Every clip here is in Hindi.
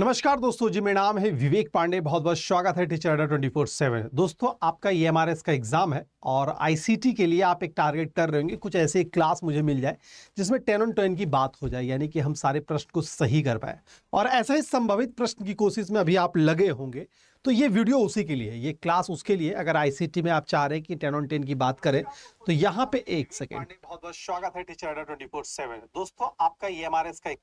नमस्कार दोस्तों जी मेरा नाम है विवेक पांडे बहुत बहुत स्वागत है टीचर अड्डा ट्वेंटी फोर सेवन दोस्तों आपका ई एम आर एस का एग्ज़ाम है और आईसीटी के लिए आप एक टारगेट कर रहे होंगे कुछ ऐसे एक क्लास मुझे मिल जाए जिसमें टेन ऑन टेन की बात हो जाए यानी कि हम सारे प्रश्न को सही कर पाए और ऐसा ही संभावित प्रश्न की कोशिश में अभी आप लगे होंगे तो ये वीडियो उसी के लिए ये क्लास उसके लिए अगर आईसीटी में आप चाह रहे हैं कि टेन ऑन टेन की बात करें तो यहाँ पे एक सेकेंड बहुत बहुत स्वागत है टीचर अड्डा ट्वेंटी फोर सेवन दोस्तों आपका ई एम आर एस का एक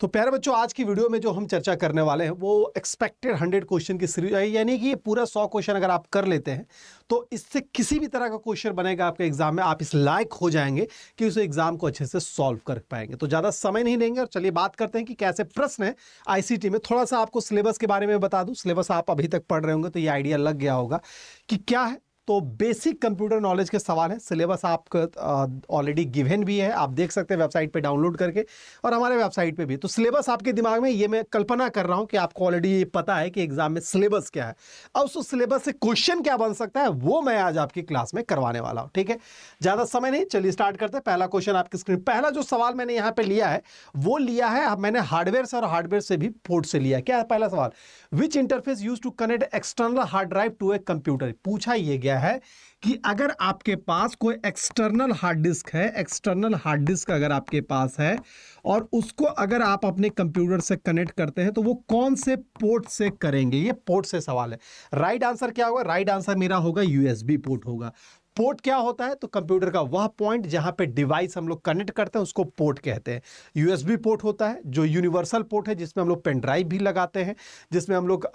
तो प्यारे बच्चों आज की वीडियो में जो हम चर्चा करने वाले हैं वो एक्सपेक्टेड हंड्रेड क्वेश्चन की सीरीज है यानी कि ये पूरा सौ क्वेश्चन अगर आप कर लेते हैं तो इससे किसी भी तरह का क्वेश्चन बनेगा आपके एग्जाम में आप इस लायक हो जाएंगे कि उस एग्जाम को अच्छे से सॉल्व कर पाएंगे तो ज़्यादा समय नहीं लेंगे और चलिए बात करते हैं कि कैसे प्रश्न है आईसीटी में थोड़ा सा आपको सिलेबस के बारे में बता दूँ सिलेबस आप अभी तक पढ़ रहे होंगे तो ये आइडिया लग गया होगा कि क्या है तो बेसिक कंप्यूटर नॉलेज के सवाल है सिलेबस आपका ऑलरेडी गिवेन भी है आप देख सकते हैं वेबसाइट पे डाउनलोड करके और हमारे वेबसाइट पे भी तो सिलेबस आपके दिमाग में ये मैं कल्पना कर रहा हूँ कि आपको ऑलरेडी ये पता है कि एग्जाम में सिलेबस क्या है अब उस सिलेबस से क्वेश्चन क्या बन सकता है वो मैं आज आपकी क्लास में करवाने वाला हूँ ठीक है ज़्यादा समय नहीं चलिए स्टार्ट करते हैं पहला क्वेश्चन आपकी स्क्रीन पहला जो सवाल मैंने यहाँ पर लिया है वो लिया है मैंने हार्डवेयर से और हार्डवेयर से भी पोर्ट से लिया क्या है पहला सवाल which interface use to connect external hard drive to a computer पूछा ये गया है है कि अगर आपके पास कोई एक्सटर्नल हार्ड डिस्क है एक्सटर्नल हार्ड डिस्क अगर आपके पास है और उसको अगर आप अपने कंप्यूटर से कनेक्ट करते हैं तो वो कौन से पोर्ट से करेंगे ये पोर्ट से सवाल है राइट आंसर क्या होगा राइट आंसर मेरा होगा यूएसबी पोर्ट होगा पोर्ट क्या होता है तो कंप्यूटर का वह पॉइंट जहां पे डिवाइस हम लोग कनेक्ट करते हैं उसको पोर्ट कहते हैं यूएसबी पोर्ट होता है जो यूनिवर्सल पोर्ट है जिसमें हम लोग पेन ड्राइव भी लगाते हैं जिसमें हम लोग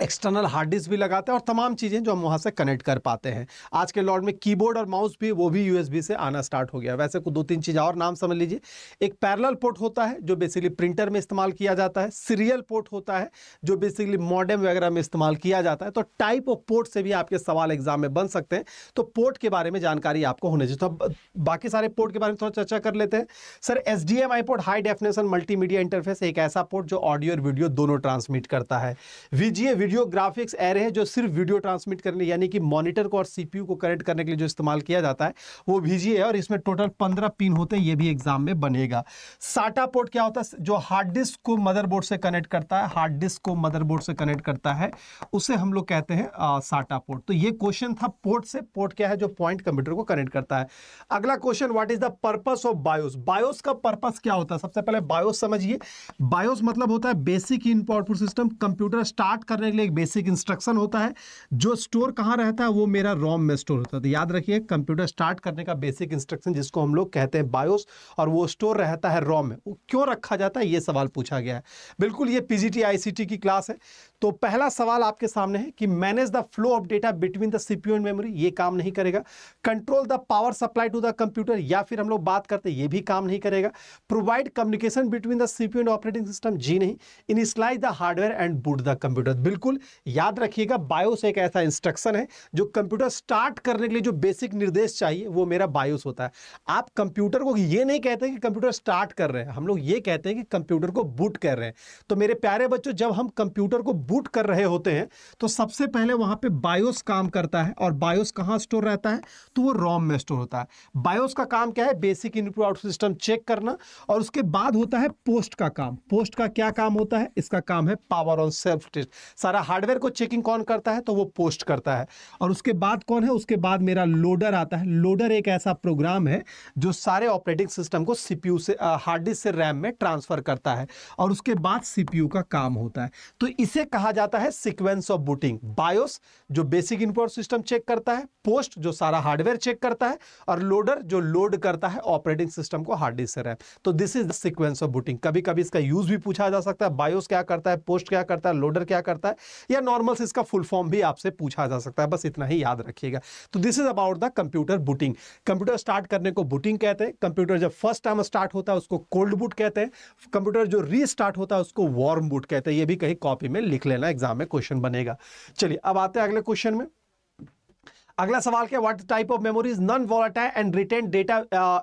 एक्सटर्नल हार्ड डिस्क भी लगाते हैं और तमाम चीज़ें जो हम वहाँ से कनेक्ट कर पाते हैं आज के लॉर्ड में कीबोर्ड और माउस भी वो भी यूएसबी से आना स्टार्ट हो गया वैसे कुछ दो तीन चीज़ और नाम समझ लीजिए एक पैरल पोर्ट होता है जो बेसिकली प्रिंटर में इस्तेमाल किया जाता है सीरियल पोर्ट होता है जो बेसिकली मॉडर्म वगैरह में इस्तेमाल किया जाता है तो टाइप ऑफ पोर्ट से भी आपके सवाल एग्जाम में बन सकते हैं तो पोर्ट के बारे में जानकारी आपको होनी चाहिए तो बाकी सारे पोर्ट के बारे में थोड़ा चर्चा कर लेते हैं sir S D M I port high definition multimedia interface एक ऐसा पोर्ट जो ऑडियो और वीडियो दोनों ट्रांसमिट करता है वीजीए वीडियो ग्राफिक्स एरे है जो सिर्फ वीडियो ट्रांसमिट करने यानी कि मॉनिटर को और सीपीयू को कनेक्ट करने के लिए जो इस्तेमाल किया जाता है वो भीजिए है और इसमें टोटल पंद्रह पिन होते हैं ये भी एग्जाम में बनेगा साटा पोर्ट क्या होता है जो हार्ड डिस्क को मदरबोर्ड से कनेक्ट करता है हार्ड डिस्क को मदरबोर्ड से कनेक्ट करता है उसे हम लोग कहते हैं साटा पोर्ट तो ये क्वेश्चन था पोर्ट से पोर्ट क्या है जो पॉइंट कंप्यूटर को कनेक्ट करता है अगला question what is the purpose of BIOS BIOS का पर्पस क्या होता है सबसे पहले बायोस समझिए बायोस मतलब होता है basic input system computer start करने के लिए एक बेसिक इंस्ट्रक्शन होता है जो स्टोर कहाँ रहता है वो मेरा रोम में स्टोर होता है तो याद रखिए कंप्यूटर स्टार्ट करने का बेसिक इंस्ट्रक्शन जिसको हम लोग कहते हैं बायोस और वो स्टोर रहता है रोम में वो क्यों रखा जाता है ये सवाल पूछा गया है बिल्कुल ये पी जी की क्लास है तो पहला सवाल आपके सामने है कि manage the flow of data between the CPU and memory ये काम नहीं करेगा control the power supply to the computer या फिर हम लोग बात करते हैं ये भी काम नहीं करेगा provide communication between the CPU and operating system जी नहीं in the hardware and boot the computer बिल्कुल बिल्कुल याद रखिएगा बायोस एक ऐसा इंस्ट्रक्शन है जो कंप्यूटर स्टार्ट करने के लिए जो बेसिक निर्देश चाहिए वो मेरा बायोस होता है आप कंप्यूटर को ये नहीं कहते कि कंप्यूटर स्टार्ट कर रहे हैं हम लोग ये कहते हैं कि कंप्यूटर को बूट कर रहे हैं तो मेरे प्यारे बच्चों जब हम कंप्यूटर को बूट कर रहे होते हैं तो सबसे पहले वहाँ पर बायोस काम करता है और बायोस कहाँ स्टोर रहता है तो वो रॉम में स्टोर होता है बायोस का काम क्या है basic input out system check करना और उसके बाद होता है पोस्ट का काम पोस्ट का क्या काम होता है इसका काम है पावर ऑन सेल्फ टेस्ट हमारा हार्डवेयर को चेकिंग कौन करता है तो वो पोस्ट करता है और उसके बाद कौन है उसके बाद मेरा लोडर आता है लोडर एक ऐसा प्रोग्राम है जो सारे ऑपरेटिंग सिस्टम को सीपीयू से हार्ड डिस्क से रैम में ट्रांसफर करता है और उसके बाद सीपीयू का काम होता है तो इसे कहा जाता है सिक्वेंस ऑफ बुटिंग बायोस जो बेसिक इनपुट सिस्टम चेक करता है पोस्ट जो सारा हार्डवेयर चेक करता है और लोडर जो लोड करता है ऑपरेटिंग सिस्टम को हार्ड डिस्क से रैम तो this is the sequence of booting कभी कभी इसका यूज भी पूछा जा सकता है बायोस क्या करता है पोस्ट क्या करता है लोडर क्या करता है या नॉर्मल से इसका फुल फॉर्म भी आपसे पूछा जा सकता है बस इतना ही याद रखिएगा तो this is about the computer booting computer start करने को बुटिंग कहते हैं कंप्यूटर जब फर्स्ट टाइम स्टार्ट होता है उसको कोल्ड बुट कहते हैं कंप्यूटर जो स्टार्ट होता है उसको वार्म बुट कहते हैं ये भी कहीं कॉपी में लिख लेना एग्जाम में क्वेश्चन बनेगा चलिए अब आते हैं अगले क्वेश्चन में अगला सवाल क्या what type of memories non volatile and retain data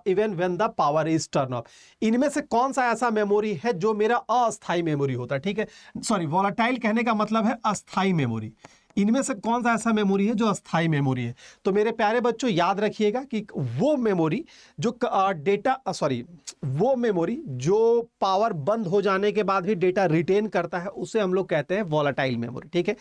even when the power is turn off इनमें से कौन सा ऐसा मेमोरी है जो मेरा अस्थाई मेमोरी होता है ठीक है सॉरी वोलाटाइल कहने का मतलब है अस्थाई मेमोरी इनमें से कौन सा ऐसा मेमोरी है जो अस्थाई मेमोरी है तो मेरे प्यारे बच्चों याद रखिएगा कि वो मेमोरी जो डेटा सॉरी वो मेमोरी जो पावर बंद हो जाने के बाद भी डेटा रिटेन करता है उसे हम लोग कहते हैं वॉलाटाइल मेमोरी ठीक है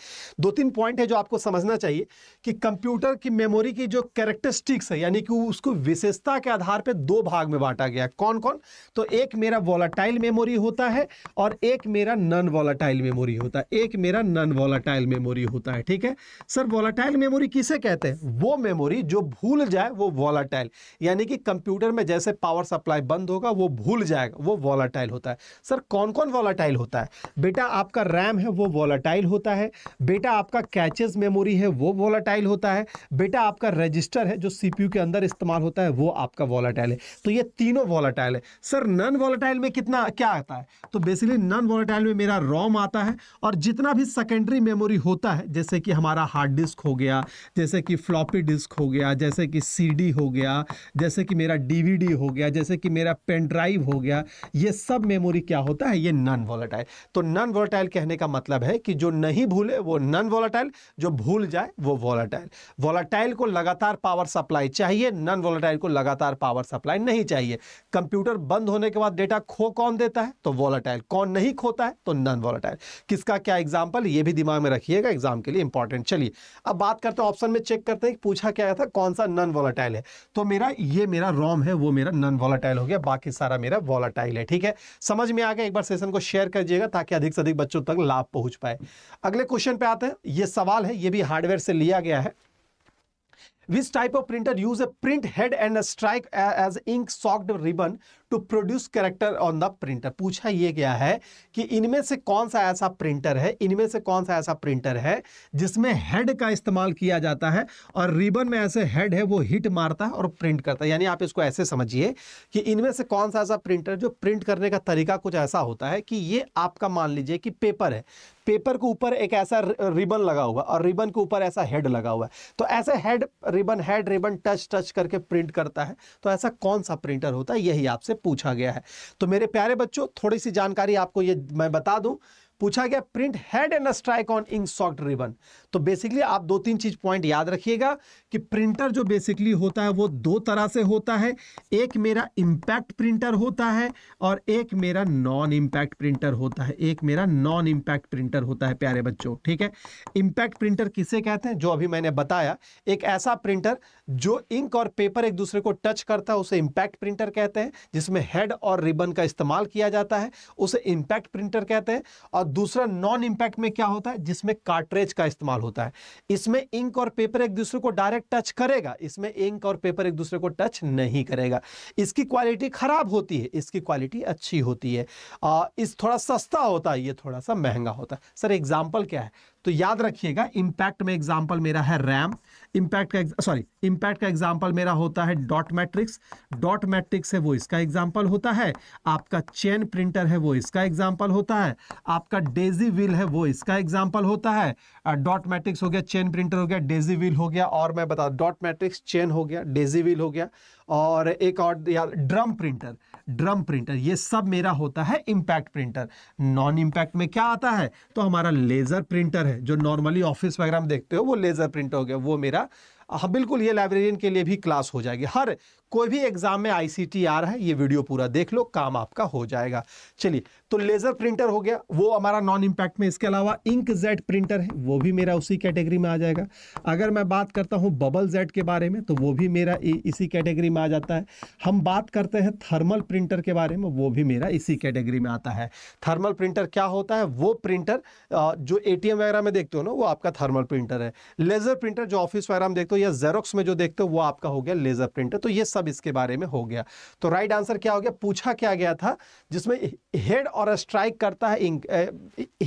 दो तीन पॉइंट है जो आपको समझना चाहिए कि कंप्यूटर की मेमोरी की जो कैरेक्टरिस्टिक्स है यानी कि उसको विशेषता के आधार पर दो भाग में बांटा गया कौन कौन तो एक मेरा वॉलाटाइल मेमोरी होता है और एक मेरा नॉन वॉलाटाइल मेमोरी होता है एक मेरा नॉन वॉलाटाइल मेमोरी होता है ठीक है सर वॉलाटाइल मेमोरी किसे कहते हैं वो मेमोरी जो भूल जाए वो वॉलाटाइल यानी कि कंप्यूटर में जैसे पावर सप्लाई बंद होगा वो भूल जाएगा वो वॉलाटाइल होता है सर कौन कौन वॉलाटाइल होता है बेटा आपका रैम है वो वॉलाटाइल होता है बेटा आपका कैचेज मेमोरी है वो वॉलाटाइल होता है बेटा आपका रजिस्टर है जो सी के अंदर इस्तेमाल होता है वो आपका वॉलाटाइल है तो ये तीनों वॉलाटाइल है सर नॉन वॉलाटाइल में कितना क्या आता है तो बेसिकली नॉन वॉलाटाइल में मेरा रॉम आता है और जितना भी सेकेंडरी मेमोरी होता है जैसे कि हमारा हार्ड डिस्क हो गया जैसे कि फ्लॉपी डिस्क हो गया जैसे कि सीडी हो गया जैसे कि मेरा डीवीडी हो गया जैसे कि मेरा पेन ड्राइव हो गया ये सब मेमोरी क्या होता है ये नॉन वॉलेटाइल तो नॉन वॉलेटाइल कहने का मतलब है कि जो नहीं भूले वो नॉन वॉलेटाइल जो भूल जाए वो वॉलेटाइल वॉलेटाइल को लगातार पावर सप्लाई चाहिए नॉन वॉलेटाइल को लगातार पावर सप्लाई नहीं चाहिए कंप्यूटर बंद होने के बाद डेटा खो कौन देता है तो वॉलेटाइल कौन नहीं खोता है तो नॉन वॉलेटाइल किसका क्या एग्जाम्पल ये भी दिमाग में रखिएगा एग्जाम के लिए लिए इंपॉर्टेंट चलिए अब बात करते हैं ऑप्शन में चेक करते हैं पूछा क्या था कौन सा नॉन वॉलाटाइल है तो मेरा ये मेरा रॉम है वो मेरा नॉन वॉलाटाइल हो गया बाकी सारा मेरा वॉलाटाइल है ठीक है समझ में आ गया एक बार सेशन को शेयर कर दिएगा ताकि अधिक से अधिक बच्चों तक लाभ पहुंच पाए अगले क्वेश्चन पे आते हैं ये सवाल है ये भी हार्डवेयर से लिया गया है which type of printer use a print head and a strike as ink soaked ribbon to produce character on the printer पूछा यह गया है कि इनमें से कौन सा ऐसा प्रिंटर है इनमें से कौन सा ऐसा प्रिंटर है जिसमें हेड का इस्तेमाल किया जाता है और रिबन में ऐसे हेड है वो हिट मारता है और प्रिंट करता है यानी आप इसको ऐसे समझिए कि इनमें से कौन सा ऐसा प्रिंटर जो प्रिंट करने का तरीका कुछ ऐसा होता है कि ये आपका मान लीजिए कि पेपर है पेपर के ऊपर एक ऐसा रिबन लगा हुआ और रिबन के ऊपर ऐसा हेड लगा हुआ है तो ऐसे head ribbon head ribbon touch touch करके प्रिंट करता है तो ऐसा कौन सा प्रिंटर होता है यही आपसे पूछा गया है तो मेरे प्यारे बच्चों थोड़ी सी जानकारी आपको ये मैं बता दूं पूछा गया print head and strike on ink soaked ribbon तो बेसिकली आप दो तीन चीज पॉइंट याद रखिएगा कि प्रिंटर जो बेसिकली होता है वो दो तरह से होता है एक मेरा इंपैक्ट प्रिंटर होता है और एक मेरा नॉन इंपैक्ट प्रिंटर होता है एक मेरा नॉन इंपैक्ट प्रिंटर होता है प्यारे बच्चों ठीक है इंपैक्ट प्रिंटर किसे कहते हैं जो अभी मैंने बताया एक ऐसा प्रिंटर जो इंक और पेपर एक दूसरे को टच करता है उसे इंपैक्ट प्रिंटर कहते हैं जिसमें हेड और रिबन का इस्तेमाल किया जाता है उसे इंपैक्ट प्रिंटर कहते हैं और दूसरा नॉन इंपैक्ट में क्या होता है जिसमें कार्टरेज का इस्तेमाल होता है इसमें इंक और पेपर एक दूसरे को डायरेक्ट टच करेगा इसमें इंक और पेपर एक दूसरे को टच नहीं करेगा इसकी क्वालिटी खराब होती है इसकी क्वालिटी अच्छी होती है आ, इस थोड़ा सस्ता होता है ये थोड़ा सा महंगा होता है सर एग्जाम्पल क्या है तो याद रखिएगा इंपैक्ट में एग्जाम्पल मेरा है रैम इम्पैक्ट का सॉरी इम्पैक्ट का एग्जाम्पल मेरा होता है डॉट मैट्रिक्स डॉट मैट्रिक्स है वो इसका एग्जाम्पल होता है आपका चेन प्रिंटर है वो इसका एग्जाम्पल होता है आपका डेजी व्हील है वो इसका एग्जाम्पल होता है डॉट मैट्रिक्स हो गया चेन प्रिंटर हो गया डेजी व्हील हो गया और मैं बता डॉट मैट्रिक्स चेन हो गया डेजी व्हील हो गया और एक और ड्रम प्रिंटर ड्रम प्रिंटर ये सब मेरा होता है इम्पैक्ट प्रिंटर नॉन इम्पैक्ट में क्या आता है तो हमारा लेज़र प्रिंटर है जो नॉर्मली ऑफिस वगैरह में देखते हो वो लेज़र प्रिंटर हो गया वो मेरा हाँ बिल्कुल ये लाइब्रेरियन के लिए भी क्लास हो जाएगी हर कोई भी एग्जाम में आईसीटी आ रहा है ये वीडियो पूरा देख लो काम आपका हो जाएगा चलिए तो लेजर प्रिंटर हो गया वो हमारा नॉन इम्पैक्ट में इसके अलावा इंक जेड प्रिंटर है वो भी मेरा उसी कैटेगरी में आ जाएगा अगर मैं बात करता हूँ बबल जेड के बारे में तो वो भी मेरा इसी कैटेगरी में आ जाता है हम बात करते हैं थर्मल प्रिंटर के बारे में वो भी मेरा इसी कैटेगरी में आता है थर्मल प्रिंटर क्या होता है वो प्रिंटर जो ए वगैरह में देखते हो ना वो आपका थर्मल प्रिंटर है लेजर प्रिंटर जो ऑफिस वगैरह में देखते हो या जेरोक्स में जो देखते हो वो आपका हो गया लेजर प्रिंटर तो ये सब सब इसके बारे में हो गया तो राइट आंसर क्या हो गया पूछा क्या गया था जिसमें हेड और स्ट्राइक करता है इंक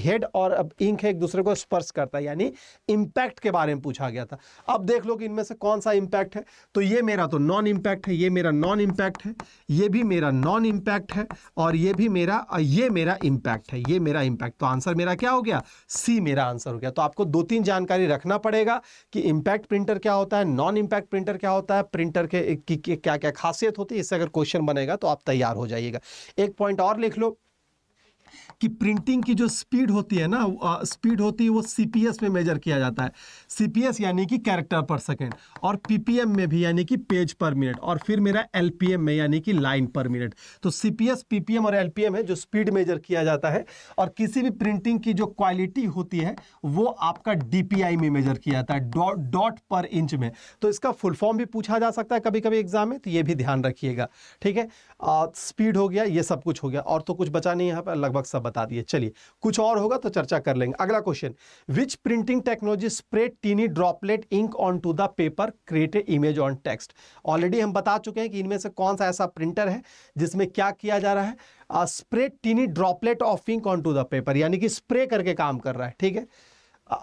हेड और इंक एक दूसरे को स्पर्श करता है यानी इंपैक्ट के बारे में पूछा गया था अब देख लो कि इनमें से कौन सा इंपैक्ट है तो ये मेरा तो नॉन इंपैक्ट है ये मेरा नॉन इंपैक्ट है ये भी मेरा नॉन इंपैक्ट है और ये भी मेरा ये मेरा इंपैक्ट है ये मेरा इंपैक्ट तो आंसर मेरा क्या हो गया सी मेरा आंसर हो गया तो आपको दो तीन जानकारी रखना पड़ेगा कि इंपैक्ट प्रिंटर क्या होता है नॉन इंपैक्ट प्रिंटर क्या होता है प्रिंटर के क्या क्या खासियत होती है इससे अगर क्वेश्चन बनेगा तो आप तैयार हो जाइएगा एक पॉइंट और लिख लो कि प्रिंटिंग की जो स्पीड होती है ना स्पीड होती है वो सीपीएस में मेजर किया जाता है सीपीएस यानी कि कैरेक्टर पर सेकेंड और पीपीएम में भी यानी कि पेज पर मिनट और फिर मेरा एल में यानी कि लाइन पर मिनट तो सी पी और एल है जो स्पीड मेजर किया जाता है और किसी भी प्रिंटिंग की जो क्वालिटी होती है वो आपका डी में मेजर किया जाता है डॉट पर इंच में तो इसका फुल फॉर्म भी पूछा जा सकता है कभी कभी एग्जाम में तो ये भी ध्यान रखिएगा ठीक है स्पीड हो गया ये सब कुछ हो गया और तो कुछ बचा नहीं यहाँ पर लगभग सब बता दिए चलिए कुछ और होगा तो चर्चा कर लेंगे अगला question which printing technology spread tiny droplet ink on to the paper create image on text already हम बता चुके हैं कि इनमें से कौन सा ऐसा प्रिंटर है जिसमें क्या किया जा रहा है spray tiny droplet of ink on to the paper यानी कि स्प्रे करके काम कर रहा है ठीक है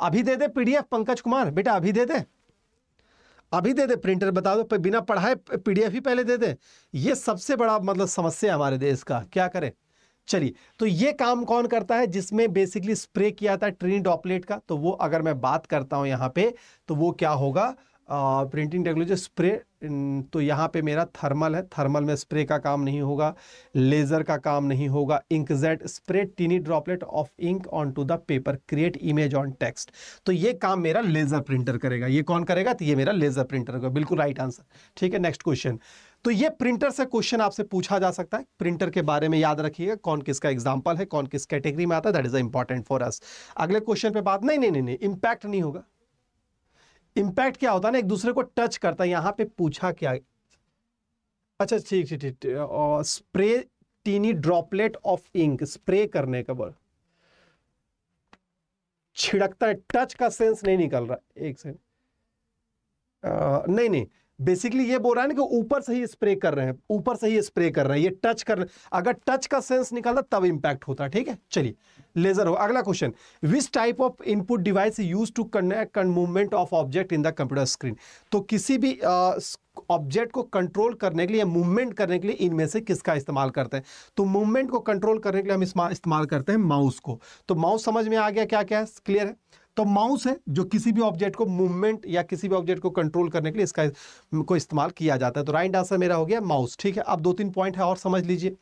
अभी दे दे पीडीएफ पंकज कुमार बेटा अभी दे दे अभी दे दे प्रिंटर बता दो बिना पढ़ाए पीडीएफ ही पहले दे दे ये सबसे बड़ा मतलब समस्या है हमारे देश का क्या करें चलिए तो ये काम कौन करता है जिसमें बेसिकली स्प्रे किया था ट्रीन डॉपलेट का तो वो अगर मैं बात करता हूं यहां पे तो वो क्या होगा प्रिंटिंग टेक्नोलॉजी स्प्रे तो यहाँ पे मेरा थर्मल है थर्मल में स्प्रे का काम नहीं होगा लेज़र का काम नहीं होगा inkjet spray tiny droplet of ink on to the paper create image on text तो ये काम मेरा लेज़र प्रिंटर करेगा ये कौन करेगा तो ये मेरा लेज़र प्रिंटर करेगा बिल्कुल राइट आंसर ठीक है नेक्स्ट क्वेश्चन तो ये प्रिंटर से क्वेश्चन आपसे पूछा जा सकता है प्रिंटर के बारे में याद रखिएगा कौन किसका एग्जाम्पल है कौन किस कैटेगरी में आता है that is a important for us अगले क्वेश्चन पे बात नहीं नहीं नहीं इम्पैक्ट नहीं होगा इम्पैक्ट क्या होता है ना एक दूसरे को टच करता है यहाँ पे पूछा क्या अच्छा ठीक ठीक ठीक spray tiny droplet of ink spray करने का वर्ड छिड़कता है टच का सेंस नहीं निकल रहा एक सेकेंड नहीं नहीं बेसिकली ये बोल रहा है ना कि ऊपर से ही स्प्रे कर रहे हैं ऊपर से ही स्प्रे कर रहे हैं ये टच कर अगर टच का सेंस निकलता तब इम्पैक्ट होता है ठीक है चलिए लेजर हो अगला question which type of input device use to connect movement of object in the computer screen तो किसी भी ऑब्जेक्ट को कंट्रोल करने के लिए मूवमेंट करने के लिए इनमें से किसका इस्तेमाल करते हैं तो मूवमेंट को कंट्रोल करने के लिए हम इस्तेमाल करते हैं माउस को तो माउस समझ में आ गया क्या क्या है क्लियर है तो माउस है जो किसी भी ऑब्जेक्ट को मूवमेंट या किसी भी ऑब्जेक्ट को कंट्रोल करने के लिए इसका को इस्तेमाल किया जाता है तो राइट आंसर मेरा हो गया माउस ठीक है अब दो तीन पॉइंट है और समझ लीजिए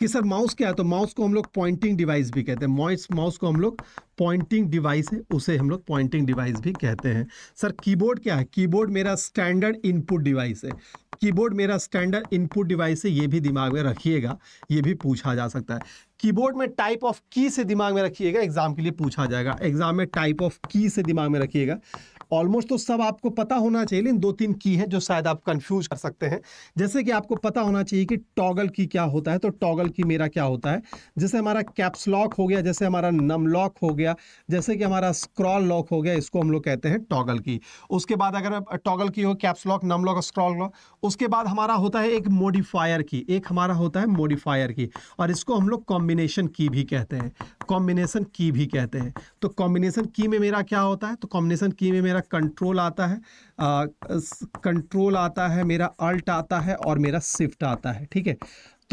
कि सर माउस क्या है तो माउस को हम लोग पॉइंटिंग डिवाइस भी कहते हैं माउस माउस को हम लोग पॉइंटिंग डिवाइस है उसे हम लोग पॉइंटिंग डिवाइस भी कहते हैं सर कीबोर्ड क्या है कीबोर्ड मेरा स्टैंडर्ड इनपुट डिवाइस है कीबोर्ड मेरा स्टैंडर्ड इनपुट डिवाइस है ये भी दिमाग में रखिएगा ये भी पूछा जा सकता है कीबोर्ड में टाइप ऑफ की से दिमाग में रखिएगा एग्जाम के लिए पूछा जाएगा एग्जाम में टाइप ऑफ की से दिमाग में रखिएगा ऑलमोस्ट तो सब आपको पता होना चाहिए लेकिन दो तीन की हैं जो शायद आप कंफ्यूज कर सकते हैं जैसे कि आपको पता होना चाहिए कि टॉगल की क्या होता है तो टॉगल की मेरा क्या होता है जैसे हमारा कैप्स लॉक हो गया जैसे हमारा नम लॉक हो गया जैसे कि हमारा स्क्रॉल लॉक हो गया इसको हम लोग कहते हैं टॉगल की उसके बाद अगर टॉगल की हो caps lock num lock scroll lock उसके बाद हमारा होता है एक मोडिफायर की एक हमारा होता है मोडिफायर की और इसको हम लोग कॉम्बिनेशन की भी कहते हैं कॉम्बिनेशन की भी कहते हैं तो कॉम्बिनेशन की में मेरा क्या होता है तो कॉम्बिनेशन की में मेरा कंट्रोल आता है कंट्रोल आता है मेरा अल्ट आता है और मेरा शिफ्ट आता है ठीक है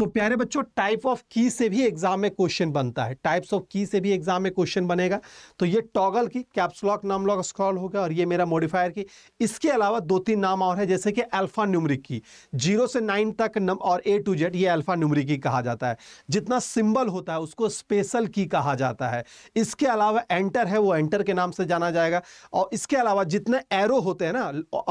तो प्यारे बच्चों टाइप ऑफ की से भी एग्जाम में क्वेश्चन बनता है टाइप्स ऑफ की से भी एग्जाम में क्वेश्चन बनेगा तो ये टॉगल की कैप्सलॉक नाम लॉक स्क्रॉल हो गया और ये मेरा मॉडिफायर की इसके अलावा दो तीन नाम और है जैसे कि अल्फा न्यूमरिक की जीरो से नाइन तक नम और ए टू जेड ये अल्फा न्यूमरिक की कहा जाता है जितना सिंबल होता है उसको स्पेशल की कहा जाता है इसके अलावा एंटर है वो एंटर के नाम से जाना जाएगा और इसके अलावा जितने एरो होते हैं ना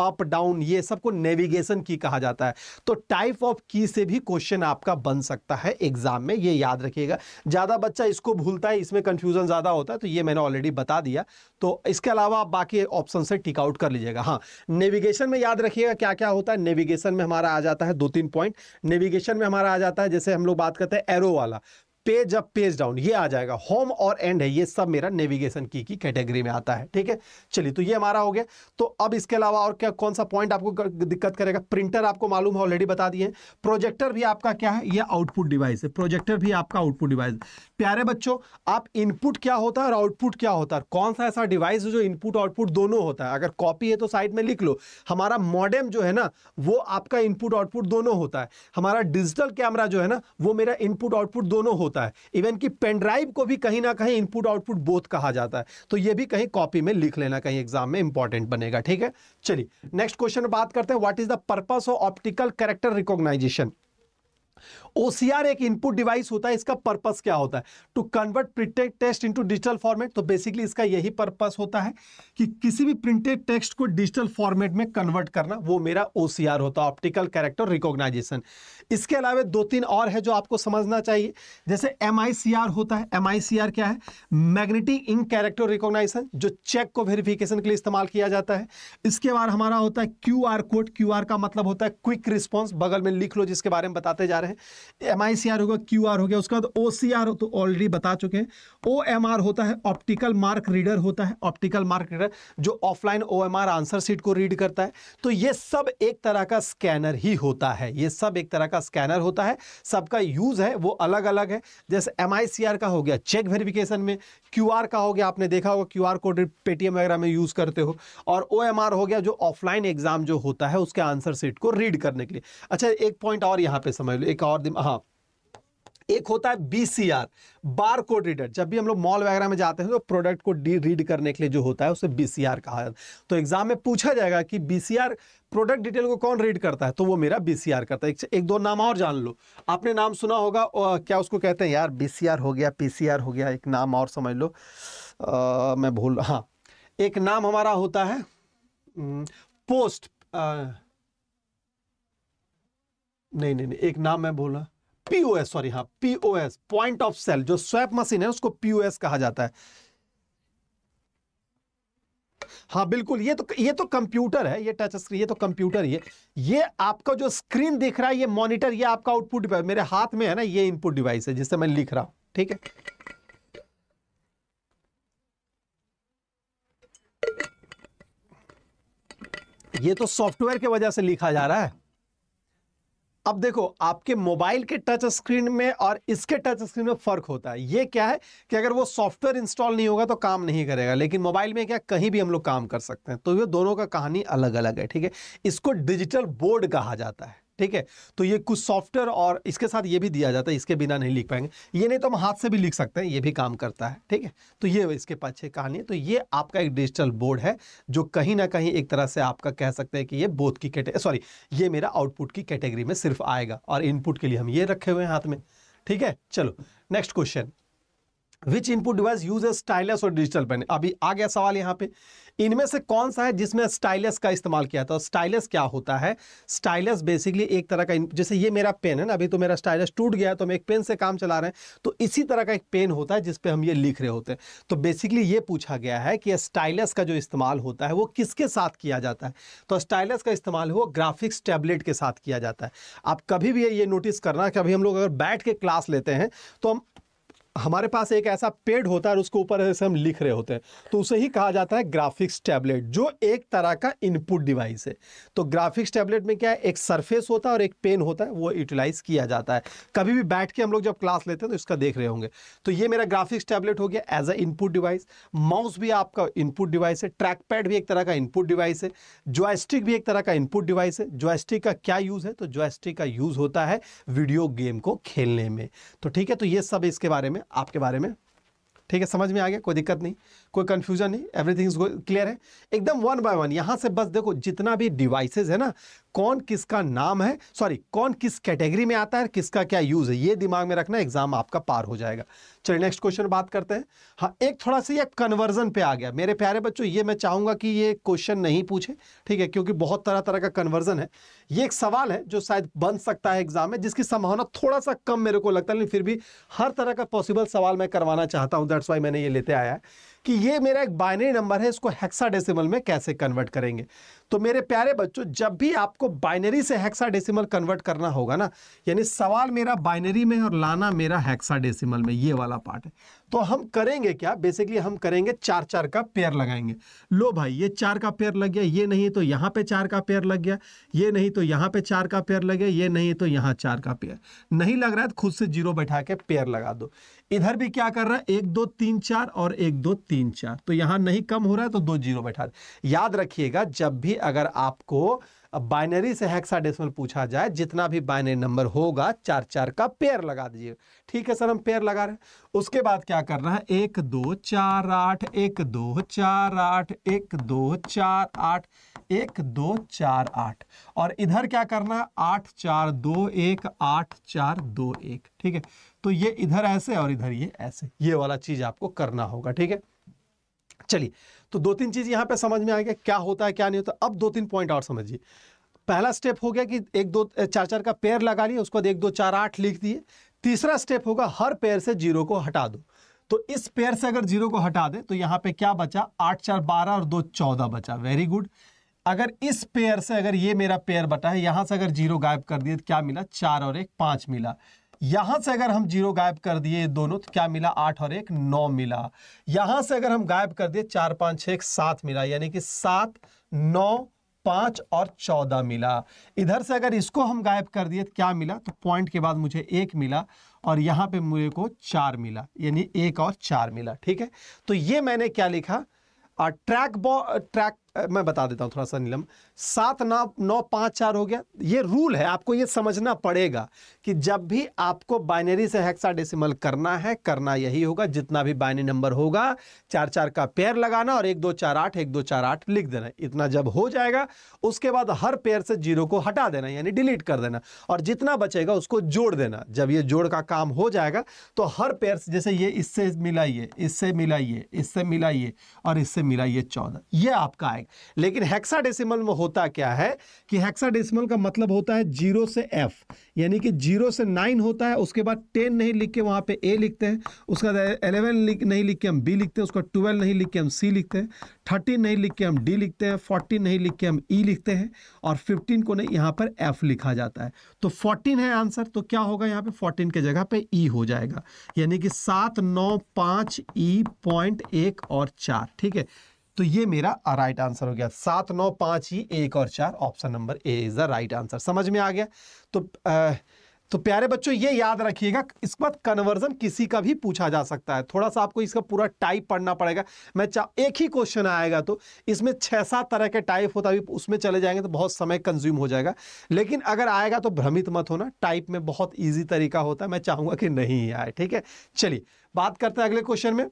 अप डाउन ये सबको नेविगेशन की कहा जाता है तो टाइप ऑफ की से भी क्वेश्चन आपका बन सकता है एग्जाम में ये याद रखिएगा ज़्यादा बच्चा इसको भूलता है इसमें कंफ्यूजन ज़्यादा होता है तो ये मैंने ऑलरेडी बता दिया तो इसके अलावा आप बाकी ऑप्शन से टिकआउट कर लीजिएगा हाँ नेविगेशन में याद रखिएगा क्या क्या होता है नेविगेशन में हमारा आ जाता है दो तीन पॉइंट नेविगेशन में हमारा आ जाता है जैसे हम लोग बात करते हैं एरो वाला पेज अप पेज डाउन ये आ जाएगा होम और एंड है ये सब मेरा नेविगेशन की की कैटेगरी में आता है ठीक है चलिए तो ये हमारा हो गया तो अब इसके अलावा और क्या कौन सा पॉइंट आपको दिक्कत करेगा प्रिंटर आपको मालूम है ऑलरेडी बता दिए प्रोजेक्टर भी आपका क्या है ये आउटपुट डिवाइस है प्रोजेक्टर भी आपका आउटपुट डिवाइस प्यारे बच्चों आप इनपुट क्या होता है और आउटपुट क्या होता है कौन सा ऐसा डिवाइस जो इनपुट आउटपुट दोनों होता है अगर कॉपी है तो साइड में लिख लो हमारा मॉडेम जो है ना वो आपका इनपुट आउटपुट दोनों होता है हमारा डिजिटल कैमरा जो है ना वो मेरा इनपुट आउटपुट दोनों होता है होता है इवन कि पेनड्राइव को भी कहीं ना कहीं इनपुट आउटपुट बोथ कहा जाता है तो ये भी कहीं कॉपी में लिख लेना कहीं एग्जाम में इंपॉर्टेंट बनेगा ठीक है चलिए नेक्स्ट क्वेश्चन बात करते हैं what is the purpose of optical character recognition OCR एक इनपुट डिवाइस होता है इसका पर्पस क्या होता है to convert printed text into digital format तो बेसिकली इसका यही पर्पस होता है कि किसी भी प्रिंटेड टेक्स्ट को डिजिटल फॉर्मेट में कन्वर्ट करना वो मेरा ओसीआर होता है ऑप्टिकल कैरेक्टर रिकॉग्नाइजेशन इसके अलावा दो तीन और है जो आपको समझना चाहिए जैसे एम होता है एम क्या है मैग्नेटिक इंक कैरेक्टर रिकॉग्नाइजेशन जो चेक को वेरिफिकेशन के लिए इस्तेमाल किया जाता है इसके बाद हमारा होता है क्यू कोड क्यू का मतलब होता है क्विक रिस्पॉन्स बगल में लिख लो जिसके बारे में बताते जा रहे हैं एम आई सी आर होगा क्यू आर हो गया उसके बाद ओ सी आर तो ऑलरेडी बता चुके हैं ओ एम आर होता है ऑप्टिकल मार्क रीडर होता है ऑप्टिकल मार्क रीडर जो offline O M R answer sheet को रीड करता है तो ये सब एक तरह का स्कैनर ही होता है ये सब एक तरह का स्कैनर होता है सबका यूज़ है वो अलग अलग है जैसे एम आई सी आर का हो गया चेक वेरिफिकेशन में क्यू आर का हो गया आपने देखा होगा क्यू आर कोड पेटीएम वगैरह में यूज़ करते हो और ओ एम आर हो गया जो ऑफलाइन एग्जाम जो होता है उसके आंसर सीट को रीड करने के लिए अच्छा एक पॉइंट और यहाँ पे समझ लो एक और नाजिम हाँ एक होता है बीसीआर बार कोड रीडर जब भी हम लोग मॉल वगैरह में जाते हैं तो प्रोडक्ट को डी रीड करने के लिए जो होता है उसे बीसीआर कहा जाता है तो एग्जाम में पूछा जाएगा कि बीसीआर प्रोडक्ट डिटेल को कौन रीड करता है तो वो मेरा बीसीआर करता है एक, एक दो नाम और जान लो आपने नाम सुना होगा क्या उसको कहते हैं यार बीसीआर हो गया पीसीआर हो गया एक नाम और समझ लो आ, मैं भूल हाँ एक नाम हमारा होता है पोस्ट आ, नहीं नहीं नहीं एक नाम मैं बोला पीओएस सॉरी हाँ पीओएस पॉइंट ऑफ सेल जो स्वैप मशीन है उसको पीओएस कहा जाता है हाँ बिल्कुल ये तो ये तो कंप्यूटर है ये टच स्क्रीन ये तो कंप्यूटर ही है ये आपका जो स्क्रीन दिख रहा है ये मॉनिटर ये आपका आउटपुट डिवाइस मेरे हाथ में है ना ये इनपुट डिवाइस है जिससे मैं लिख रहा हूं ठीक है ये तो सॉफ्टवेयर की वजह से लिखा जा रहा है अब देखो आपके मोबाइल के टच स्क्रीन में और इसके टच स्क्रीन में फ़र्क होता है ये क्या है कि अगर वो सॉफ्टवेयर इंस्टॉल नहीं होगा तो काम नहीं करेगा लेकिन मोबाइल में क्या कहीं भी हम लोग काम कर सकते हैं तो ये दोनों का कहानी अलग अलग है ठीक है इसको डिजिटल बोर्ड कहा जाता है ठीक है तो ये कुछ सॉफ्टवेयर और इसके साथ ये भी दिया जाता है इसके बिना नहीं लिख पाएंगे ये नहीं तो हम हाथ से भी लिख सकते हैं ये भी काम करता है ठीक है तो ये इसके पाछे कहानी है तो ये आपका एक डिजिटल बोर्ड है जो कहीं ना कहीं एक तरह से आपका कह सकते हैं कि ये बोथ की कैटेगरी सॉरी ये मेरा आउटपुट की कैटेगरी में सिर्फ आएगा और इनपुट के लिए हम ये रखे हुए हैं हाथ में ठीक है चलो next question which input device use a stylus or digital pen अभी आ गया सवाल यहाँ पे इनमें से कौन सा है जिसमें स्टाइलस का इस्तेमाल किया था स्टाइलस क्या होता है स्टाइलस बेसिकली एक तरह का जैसे ये मेरा पेन है ना अभी तो मेरा स्टाइलस टूट गया तो हम एक पेन से काम चला रहे हैं तो इसी तरह का एक पेन होता है जिसपे हम ये लिख रहे होते हैं तो बेसिकली ये पूछा गया है कि स्टाइलस का जो इस्तेमाल होता है वो किसके साथ किया जाता है तो स्टाइलस का इस्तेमाल वो ग्राफिक्स टैबलेट के साथ किया जाता है आप कभी भी ये नोटिस करना कि अभी हम लोग अगर बैठ के क्लास लेते हैं तो हम हमारे पास एक ऐसा पेड होता है उसके ऊपर ऐसे हम लिख रहे होते हैं तो उसे ही कहा जाता है ग्राफिक्स टैबलेट जो एक तरह का इनपुट डिवाइस है तो ग्राफिक्स टैबलेट में क्या है एक सरफेस होता है और एक पेन होता है वो यूटिलाइज किया जाता है कभी भी बैठ के हम लोग जब क्लास लेते हैं तो इसका देख रहे होंगे तो ये मेरा ग्राफिक्स टैबलेट हो गया as a input device mouse भी आपका इनपुट डिवाइस है ट्रैक पैड भी एक तरह का इनपुट डिवाइस है जॉयस्टिक भी एक तरह का इनपुट डिवाइस है जॉयस्टिक का क्या यूज़ है तो जॉयस्टिक का यूज़ होता है वीडियो गेम को खेलने में तो ठीक है तो ये सब इसके बारे में में आपके बारे में ठीक है समझ में आ गया कोई दिक्कत नहीं कोई कन्फ्यूजन नहीं एवरीथिंग इज क्लियर है एकदम वन बाय वन यहाँ से बस देखो जितना भी डिवाइसेज है ना कौन किसका नाम है सॉरी कौन किस कैटेगरी में आता है किसका क्या यूज़ है ये दिमाग में रखना एग्जाम आपका पार हो जाएगा चलिए नेक्स्ट क्वेश्चन बात करते हैं हाँ एक थोड़ा सा ये कन्वर्जन पे आ गया मेरे प्यारे बच्चों ये मैं चाहूँगा कि ये क्वेश्चन नहीं पूछे ठीक है क्योंकि बहुत तरह तरह का कन्वर्जन है ये एक सवाल है जो शायद बन सकता है एग्जाम में जिसकी संभावना थोड़ा सा कम मेरे को लगता है लेकिन फिर भी हर तरह का पॉसिबल सवाल मैं करवाना चाहता हूँ दैट्स वाई मैंने ये लेते आया है कि ये मेरा एक बाइनरी नंबर है इसको हेक्साडेसिमल में कैसे कन्वर्ट करेंगे तो मेरे प्यारे बच्चों जब भी आपको बाइनरी से हेक्साडेसिमल कन्वर्ट करना होगा ना यानी सवाल मेरा बाइनरी में और लाना मेरा हेक्साडेसिमल में ये वाला पार्ट है तो हम करेंगे क्या बेसिकली हम करेंगे चार चार का पेयर लगाएंगे लो भाई ये चार का पेयर लग गया ये नहीं तो यहाँ पे चार का पेयर लग गया ये नहीं तो यहाँ पे चार का पेयर लग गया ये नहीं तो यहाँ चार का पेयर नहीं लग रहा है तो खुद से जीरो बैठा के पेयर लगा दो इधर भी क्या कर रहा है एक दो तीन चार और एक दो तीन चार तो यहाँ नहीं कम हो रहा है तो दो जीरो बैठा याद रखिएगा जब भी अगर आपको अब बाइनरी से हेक्साडेसिमल पूछा जाए जितना भी बाइनरी नंबर होगा चार चार का पेयर लगा दीजिए ठीक है सर हम पेयर लगा रहे हैं उसके बाद क्या करना है एक दो चार आठ एक दो चार आठ एक दो चार आठ एक दो चार आठ और इधर क्या करना है आठ चार दो एक आठ चार दो एक ठीक है तो ये इधर ऐसे और इधर ये ऐसे ये वाला चीज आपको करना होगा ठीक है चलिए तो दो तीन चीज़ यहाँ पे समझ में आ गया क्या होता है क्या नहीं होता अब दो तीन पॉइंट और समझिए पहला स्टेप हो गया कि एक दो चार चार का पेयर लगा लिए उसके बाद एक दो चार आठ लिख दिए तीसरा स्टेप होगा हर पेयर से जीरो को हटा दो तो इस पेयर से अगर जीरो को हटा दे तो यहाँ पे क्या बचा आठ चार बारह और दो चौदह बचा वेरी गुड अगर इस पेयर से अगर ये मेरा पेयर बटा है यहां से अगर जीरो गायब कर दिए तो क्या मिला चार और एक पांच मिला यहां से अगर हम जीरो गायब कर दिए दोनों तो क्या मिला आठ और एक नौ मिला यहां से अगर हम गायब कर दिए चार पांच छह एक सात मिला यानी कि सात नौ पांच और चौदह मिला इधर से अगर इसको हम गायब कर दिए तो क्या मिला तो पॉइंट के बाद मुझे एक मिला और यहां पे मुझे को चार मिला यानी एक और चार मिला ठीक है तो ये मैंने क्या लिखा ट्रैक बॉ ट्रैक मैं बता देता हूँ थोड़ा सा नीलम सात नौ नौ पाँच चार हो गया ये रूल है आपको ये समझना पड़ेगा कि जब भी आपको बाइनरी से हेक्साडेसिमल करना है करना यही होगा जितना भी बाइनरी नंबर होगा चार चार का पेयर लगाना और एक दो चार आठ एक दो चार आठ लिख देना इतना जब हो जाएगा उसके बाद हर पेयर से जीरो को हटा देना यानी डिलीट कर देना और जितना बचेगा उसको जोड़ देना जब ये जोड़ का काम हो जाएगा तो हर पेयर से जैसे ये इससे मिलाइए इससे मिलाइए इससे मिलाइए और इससे मिलाइए चौदह ये आपका आएगा लेकिन हेक्साडेसिमल में होता क्या है कि हेक्साडेसिमल का मतलब होता है जीरो से एफ यानी कि जीरो से नाइन होता है उसके बाद टेन नहीं लिख के वहां पे ए लिखते हैं उसका एलेवन नहीं लिख के हम बी लिखते हैं उसका ट्वेल्व नहीं लिख के हम सी लिखते हैं थर्टीन नहीं लिख के हम डी लिखते हैं फोर्टीन नहीं लिख के हम ई e लिखते हैं और फिफ्टीन को नहीं यहाँ पर एफ लिखा जाता है तो फोर्टीन है आंसर तो क्या होगा यहाँ पे फोर्टीन के जगह पे ई e हो जाएगा यानी कि सात नौ पाँच ई e पॉइंट एक और चार ठीक है तो ये मेरा राइट आंसर हो गया सात नौ पाँच ही एक और चार option number A is the right answer समझ में आ गया तो आ, तो प्यारे बच्चों ये याद रखिएगा इसके बाद कन्वर्जन किसी का भी पूछा जा सकता है थोड़ा सा आपको इसका पूरा टाइप पढ़ना पड़ेगा मैं चाह एक ही क्वेश्चन आएगा तो इसमें छः सात तरह के टाइप होता है उसमें चले जाएंगे तो बहुत समय कंज्यूम हो जाएगा लेकिन अगर आएगा तो भ्रमित मत होना टाइप में बहुत ईजी तरीका होता है मैं चाहूँगा कि नहीं आए ठीक है चलिए बात करते हैं अगले क्वेश्चन में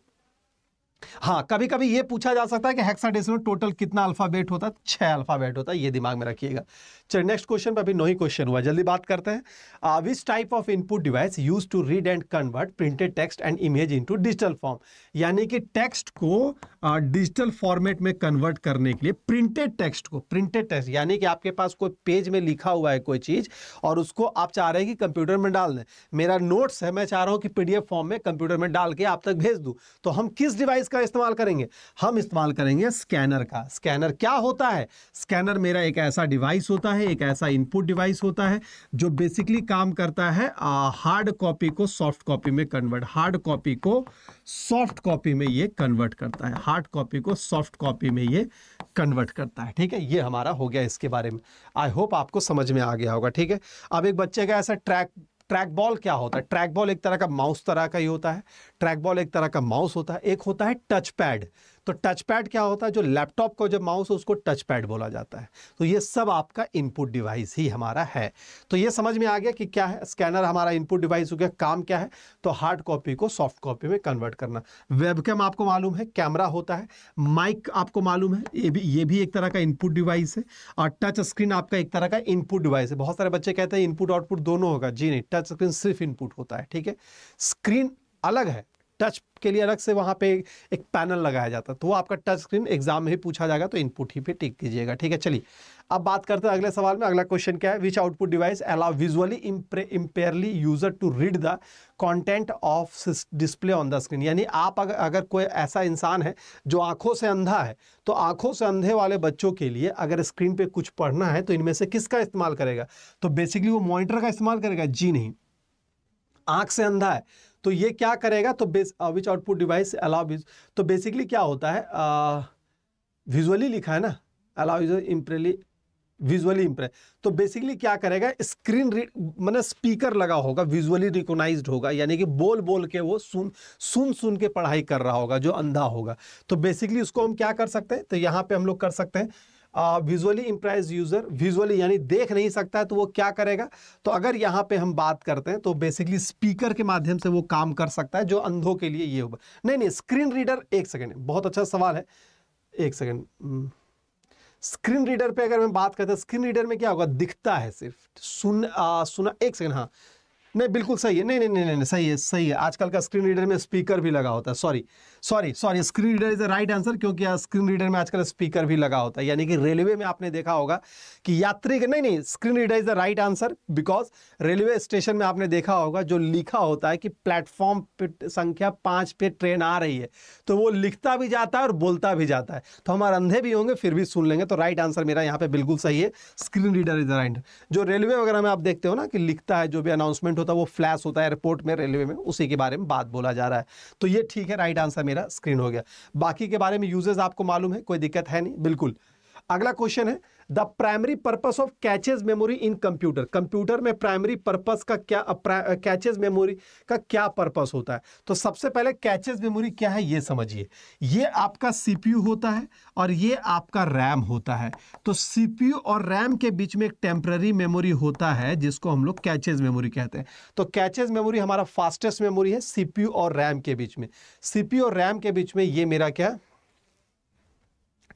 हाँ कभी कभी ये पूछा जा सकता है कि हेक्साडेसिमल टोटल कितना अल्फाबेट होता है छह अल्फाबेट होता है ये दिमाग में रखिएगा चलिए नेक्स्ट क्वेश्चन पर अभी नो ही क्वेश्चन हुआ जल्दी बात करते हैं which type of input device use to read and convert printed text and image into digital form यानी कि टेक्स्ट को डिजिटल uh, फॉर्मेट में कन्वर्ट करने के लिए प्रिंटेड टेक्स्ट को प्रिंटेड टेक्स्ट यानी कि आपके पास कोई पेज में लिखा हुआ है कोई चीज़ और उसको आप चाह रहे हैं कि कंप्यूटर में डाल दें मेरा नोट्स है मैं चाह रहा हूँ कि पी फॉर्म में कंप्यूटर में डाल के आप तक भेज दूँ तो हम किस डिवाइस किसका इस्तेमाल करेंगे हम इस्तेमाल करेंगे स्कैनर का स्कैनर क्या होता है स्कैनर मेरा एक ऐसा डिवाइस होता है एक ऐसा इनपुट डिवाइस होता है जो बेसिकली काम करता है हार्ड कॉपी को सॉफ्ट कॉपी में कन्वर्ट हार्ड कॉपी को सॉफ्ट कॉपी में ये कन्वर्ट करता है हार्ड कॉपी को सॉफ्ट कॉपी में ये कन्वर्ट करता है ठीक है ये हमारा हो गया इसके बारे में आई होप आपको समझ में आ गया होगा ठीक है अब एक बच्चे का ऐसा ट्रैक ट्रैक बॉल क्या होता है ट्रैक बॉल एक तरह का माउस तरह का ही होता है ट्रैक बॉल एक तरह का माउस होता है एक होता है टच पैड तो टच पैड क्या होता है जो लैपटॉप का जब माउस उसको टच पैड बोला जाता है तो ये सब आपका इनपुट डिवाइस ही हमारा है तो ये समझ में आ गया कि क्या है स्कैनर हमारा इनपुट डिवाइस हो गया काम क्या है तो हार्ड कॉपी को सॉफ्ट कॉपी में कन्वर्ट करना वेबकैम आपको मालूम है कैमरा होता है माइक आपको मालूम है ये भी ये भी एक तरह का इनपुट डिवाइस है और टच स्क्रीन आपका एक तरह का इनपुट डिवाइस है बहुत सारे बच्चे कहते हैं इनपुट आउटपुट दोनों होगा जी नहीं टच स्क्रीन सिर्फ इनपुट होता है ठीक है स्क्रीन अलग है टच के लिए अलग से वहाँ पे एक पैनल लगाया जाता है तो वो आपका टच स्क्रीन एग्जाम में ही पूछा जाएगा तो इनपुट ही पे टिक कीजिएगा ठीक है चलिए अब बात करते हैं अगले सवाल में अगला क्वेश्चन क्या है which output device allow visually impairedly user to read the content of display on the screen यानी आप अगर अगर कोई ऐसा इंसान है जो आंखों से अंधा है तो आंखों से अंधे वाले बच्चों के लिए अगर स्क्रीन पर कुछ पढ़ना है तो इनमें से किसका इस्तेमाल करेगा तो बेसिकली वो मॉनिटर का इस्तेमाल करेगा जी नहीं आंख से अंधा है तो ये क्या करेगा तो base which output device allow तो बेसिकली क्या होता है विजुअली uh, लिखा है ना अलाउ यूजर इम्प्रेली विजुअली इम्प्रेस तो बेसिकली क्या करेगा स्क्रीन रीड मैंने स्पीकर लगा होगा विजुअली रिकोनाइज होगा यानी कि बोल बोल के वो सुन सुन सुन के पढ़ाई कर रहा होगा जो अंधा होगा तो बेसिकली उसको हम क्या कर सकते हैं तो यहाँ पे हम लोग कर सकते हैं विजुअली इम्प्रेस यूज़र विजुअली यानी देख नहीं सकता है तो वो क्या करेगा तो अगर यहाँ पे हम बात करते हैं तो बेसिकली स्पीकर के माध्यम से वो काम कर सकता है जो अंधों के लिए ये होगा नहीं नहीं स्क्रीन रीडर एक सेकेंड बहुत अच्छा सवाल है एक सेकेंड स्क्रीन रीडर पे अगर मैं बात करता हूँ स्क्रीन रीडर में क्या होगा दिखता है सिर्फ सुन आ, सुना एक सेकेंड हाँ नहीं बिल्कुल सही है नहीं नहीं नहीं नहीं सही है सही है आजकल का स्क्रीन रीडर में स्पीकर भी लगा होता है sorry sorry sorry screen reader is the right answer क्योंकि स्क्रीन रीडर में आजकल स्पीकर भी लगा होता है यानी कि रेलवे में आपने देखा होगा कि यात्री नहीं नहीं screen reader is the right answer because railway station में आपने देखा होगा जो लिखा होता है कि प्लेटफॉर्म संख्या पांच पे ट्रेन आ रही है तो वो लिखता भी जाता है और बोलता भी जाता है तो हम अंधे भी होंगे फिर भी सुन लेंगे तो राइट आंसर मेरा यहाँ पे बिल्कुल सही है screen reader is the right जो रेलवे वगैरह में आप देखते हो ना कि लिखता है जो भी अनाउंसमेंट होता है वो फ्लैश होता है एयरपोर्ट में रेलवे में उसी के बारे में बात बोला जा रहा है तो ये ठीक है राइट आंसर मेरा मेरा स्क्रीन हो गया बाकी के बारे में यूजेस आपको मालूम है कोई दिक्कत है नहीं बिल्कुल अगला क्वेश्चन है the primary purpose of caches memory in computer computer में प्राइमरी पर्पस का क्या कैचेज मेमोरी का क्या पर्पस होता है तो सबसे पहले कैचेज मेमोरी क्या है ये समझिए ये आपका सीपीयू होता है और ये आपका रैम होता है तो सीपीयू और रैम के बीच में एक टेम्प्ररी मेमोरी होता है जिसको हम लोग कैचेज मेमोरी कहते हैं तो कैचेज मेमोरी हमारा फास्टेस्ट मेमोरी है सीपीयू और रैम के बीच में सीपीयू और रैम के बीच में ये मेरा क्या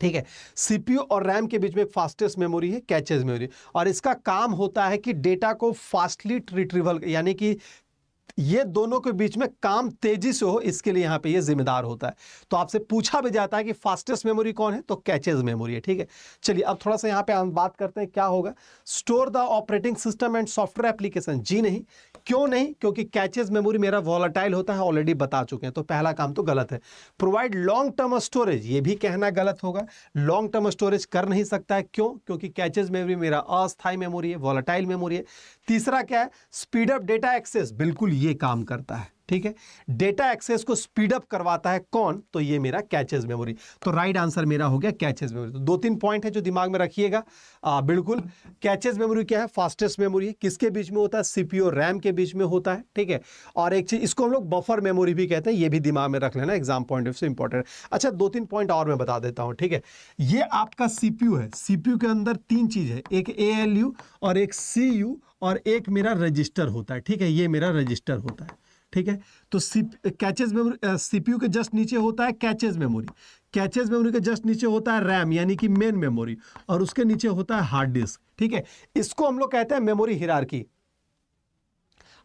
ठीक है सीपीयू और रैम के बीच में एक फास्टेस्ट मेमोरी है कैचेज मेमोरी और इसका काम होता है कि डेटा को फास्टली रिट्रीवल यानी कि ये दोनों के बीच में काम तेजी से हो इसके लिए यहां पे ये जिम्मेदार होता है तो आपसे पूछा भी जाता है कि फास्टेस्ट मेमोरी कौन है तो कैचेज मेमोरी है ठीक है चलिए अब थोड़ा सा यहां पे हम बात करते हैं क्या होगा store the operating system and software application जी नहीं क्यों नहीं क्योंकि कैचेज मेमोरी मेरा वॉलाटाइल होता है ऑलरेडी बता चुके हैं तो पहला काम तो गलत है प्रोवाइड लॉन्ग टर्म स्टोरेज ये भी कहना गलत होगा लॉन्ग टर्म स्टोरेज कर नहीं सकता है क्यों क्योंकि कैचेज मेमोरी मेरा अस्थायी मेमोरी है वॉलेटाइल मेमोरी है तीसरा क्या है स्पीड अप डेटा एक्सेस बिल्कुल ये काम करता है ठीक है डेटा एक्सेस को स्पीड अप करवाता है कौन तो ये मेरा कैचेज मेमोरी तो राइट आंसर मेरा हो गया कैचेज मेमोरी तो दो तीन पॉइंट है जो दिमाग में रखिएगा बिल्कुल कैचेज मेमोरी क्या है फास्टेस्ट मेमोरी है किसके बीच में होता है सीपीओ रैम के बीच में होता है ठीक है और एक चीज इसको हम लोग बफर मेमोरी भी कहते हैं ये भी दिमाग में रख लेना एग्जाम पॉइंट ऑफ से इंपॉर्टेंट अच्छा दो तीन पॉइंट और मैं बता देता हूँ ठीक है ये आपका सीपीयू है सीपीयू के अंदर तीन चीज है एक ए और एक सी और एक मेरा रजिस्टर होता है ठीक है ये मेरा रजिस्टर होता है ठीक है तो कैचेज मेमोरी सीपीयू के जस्ट नीचे होता है कैचेज मेमोरी कैचेज मेमोरी के जस्ट नीचे होता है रैम यानी कि मेन मेमोरी और उसके नीचे होता है हार्ड डिस्क ठीक है इसको हम लोग कहते हैं मेमोरी हिरारकी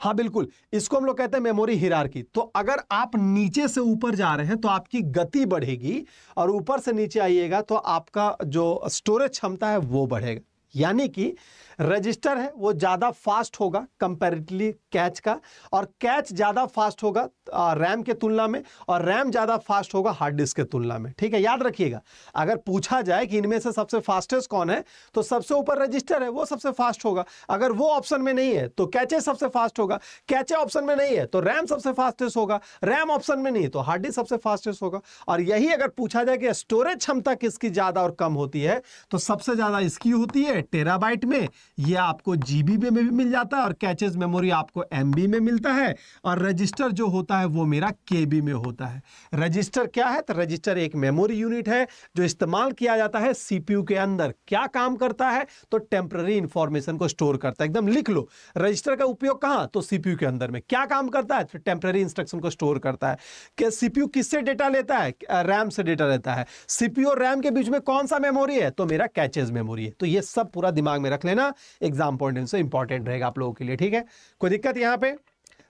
हाँ बिल्कुल इसको हम लोग कहते हैं मेमोरी हिरारकी तो अगर आप नीचे से ऊपर जा रहे हैं तो आपकी गति बढ़ेगी और ऊपर से नीचे आइएगा तो आपका जो स्टोरेज क्षमता है वो बढ़ेगा यानी कि रजिस्टर है वो ज़्यादा फास्ट होगा कंपेरेटिवली कैच का और कैच ज़्यादा फास्ट होगा रैम के तुलना में और रैम ज़्यादा फास्ट होगा हार्ड डिस्क के तुलना में ठीक है याद रखिएगा अगर पूछा जाए कि इनमें से सबसे फास्टेस्ट कौन है तो सबसे ऊपर रजिस्टर है वो सबसे फास्ट होगा अगर वो ऑप्शन में नहीं है तो कैचे सबसे फास्ट होगा कैचे ऑप्शन में नहीं है तो रैम सबसे फास्टेस्ट होगा रैम ऑप्शन में नहीं है तो हार्ड डिस्क सबसे फास्टेस्ट होगा और यही अगर पूछा जाए कि स्टोरेज क्षमता किसकी ज़्यादा और कम होती है तो सबसे ज़्यादा इसकी होती है टेराबाइट में ये आपको जीबी में भी मिल जाता है और कैचेज मेमोरी आपको एमबी में मिलता है और रजिस्टर जो होता है वो मेरा केबी में होता है रजिस्टर क्या है तो रजिस्टर एक मेमोरी यूनिट है जो इस्तेमाल किया जाता है सीपीयू के अंदर क्या काम करता है तो टेम्प्ररी इंफॉर्मेशन को स्टोर करता है एकदम लिख लो रजिस्टर का उपयोग कहाँ तो सीपीयू के अंदर में क्या काम करता है तो टेम्प्ररी इंस्ट्रक्शन को स्टोर करता है क्या सीपीयू किससे डेटा लेता है रैम से डेटा लेता है सीपीयू और रैम के बीच में कौन सा मेमोरी है तो मेरा कैचेज मेमोरी है तो ये सब पूरा दिमाग में रख लेना एग्जाम पॉइंट इनसे इंपॉर्टेंट रहेगा आप लोगों के लिए ठीक है कोई दिक्कत यहाँ पे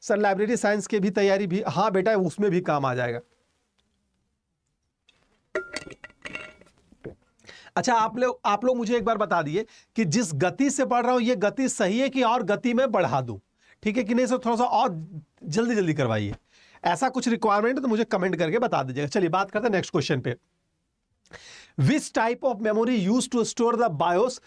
सर लाइब्रेरी साइंस की भी तैयारी भी हाँ बेटा उसमें भी काम आ जाएगा अच्छा आप लोग आप लोग मुझे एक बार बता दिए कि जिस गति से पढ़ रहा हूं ये गति सही है कि और गति में बढ़ा दूँ ठीक है कि नहीं सर थोड़ा सा और जल्दी जल्दी करवाइए ऐसा कुछ रिक्वायरमेंट है तो मुझे कमेंट करके बता दीजिएगा चलिए बात करते हैं नेक्स्ट क्वेश्चन पे which type of memory use to store the BIOS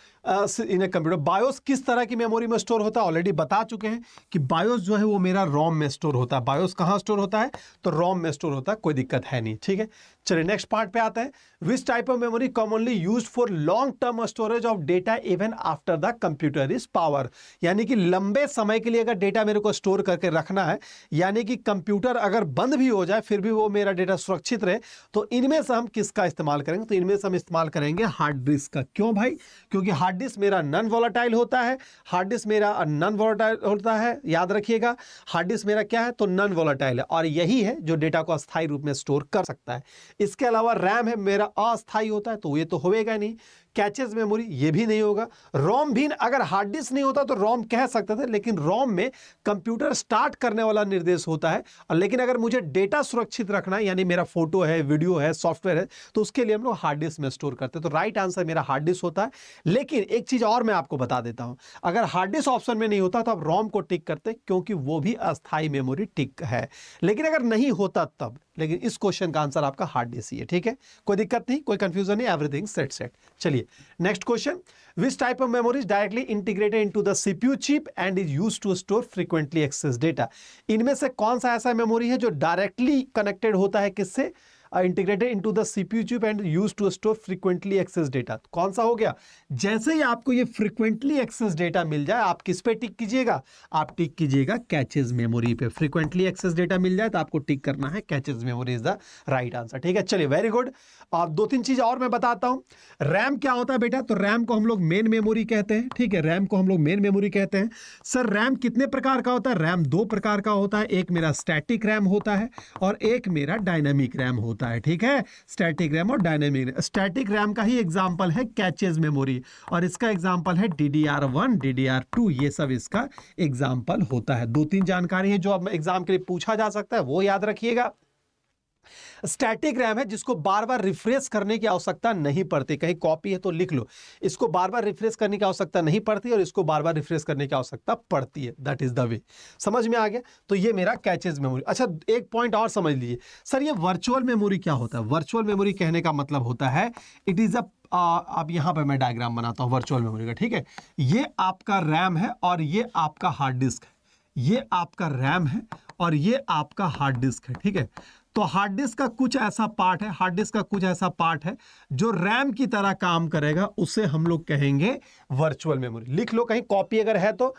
in a computer BIOS किस तरह की मेमोरी में स्टोर होता है ऑलरेडी बता चुके हैं कि बायोस जो है वो मेरा रोम में स्टोर होता है बायोस कहाँ स्टोर होता है तो रोम में स्टोर होता है कोई दिक्कत है नहीं ठीक है चलिए नेक्स्ट पार्ट पे आते हैं which type of memory commonly use for long term storage of data even after the computer is power यानी कि लंबे समय के लिए अगर डेटा मेरे को स्टोर करके रखना है यानी कि कंप्यूटर अगर बंद भी हो जाए फिर भी वो मेरा डेटा सुरक्षित रहे तो इनमें से हम किसका इस्तेमाल करेंगे तो इनमें केस हम इस्तेमाल करेंगे हार्ड डिस्क का क्यों भाई क्योंकि हार्ड डिस्क मेरा नॉन वॉलाटाइल होता है हार्ड डिस्क मेरा नॉन वॉलाटाइल होता है याद रखिएगा हार्ड डिस्क मेरा क्या है तो नॉन वॉलाटाइल है और यही है जो डेटा को अस्थायी रूप में स्टोर कर सकता है इसके अलावा रैम है मेरा अस्थायी होता है तो ये तो होगा नहीं कैचेज मेमोरी ये भी नहीं होगा रोम भी अगर हार्ड डिस्क नहीं होता तो रोम कह सकते थे लेकिन रोम में कंप्यूटर स्टार्ट करने वाला निर्देश होता है और लेकिन अगर मुझे डेटा सुरक्षित रखना है यानी मेरा फोटो है वीडियो है सॉफ्टवेयर है तो उसके लिए हम लोग हार्ड डिस्क में स्टोर करते हैं तो राइट आंसर मेरा हार्ड डिस्क होता है लेकिन एक चीज़ और मैं आपको बता देता हूँ अगर हार्ड डिस्क ऑप्शन में नहीं होता तो आप रोम को टिक करते क्योंकि वो भी अस्थायी मेमोरी टिक है लेकिन अगर नहीं होता तब लेकिन इस क्वेश्चन का आंसर आपका हार्ड डी सी है ठीक है कोई दिक्कत नहीं कोई कंफ्यूजन नहीं एवरीथिंग सेट सेट चलिए next question which type of memories directly integrated into the CPU chip and is use to store frequently access data इनमें से कौन सा ऐसा मेमोरी है जो डायरेक्टली कनेक्टेड होता है किससे are integrated into the CPU chip and used to store frequently accessed data. तो कौन सा हो गया जैसे ही आपको ये frequently accessed data मिल जाए आप किस पे टिक कीजिएगा आप टिक कीजिएगा कैचेज मेमोरी पे फ्रिक्वेंटली एक्सेस डेटा मिल जाए तो आपको टिक करना है caches memory is the right answer ठीक है चलिए वेरी गुड आप दो तीन चीज़ और मैं बताता हूँ रैम क्या होता है बेटा तो रैम को हम लोग मेन मेमोरी कहते हैं ठीक है रैम को हम लोग मेन मेमोरी कहते हैं सर रैम कितने प्रकार का होता है रैम दो प्रकार का होता है एक मेरा स्टैटिक रैम होता है और एक मेरा डायनामिक रैम होता है होता है ठीक है स्टैटिक रैम और डायनेमिक रैम स्टैटिक रैम का ही एग्जाम्पल है कैचेज मेमोरी और इसका एग्जाम्पल है D D R one D D R two ये सब इसका एग्जाम्पल होता है दो तीन जानकारी है जो अब एग्जाम के लिए पूछा जा सकता है वो याद रखिएगा स्टैटिक रैम है जिसको बार बार रिफ्रेश करने की आवश्यकता नहीं पड़ती कहीं कॉपी है तो लिख लो इसको बार बार रिफ्रेश करने की आवश्यकता नहीं पड़ती और इसको बार बार रिफ्रेश करने की आवश्यकता पड़ती है दैट इज द वे समझ में आ गया तो ये मेरा कैचेज मेमोरी अच्छा एक पॉइंट और समझ लीजिए सर ये वर्चुअल मेमोरी क्या होता है वर्चुअल मेमोरी कहने का मतलब होता है इट इज़ अ अब यहाँ पर मैं डायग्राम बनाता हूँ वर्चुअल मेमोरी का ठीक है ये आपका रैम है और ये आपका हार्ड डिस्क है ये आपका रैम है और ये आपका हार्ड डिस्क है ठीक है तो हार्ड डिस्क का कुछ ऐसा पार्ट है हार्ड डिस्क का कुछ ऐसा पार्ट है जो रैम की तरह काम करेगा उसे हम लोग कहेंगे वर्चुअल मेमोरी लिख लो कहीं कॉपी अगर है तो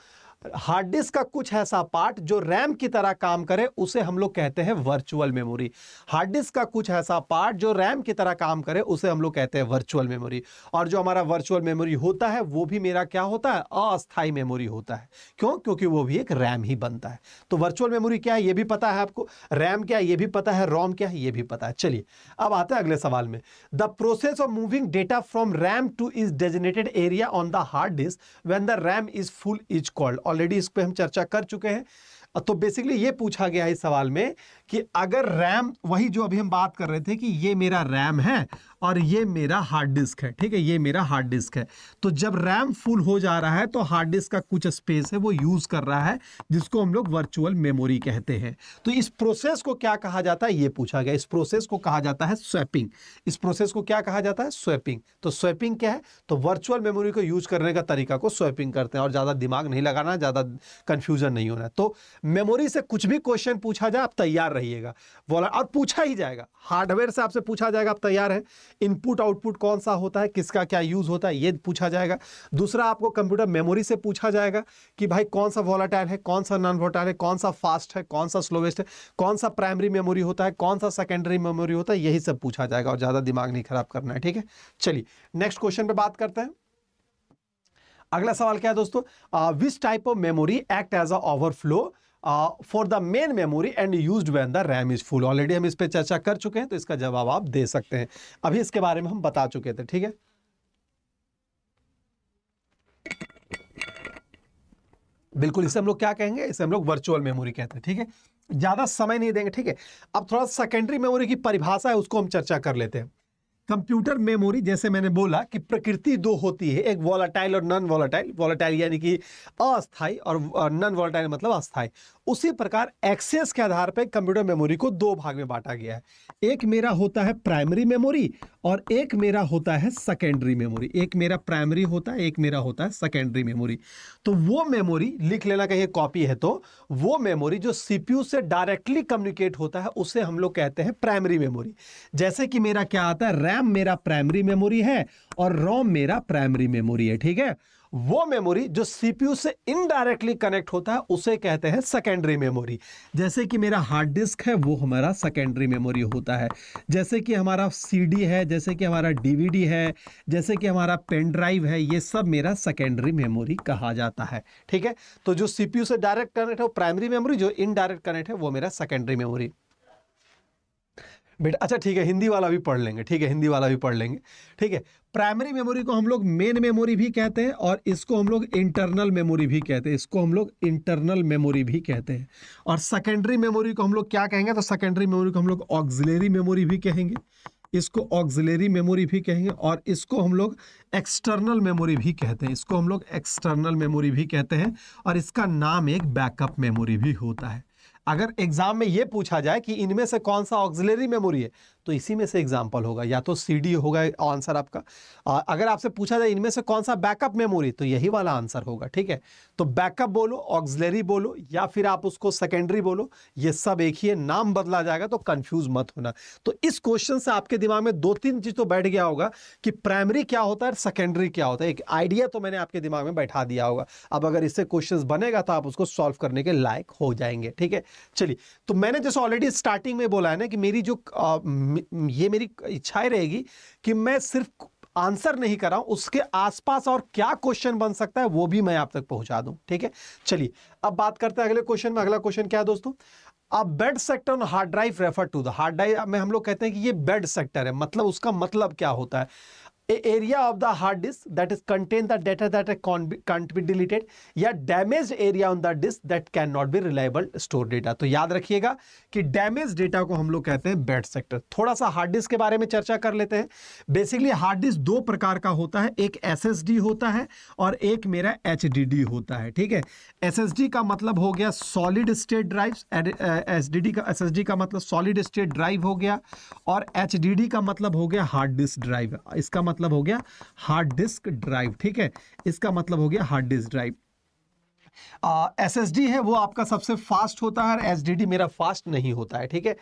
हार्ड डिस्क का कुछ ऐसा पार्ट जो रैम की तरह काम करे उसे हम लोग कहते हैं वर्चुअल मेमोरी हार्ड डिस्क का कुछ ऐसा पार्ट जो रैम की तरह काम करे उसे हम लोग कहते हैं वर्चुअल मेमोरी और जो हमारा वर्चुअल मेमोरी होता है वो भी मेरा क्या होता है अस्थायी मेमोरी होता है क्यों क्योंकि वो भी एक रैम ही बनता है तो वर्चुअल मेमोरी क्या है ये भी पता है आपको रैम क्या है ये भी पता है रोम क्या है ये भी पता है चलिए अब आते हैं अगले सवाल में the process of moving data from RAM to is designated area on the hard disk when the RAM is full is called already इस पर हम चर्चा कर चुके हैं तो बेसिकली ये पूछा गया है इस सवाल में कि अगर रैम वही जो अभी हम बात कर रहे थे कि ये मेरा रैम है और ये मेरा हार्ड डिस्क है ठीक है ये मेरा हार्ड डिस्क है तो जब रैम फुल हो जा रहा है तो हार्ड डिस्क का कुछ स्पेस है वो यूज़ कर रहा है जिसको हम लोग वर्चुअल मेमोरी कहते हैं तो इस प्रोसेस को क्या कहा जाता है ये पूछा गया इस प्रोसेस को कहा जाता है स्वैपिंग इस प्रोसेस को क्या कहा जाता है स्वैपिंग तो स्वैपिंग क्या है तो वर्चुअल मेमोरी को यूज करने का तरीका को स्वैपिंग करते हैं और ज़्यादा दिमाग नहीं लगाना ज़्यादा कंफ्यूजन नहीं होना तो मेमोरी से कुछ भी क्वेश्चन पूछा जाए आप तैयार रहिएगा वॉल और पूछा ही जाएगा हार्डवेयर से आपसे पूछा जाएगा आप तैयार हैं इनपुट आउटपुट कौन सा होता है किसका क्या यूज़ होता है ये पूछा जाएगा दूसरा आपको कंप्यूटर मेमोरी से पूछा जाएगा कि भाई कौन सा वॉलाटाइल है कौन सा नॉन वॉलाटाइल है कौन सा फास्ट है कौन सा स्लोवेस्ट है कौन सा प्राइमरी मेमोरी होता है कौन सा सेकेंडरी मेमोरी होता है यही सब पूछा जाएगा और ज़्यादा दिमाग नहीं खराब करना है ठीक है चलिए नेक्स्ट क्वेश्चन पर बात करते हैं अगला सवाल क्या है दोस्तों which type of memory act as a overflow flow for the main memory and use when the RAM is full already हम इस पर चर्चा कर चुके हैं तो इसका जवाब आप दे सकते हैं अभी इसके बारे में हम बता चुके थे ठीक है बिल्कुल इसे हम लोग क्या कहेंगे इसे हम लोग वर्चुअल मेमोरी कहते हैं ठीक है ज़्यादा समय नहीं देंगे ठीक है अब थोड़ा सेकेंडरी मेमोरी की परिभाषा है उसको हम चर्चा कर लेते हैं कंप्यूटर मेमोरी जैसे मैंने बोला कि प्रकृति दो होती है एक वॉलाटाइल और नॉन वॉलाटाइल वॉलाटाइल यानी कि अस्थाई और नॉन वॉलाटाइल मतलब अस्थाई उसी प्रकार एक्सेस के आधार पर कंप्यूटर मेमोरी को दो भाग में बांटा गया है एक मेरा होता है प्राइमरी मेमोरी और एक मेरा होता है सेकेंडरी मेमोरी एक मेरा प्राइमरी होता है एक मेरा होता है सेकेंडरी मेमोरी तो वो मेमोरी लिख लेना कहीं कॉपी है तो वो मेमोरी जो सीपीयू से डायरेक्टली कम्युनिकेट होता है उसे हम लोग कहते हैं प्राइमरी मेमोरी जैसे कि मेरा क्या आता है रैम मेरा प्राइमरी मेमोरी है और रोम मेरा प्राइमरी मेमोरी है ठीक है वो मेमोरी जो सीपीयू से इनडायरेक्टली कनेक्ट होता है उसे कहते हैं सेकेंडरी मेमोरी जैसे कि मेरा हार्ड डिस्क है वो हमारा सेकेंडरी मेमोरी होता है जैसे कि हमारा सीडी है जैसे कि हमारा डीवीडी है जैसे कि हमारा पेन ड्राइव है ये सब मेरा सेकेंडरी मेमोरी कहा जाता है ठीक है तो जो सीपीयू से डायरेक्ट कनेक्ट है वो प्राइमरी मेमोरी जो इनडायरेक्ट कनेक्ट है वो मेरा सेकेंडरी मेमोरी बेटा अच्छा ठीक है हिंदी वाला भी पढ़ लेंगे ठीक है हिंदी वाला भी पढ़ लेंगे ठीक है प्राइमरी मेमोरी को हम लोग मेन मेमोरी भी कहते हैं और इसको हम लोग इंटरनल मेमोरी भी कहते हैं इसको हम लोग इंटरनल मेमोरी भी कहते हैं और सेकेंडरी मेमोरी को हम लोग क्या कहेंगे तो सेकेंडरी मेमोरी को हम लोग ऑक्जिलेरी मेमोरी भी कहेंगे इसको ऑक्जिलेरी मेमोरी भी कहेंगे और इसको हम लोग एक्सटर्नल मेमोरी भी कहते हैं इसको हम लोग एक्सटर्नल मेमोरी भी कहते हैं और इसका नाम एक बैकअप मेमोरी भी होता है अगर एग्जाम में ये पूछा जाए कि इनमें से कौन सा ऑक्सिलरी मेमोरी है तो इसी में से एग्जाम्पल होगा या तो सी होगा आंसर आपका आ, अगर आपसे पूछा जाए इनमें से कौन सा बैकअप मेमोरी तो यही वाला आंसर होगा ठीक है तो बैकअप बोलो ऑक्सलरी बोलो या फिर आप उसको सेकेंडरी बोलो ये सब एक ही है नाम बदला जाएगा तो कंफ्यूज मत होना तो इस क्वेश्चन से आपके दिमाग में दो तीन चीज़ तो बैठ गया होगा कि प्राइमरी क्या होता है सेकेंडरी क्या होता है एक आइडिया तो मैंने आपके दिमाग में बैठा दिया होगा अब अगर इससे क्वेश्चन बनेगा तो आप उसको सॉल्व करने के लायक हो जाएंगे ठीक है चलिए तो मैंने जैसे ऑलरेडी स्टार्टिंग में बोला है ना कि मेरी जो आ, ये मेरी इच्छाएं रहेगी कि मैं सिर्फ आंसर नहीं कर रहा हूं उसके आसपास और क्या क्वेश्चन बन सकता है वो भी मैं आप तक पहुंचा दूं ठीक है चलिए अब बात करते हैं अगले क्वेश्चन में अगला क्वेश्चन क्या है दोस्तों अब bad sector on hard drive refer to the hard drive में हम लोग कहते हैं कि ये बेड सेक्टर है मतलब उसका मतलब क्या होता है area of the hard disk that is contain the data that can't be deleted या damage area on the disk that can not be reliable store data तो याद रखिएगा कि डैमेज डेटा को हम लोग कहते हैं बैड सेक्टर थोड़ा सा हार्ड डिस्क के बारे में चर्चा कर लेते हैं बेसिकली हार्ड डिस्क दो प्रकार का होता है एक एस होता है और एक मेरा एच होता है ठीक है एस का मतलब हो गया सॉलिड स्टेट ड्राइव एस का एस का मतलब सॉलिड स्टेट ड्राइव हो गया और एच का मतलब हो गया हार्ड डिस्क ड्राइव इसका मतलब मतलब हो गया हार्ड डिस्क ड्राइव ठीक है इसका मतलब हो गया hard disk drive S S D है वो आपका सबसे फास्ट होता है एस डी डी मेरा फास्ट नहीं होता है ठीक है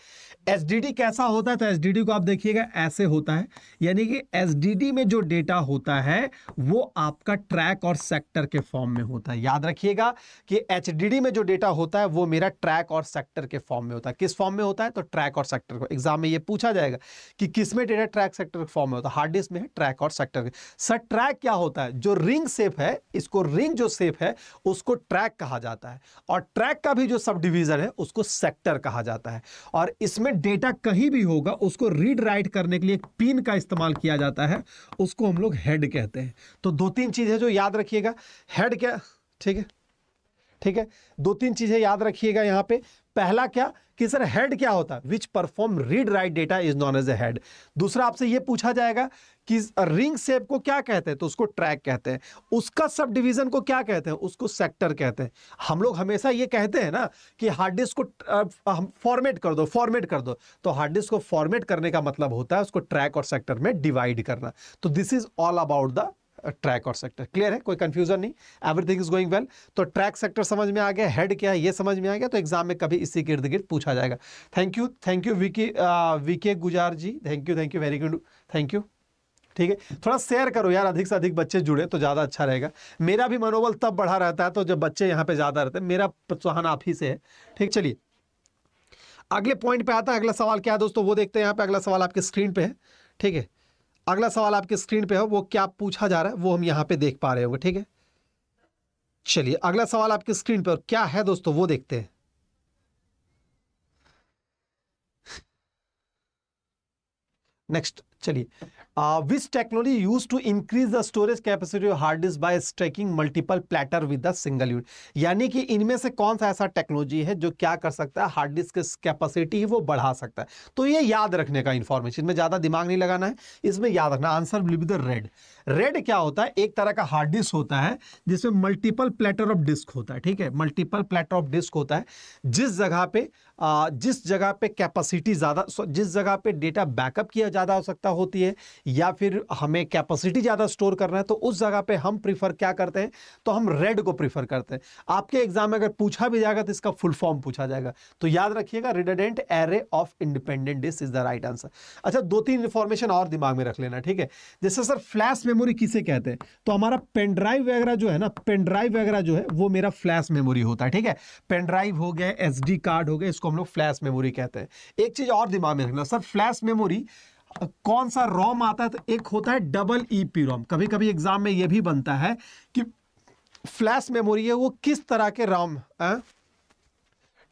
एस डी डी कैसा होता है तो एस डी डी को आप देखिएगा ऐसे होता है यानी कि एस डी डी में जो डेटा होता है वो आपका ट्रैक और सेक्टर के फॉर्म में होता है याद रखिएगा कि एच डी डी में जो डेटा होता है वो मेरा ट्रैक और सेक्टर के फॉर्म में होता है किस फॉर्म में होता है तो ट्रैक और सेक्टर को एग्जाम में ये पूछा जाएगा कि किस में डेटा ट्रैक सेक्टर के फॉर्म में होता है हार्ड डिस्क में है ट्रैक और सेक्टर सर ट्रैक क्या होता है जो रिंग सेफ है इसको रिंग जो सेफ है उसको ट्रैक कहा जाता है और ट्रैक का भी जो सब डिवीज़न है उसको सेक्टर कहा जाता है और इसमें डेटा कहीं भी होगा उसको रीड राइट करने के लिए एक पिन का इस्तेमाल किया जाता है उसको हम लोग हेड कहते हैं तो दो तीन चीजें जो याद रखिएगा हेड क्या ठीक है ठीक है दो तीन चीज़ें याद रखिएगा यहाँ पे पहला क्या कि सर हेड क्या होता है which perform read write data is known as a head दूसरा आपसे ये पूछा जाएगा कि रिंग सेप को क्या कहते हैं तो उसको ट्रैक कहते हैं उसका सब डिवीजन को क्या कहते हैं उसको सेक्टर कहते हैं हम लोग हमेशा ये कहते हैं ना कि हार्ड डिस्क को हम फॉर्मेट कर दो फॉर्मेट कर दो तो हार्ड डिस्क को फॉर्मेट करने का मतलब होता है उसको ट्रैक और सेक्टर में डिवाइड करना तो this is all about the track और सेक्टर क्लियर है कोई कंफ्यूजन नहीं एवरीथिंग इज गोइंग वेल तो ट्रैक सेक्टर समझ में आ गया हेड क्या है ये समझ में आ गया तो एग्जाम में कभी इसी के इर्द गिर्द पूछा जाएगा thank you thank you V K V K Gujar ji thank you thank you very good thank you ठीक है थोड़ा शेयर करो यार अधिक से अधिक बच्चे जुड़े तो ज़्यादा अच्छा रहेगा मेरा भी मनोबल तब बढ़ा रहता है तो जब बच्चे यहाँ पे ज़्यादा रहते हैं मेरा प्रोत्साहन आप ही से है ठीक चलिए अगले पॉइंट पे आता है अगला सवाल क्या है दोस्तों वो देखते हैं यहाँ पे अगला सवाल आपके स्क्रीन पे है ठीक है अगला सवाल आपके स्क्रीन पे है वो क्या पूछा जा रहा है वो हम यहाँ पे देख पा रहे होंगे ठीक है चलिए अगला सवाल आपके स्क्रीन पे और क्या है दोस्तों वो देखते हैं नेक्स्ट चलिए Uh, which technology used to increase the storage capacity of hard disk by stacking multiple platter with a single unit यानी कि इनमें से कौन सा ऐसा टेक्नोलॉजी है जो क्या कर सकता है हार्ड डिस्क कैपेसिटी वो बढ़ा सकता है तो ये याद रखने का इन्फॉर्मेशन में ज़्यादा दिमाग नहीं लगाना है इसमें याद रखना answer will be the RAID RAID क्या होता है एक तरह का हार्ड डिस्क होता है जिसमें मल्टीपल प्लेटर ऑफ डिस्क होता है ठीक है मल्टीपल प्लेटर ऑफ डिस्क होता है जिस जगह पे जिस जगह पे कैपेसिटी ज़्यादा जिस जगह पे डेटा बैकअप किया ज़्यादा आवश्यकता होती है या फिर हमें कैपेसिटी ज़्यादा स्टोर करना है तो उस जगह पे हम प्रीफर क्या करते हैं तो हम रेड को प्रीफर करते हैं आपके एग्जाम में अगर पूछा भी जाएगा तो इसका फुल फॉर्म पूछा जाएगा तो याद रखिएगा redundant array of independent disk is the right answer अच्छा दो तीन इन्फॉर्मेशन और दिमाग में रख लेना ठीक है जैसे सर फ्लैश में मेमोरी किसे कहते हैं तो हमारा पेनड्राइव वगैरह जो है ना पेनड्राइव वगैरह जो है वो मेरा फ्लैश मेमोरी होता है ठीक है पेनड्राइव हो गया एस कार्ड हो गया इसको हम लोग फ्लैश मेमोरी कहते हैं एक चीज़ और दिमाग में रखना सर फ्लैश मेमोरी कौन सा रोम आता है तो एक होता है डबल ई पी रोम कभी कभी एग्जाम में यह भी बनता है कि फ्लैश मेमोरी है वो किस तरह के रोम है?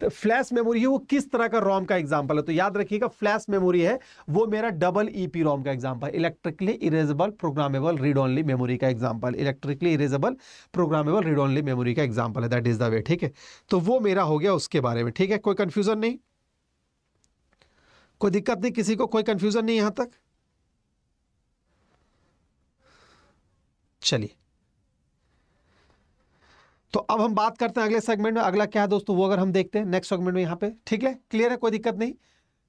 तो फ्लैश मेमोरी है वो किस तरह का रोम का एग्जाम्पल है तो याद रखिएगा फ्लैश मेमोरी है वो मेरा डबल ईपी e रोम का example electrically erasable programmable read only memory का example electrically erasable programmable read only memory का एग्जाम्पल है दैट इज द वे ठीक है तो वो मेरा हो गया उसके बारे में ठीक है कोई कन्फ्यूजन नहीं कोई दिक्कत नहीं किसी को कोई कन्फ्यूजन नहीं यहां तक चलिए तो अब हम बात करते हैं अगले सेगमेंट में अगला क्या है दोस्तों वो अगर हम देखते हैं नेक्स्ट सेगमेंट में यहाँ पे ठीक है क्लियर है कोई दिक्कत नहीं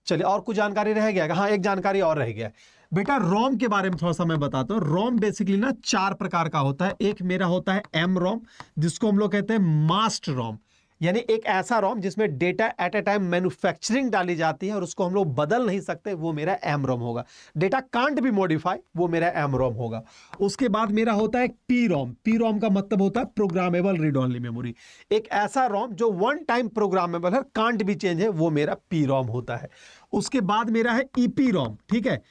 चलिए और कुछ जानकारी रह गया हाँ एक जानकारी और रह गया बेटा रोम के बारे में थोड़ा सा मैं बताता हूँ रोम बेसिकली ना चार प्रकार का होता है एक मेरा होता है एम रोम जिसको हम लोग कहते हैं मास्ट रोम यानी एक ऐसा रोम जिसमें data at a time manufacturing डाली जाती है और उसको हम लोग बदल नहीं सकते वो मेरा एम रोम होगा डेटा कांट भी मॉडिफाई वो मेरा एम रोम होगा उसके बाद मेरा होता है पी रोम पी रोम का मतलब होता है प्रोग्रामेबल रीड ऑनली मेमोरी एक ऐसा रोम जो वन टाइम प्रोग्रामेबल है कांट भी चेंज है वो मेरा पी रोम होता है उसके बाद मेरा है ई पी रोम ठीक है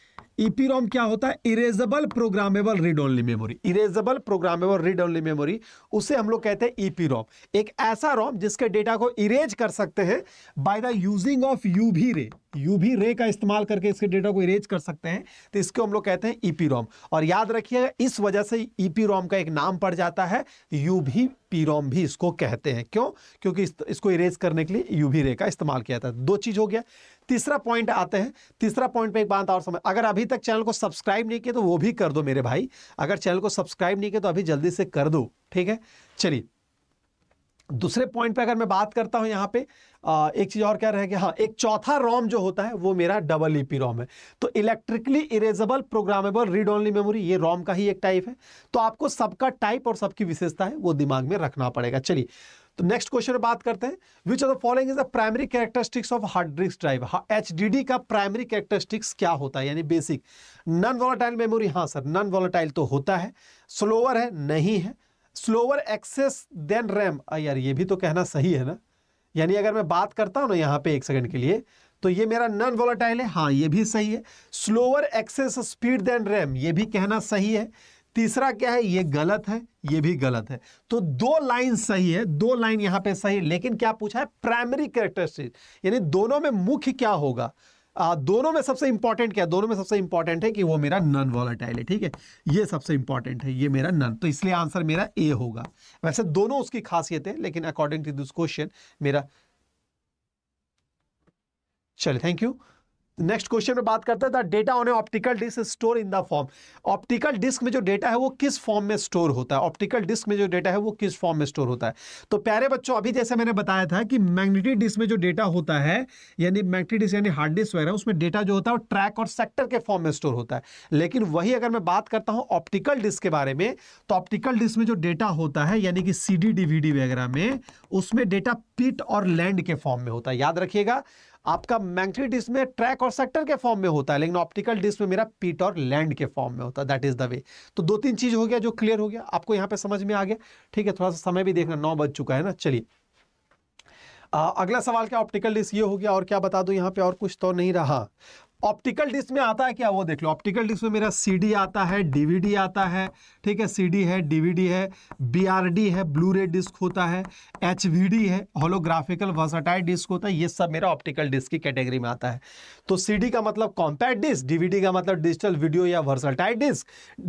ईपीरोम क्या होता है erasable programmable read only memory erasable programmable read only memory उसे हम लोग कहते हैं ईपी रोम एक ऐसा रोम जिसके डेटा को इरेज कर सकते हैं बाय द यूजिंग ऑफ भी रे यूवी रे का इस्तेमाल करके इसके डेटा को इरेज कर सकते हैं तो इसको हम लोग कहते हैं ईपी e रोम और याद रखिएगा इस वजह से ईपी e रोम का एक नाम पड़ जाता है यूवी पीरोम भी इसको कहते हैं क्यों क्योंकि इस, इसको इरेज करने के लिए यूवी रे का इस्तेमाल किया जाता है दो चीज़ हो गया तीसरा पॉइंट आते हैं तीसरा पॉइंट पे एक बात और समझ अगर अभी तक चैनल को सब्सक्राइब नहीं किया तो वो भी कर दो मेरे भाई अगर चैनल को सब्सक्राइब नहीं किया तो अभी जल्दी से कर दो ठीक है चलिए दूसरे पॉइंट पे अगर मैं बात करता हूँ यहाँ पे आ, एक चीज़ और क्या रहेगी हाँ एक चौथा रोम जो होता है वो मेरा डबल ईपी रोम है तो electrically erasable programmable read only memory ये रोम का ही एक टाइप है तो आपको सबका टाइप और सबकी विशेषता है वो दिमाग में रखना पड़ेगा चलिए तो नेक्स्ट क्वेश्चन में बात करते हैं which of the following is the primary characteristics of hard disk drive H का प्राइमरी कैरेक्टरिस्टिक्स क्या होता है यानी बेसिक नॉन वॉलेटाइल मेमोरी हाँ सर नॉन वॉलेटाइल तो होता है स्लोअर है नहीं है स्लोअर एक्सेस देन रैम यार ये भी तो कहना सही है ना यानी अगर मैं बात करता हूं ना यहाँ पे एक सेकंड के लिए तो ये मेरा नॉन वोलाटाइल है हाँ ये भी सही है slower access speed than RAM ये भी कहना सही है तीसरा क्या है ये गलत है ये भी गलत है तो दो लाइन सही है दो लाइन यहाँ पे सही है लेकिन क्या पूछा है प्राइमरी कैरेक्टरिस्टिक यानी दोनों में मुख्य क्या होगा आ, दोनों में सबसे इंपॉर्टेंट क्या है दोनों में सबसे इंपॉर्टेंट है कि वो मेरा नन वॉलेटाइल है ठीक है ये सबसे इंपॉर्टेंट है ये मेरा नन तो इसलिए आंसर मेरा ए होगा वैसे दोनों उसकी खासियत है लेकिन अकॉर्डिंग टू दिस क्वेश्चन मेरा चलिए थैंक यू नेक्स्ट क्वेश्चन में बात करते हैं data on optical disk store in the form optical disk में जो डेटा है वो किस फॉर्म में स्टोर होता है ऑप्टिकल डिस्क में जो डेटा है वो किस फॉर्म में स्टोर होता है तो प्यारे बच्चों अभी जैसे मैंने बताया था कि मैग्नेटिक डिस्क में जो डेटा होता है यानी मैग्नेटिक डिस्क यानी हार्ड डिस्क वगैरह उसमें डेटा जो होता है वो ट्रैक और सेक्टर के फॉर्म में स्टोर होता है लेकिन वही अगर मैं बात करता हूँ ऑप्टिकल डिस्क के बारे में तो ऑप्टिकल डिस्क में जो डेटा होता है यानी कि सी डी वगैरह में उसमें डेटा पिट और लैंड के फॉर्म में होता है याद रखिएगा आपका मैग्नेटिक डिस्क में ट्रैक और सेक्टर के फॉर्म में होता है लेकिन ऑप्टिकल डिस्क में मेरा पीट और लैंड के फॉर्म में होता है दैट इज द वे तो दो तीन चीज हो गया जो क्लियर हो गया आपको यहाँ पे समझ में आ गया ठीक है थोड़ा सा समय भी देखना नौ बज चुका है ना चलिए अगला सवाल क्या ऑप्टिकल डिस्क ये हो गया और क्या बता दो यहाँ पे और कुछ तो नहीं रहा ऑप्टिकल डिस्क में आता है क्या वो देख लो ऑप्टिकल डिस्क में मेरा सीडी आता है डीवीडी आता है ठीक है सीडी है डीवीडी है बीआरडी है ब्लू रे डिस्क होता है एचवीडी है होलोग्राफिकल वर्सटाइल डिस्क होता है ये सब मेरा ऑप्टिकल डिस्क की कैटेगरी में आता है तो सीडी का मतलब कॉम्पैक्ट डिस्क डीवीडी का मतलब डिजिटल वीडियो या वर्सटाइट डिस्क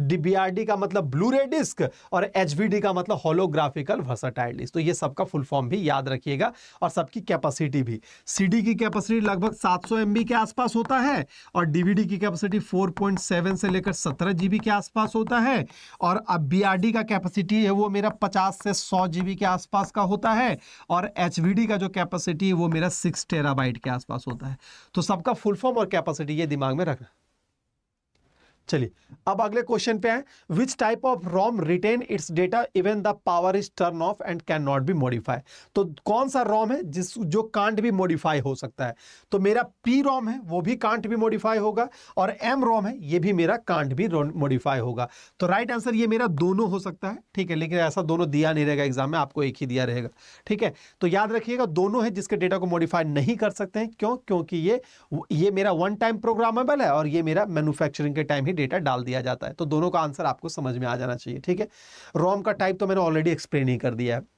डीबीआरडी का मतलब ब्लू रे डिस्क और एचवीडी का मतलब होलोग्राफिकल वर्सटाइल डिस्क तो ये सबका फुल फॉर्म भी याद रखिएगा और सबकी कैपेसिटी भी सीडी की कैपेसिटी लगभग 700 सौ के आसपास होता है और डीवीडी की कैपेसिटी 4.7 से लेकर 17 जीबी के आसपास होता है और अब बीआरडी का कैपेसिटी है वो मेरा 50 से 100 जीबी के आसपास का होता है और एचवीडी का जो कैपेसिटी है वो मेरा 6 टेराबाइट के आसपास होता है तो सबका फुल फॉर्म और कैपेसिटी ये दिमाग में रखना चलिए अब अगले क्वेश्चन पे आए which type of ROM retain its data even the power is turn off and can not be modify तो कौन सा रॉम है जिस जो कांट भी मॉडिफाई हो सकता है तो मेरा पी रॉम है वो भी कांट भी मॉडिफाई होगा और एम रॉम है ये भी मेरा कांट भी मॉडिफाई होगा तो राइट आंसर ये मेरा दोनों हो सकता है ठीक है लेकिन ऐसा दोनों दिया नहीं रहेगा एग्जाम में आपको एक ही दिया रहेगा ठीक है तो याद रखिएगा दोनों है जिसके डेटा को मॉडिफाई नहीं कर सकते हैं क्यों क्योंकि ये ये मेरा वन टाइम प्रोग्रामेबल है और ये मेरा मैनुफैक्चरिंग के टाइम ही डेटा डाल दिया जाता है तो दोनों का आंसर आपको समझ में आ जाना चाहिए ठीक है रोम का टाइप तो मैंने ऑलरेडी एक्सप्लेन ही कर दिया है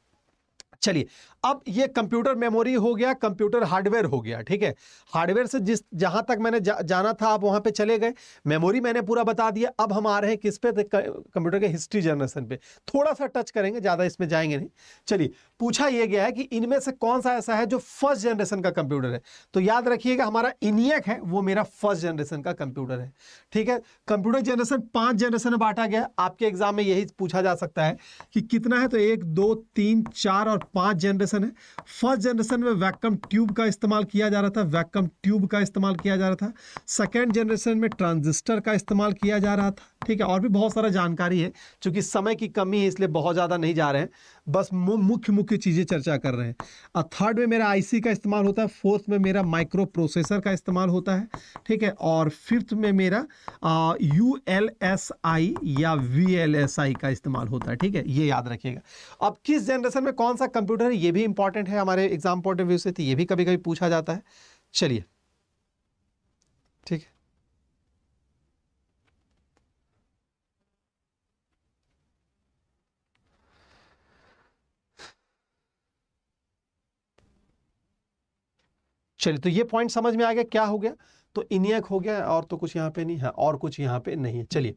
चलिए अब ये कंप्यूटर मेमोरी हो गया कंप्यूटर हार्डवेयर हो गया ठीक है हार्डवेयर से जिस जहां तक मैंने जा, जाना था आप वहां पे चले गए मेमोरी मैंने पूरा बता दिया अब हम आ रहे हैं किस पे कंप्यूटर के हिस्ट्री जनरेशन पे थोड़ा सा टच करेंगे ज़्यादा इसमें जाएंगे नहीं चलिए पूछा यह गया है कि इनमें से कौन सा ऐसा है जो फर्स्ट जनरेशन का कंप्यूटर है तो याद रखिएगा हमारा इनियक है वो मेरा फर्स्ट जनरेशन का कंप्यूटर है ठीक है कंप्यूटर जनरेशन पांच जनरेशन में बांटा गया आपके एग्जाम में यही पूछा जा सकता है कि कितना है तो एक दो तीन चार और पांच जनरेशन है फर्स्ट जनरेशन में वैक्यूम ट्यूब का इस्तेमाल किया जा रहा था वैक्यूम ट्यूब का इस्तेमाल किया जा रहा था सेकेंड जनरेशन में ट्रांजिस्टर का इस्तेमाल किया जा रहा था ठीक है और भी बहुत सारा जानकारी है चूंकि समय की कमी है इसलिए बहुत ज़्यादा नहीं जा रहे हैं बस मुख्य मुख्य चीज़ें चर्चा कर रहे हैं और थर्ड में मेरा आईसी का इस्तेमाल होता है फोर्थ में मेरा माइक्रो प्रोसेसर का इस्तेमाल होता है ठीक है और फिफ्थ में मेरा यू एल एस आई या वी एल एस आई का इस्तेमाल होता है ठीक है ये याद रखिएगा अब किस जनरेशन में कौन सा कंप्यूटर है ये भी इंपॉर्टेंट है हमारे एग्जाम पॉइंट ऑफ व्यू से तो ये भी कभी कभी पूछा जाता है चलिए ठीक है चलिए तो ये पॉइंट समझ में आ गया क्या हो गया तो इनियक हो गया और तो कुछ यहाँ पे नहीं है और कुछ यहाँ पे नहीं है चलिए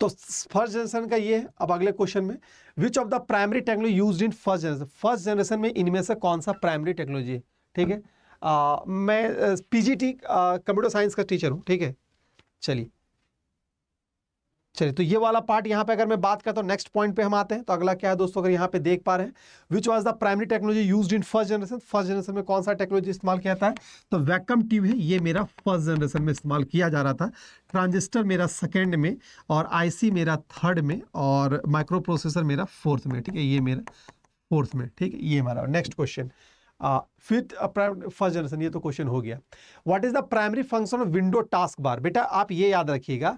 तो फर्स्ट जनरेशन का ये है अब अगले क्वेश्चन में which of the primary technology use in first generation first generation में इनमें से कौन सा प्राइमरी टेक्नोलॉजी है ठीक है आ, मैं पीजीटी कंप्यूटर साइंस का टीचर हूँ ठीक है चलिए चलिए तो ये वाला पार्ट यहाँ पे अगर मैं बात करता हूँ नेक्स्ट पॉइंट पे हम आते हैं तो अगला क्या है दोस्तों अगर यहाँ पे देख पा रहे हैं which was the primary technology use in first generation first generation में कौन सा टेक्नोलॉजी इस्तेमाल किया जाता है तो वैकम ट्यूब है ये मेरा फर्स्ट जनरेशन में इस्तेमाल किया जा रहा था ट्रांजिस्टर मेरा सेकेंड में और आई मेरा थर्ड में और माइक्रो प्रोसेसर मेरा फोर्थ में ठीक है ये मेरा फोर्थ में ठीक है ये हमारा next question fifth first generation ये तो क्वेश्चन हो गया what is the primary function of window task bar बेटा आप ये याद रखिएगा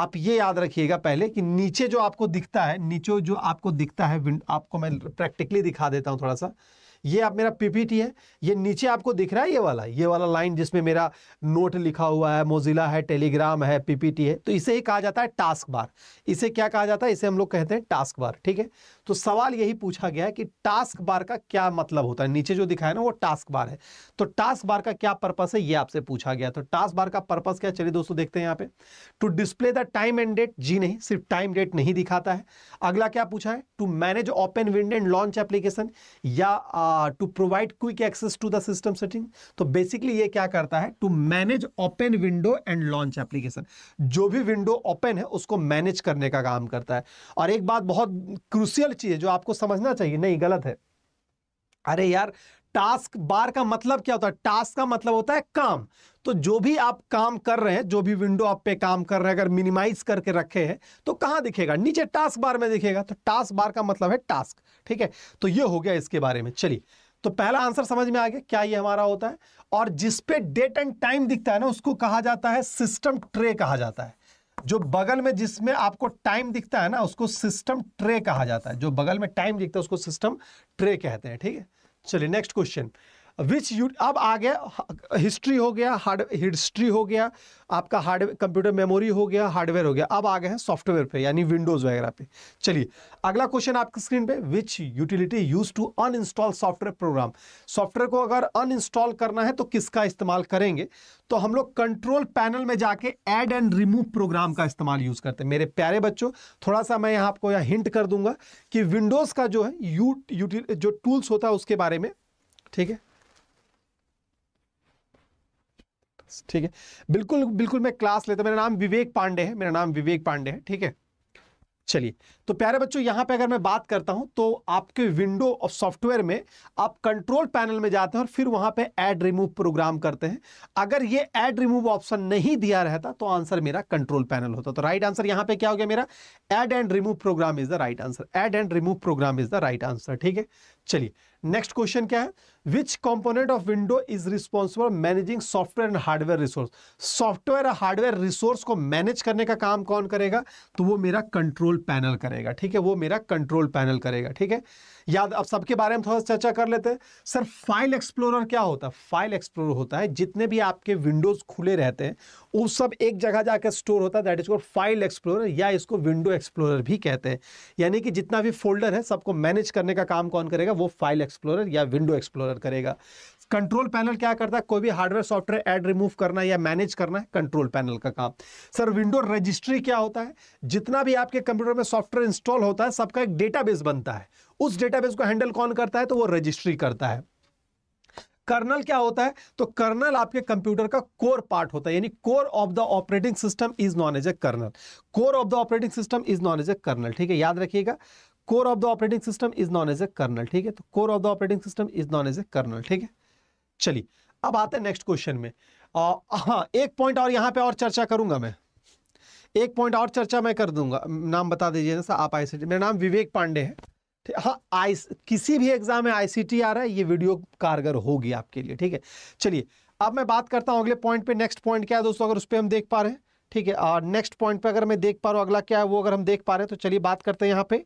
आप ये याद रखिएगा पहले कि नीचे जो आपको दिखता है नीचे जो आपको दिखता है आपको मैं प्रैक्टिकली दिखा देता हूँ थोड़ा सा ये आप मेरा पीपीटी है ये नीचे आपको दिख रहा है ये वाला ये वाला लाइन जिसमें मेरा नोट लिखा हुआ है मोजिला है टेलीग्राम है पीपीटी है तो इसे ही कहा जाता है टास्क बार इसे क्या कहा जाता है इसे हम लोग कहते हैं टास्क बार ठीक है तो सवाल यही पूछा गया है कि टास्क बार का क्या मतलब होता है नीचे जो दिखाया ना वो टास्क बार है तो टास्क बार का क्या पर्पज है ये आपसे पूछा गया तो टास्क बार का पर्पज क्या चलिए दोस्तों देखते हैं यहाँ पे to display the time and date जी नहीं सिर्फ टाइम डेट नहीं दिखाता है अगला क्या पूछा है to manage open wind and launch application या uh, to provide quick access to the system setting तो बेसिकली ये क्या करता है to manage open window and launch application जो भी विंडो ओपन है उसको मैनेज करने का काम करता है और एक बात बहुत क्रूसियल चीज़ है जो आपको समझना चाहिए नहीं गलत है अरे यार टास्क बार का मतलब क्या होता है टास्क का मतलब होता है काम तो जो भी आप काम कर रहे हैं जो भी विंडो आप पे काम कर रहे हैं अगर मिनिमाइज करके रखे हैं तो कहां दिखेगा नीचे टास्क बार में दिखेगा तो टास्क बार का मतलब है टास्क ठीक है तो ये हो गया इसके बारे में चलिए तो पहला आंसर समझ में आ गया क्या ये हमारा होता है और जिसपे डेट एंड टाइम दिखता है ना उसको कहा जाता है सिस्टम ट्रे कहा जाता है जो बगल में जिसमें आपको टाइम दिखता है ना उसको सिस्टम ट्रे कहा जाता है जो बगल में टाइम दिखता है उसको सिस्टम ट्रे कहते हैं ठीक है थीके? चलिए नेक्स्ट क्वेश्चन विच यू अब आ गया हिस्ट्री हो गया हार्ड हिस्ट्री हो गया आपका हार्ड कंप्यूटर मेमोरी हो गया हार्डवेयर हो गया अब आ गए हैं सॉफ्टवेयर पे यानी विंडोज़ वगैरह पे चलिए अगला क्वेश्चन आपकी स्क्रीन पे which utility use to uninstall software program software को अगर अन इंस्टॉल करना है तो किसका इस्तेमाल करेंगे तो हम लोग कंट्रोल पैनल में जाके एड एंड रिमूव प्रोग्राम का इस्तेमाल यूज़ करते हैं मेरे प्यारे बच्चों थोड़ा सा मैं यहाँ आपको यहाँ हिंट कर दूंगा कि विंडोज़ का जो है यू, यू जो टूल्स होता है उसके बारे में ठीक है ठीक है बिल्कुल बिल्कुल मैं क्लास लेता मेरा नाम विवेक पांडे है मेरा नाम विवेक पांडे है ठीक है चलिए तो प्यारे बच्चों यहां पे अगर मैं बात करता हूं तो आपके विंडो ऑफ सॉफ्टवेयर में आप कंट्रोल पैनल में जाते हैं और फिर वहां पे ऐड रिमूव प्रोग्राम करते हैं अगर ये ऐड रिमूव ऑप्शन नहीं दिया रहता तो आंसर मेरा कंट्रोल पैनल होता तो राइट आंसर यहां पे क्या हो गया मेरा add and remove program is the right answer add and remove program is the right answer ठीक है चलिए नेक्स्ट क्वेश्चन क्या है which component of window is responsible managing software and hardware resource software और हार्डवेयर रिसोर्स को मैनेज करने का काम कौन करेगा तो वो मेरा कंट्रोल पैनल करेगा ठीक है वो मेरा कंट्रोल पैनल करेगा ठीक है याद अब सबके बारे में थोड़ा चर्चा कर लेते हैं सर फाइल एक्सप्लोरर क्या होता है फाइल एक्सप्लोरर होता है जितने भी आपके विंडोज खुले रहते हैं वो सब एक जगह जाकर स्टोर होता है that is called file explorer या इसको विंडो एक्सप्लोरर भी कहते हैं यानी कि जितना भी फोल्डर है सबको मैनेज करने का काम कौन करेगा वो फाइल एक्सप्लोरर या विंडो एक्सप्लोरर करेगा कंट्रोल पैनल क्या करता है कोई भी हार्डवेयर सॉफ्टवेयर ऐड रिमूव करना या मैनेज करना है कंट्रोल पैनल का काम सर विंडो रजिस्ट्री क्या होता है जितना भी आपके कंप्यूटर में सॉफ्टवेयर इंस्टॉल होता है सबका एक डेटाबेस बनता है उस डेटाबेस को हैंडल कौन करता है तो वो रजिस्ट्री करता है कर्नल क्या होता है तो कर्नल आपके कंप्यूटर का कोर पार्ट होता है यानी core of the operating system is known as a kernel core of the operating system is known as a kernel ठीक है याद रखिएगा core of the operating system is known as a kernel ठीक है तो core of the operating system is known as a kernel ठीक है चलिए अब आते हैं नेक्स्ट क्वेश्चन में हाँ एक पॉइंट और यहाँ पे और चर्चा करूंगा मैं एक पॉइंट और चर्चा मैं कर दूंगा नाम बता दीजिए ना सर आप आई मेरा नाम विवेक पांडे है हाँ आई किसी भी एग्जाम में आईसीटी आ रहा है ये वीडियो कारगर होगी आपके लिए ठीक है चलिए अब मैं बात करता हूँ अगले पॉइंट पे नेक्स्ट पॉइंट क्या है दोस्तों अगर उस पर हम देख पा रहे हैं ठीक है और नेक्स्ट पॉइंट पे अगर मैं देख पा रहा हूँ अगला क्या है वो अगर हम देख पा रहे हैं तो चलिए बात करते हैं यहाँ पे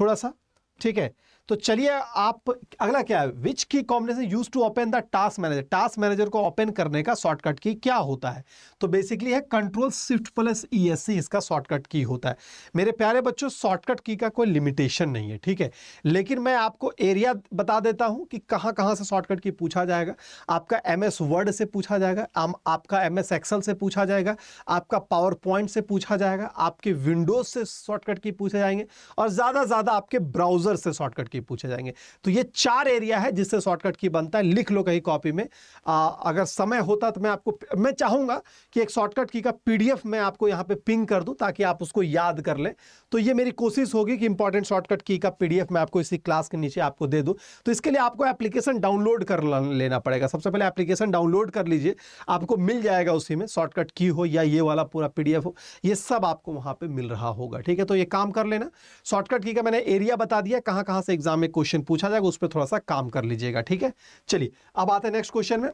थोड़ा सा ठीक है तो चलिए आप अगला क्या है which key combination use to open the task manager task manager को ओपन करने का शॉर्टकट की क्या होता है तो बेसिकली है control shift plus E S C इसका शॉर्टकट की होता है मेरे प्यारे बच्चों शॉर्टकट की का कोई लिमिटेशन नहीं है ठीक है लेकिन मैं आपको एरिया बता देता हूं कि कहां कहां से शॉर्टकट की पूछा जाएगा आपका एम एस वर्ड से पूछा जाएगा आम, आपका एम एस एक्सल से पूछा जाएगा आपका पावर पॉइंट से पूछा जाएगा आपके विंडोज से शॉर्टकट की पूछे जाएंगे और ज़्यादा ज़्यादा आपके ब्राउजर से शॉर्टकट आपके पूछे जाएंगे तो ये चार एरिया है जिससे शॉर्टकट की बनता है लिख लो कहीं कॉपी में आ, अगर समय होता तो मैं आपको मैं चाहूंगा कि एक शॉर्टकट की का पीडीएफ मैं आपको यहां पे पिंग कर दूं ताकि आप उसको याद कर लें तो ये मेरी कोशिश होगी कि इंपॉर्टेंट शॉर्टकट की का पीडीएफ मैं आपको इसी क्लास के नीचे आपको दे दूं तो इसके लिए आपको एप्लीकेशन डाउनलोड कर लेना पड़ेगा सबसे पहले एप्लीकेशन डाउनलोड कर लीजिए आपको मिल जाएगा उसी में शॉर्टकट की हो या ये वाला पूरा पीडीएफ हो ये सब आपको वहां पर मिल रहा होगा ठीक है तो ये काम कर लेना शॉर्टकट की का मैंने एरिया बता दिया कहां कहां से एग्जाम में क्वेश्चन पूछा जाएगा उस पर थोड़ा सा काम कर लीजिएगा ठीक है चलिए अब आते हैं नेक्स्ट क्वेश्चन में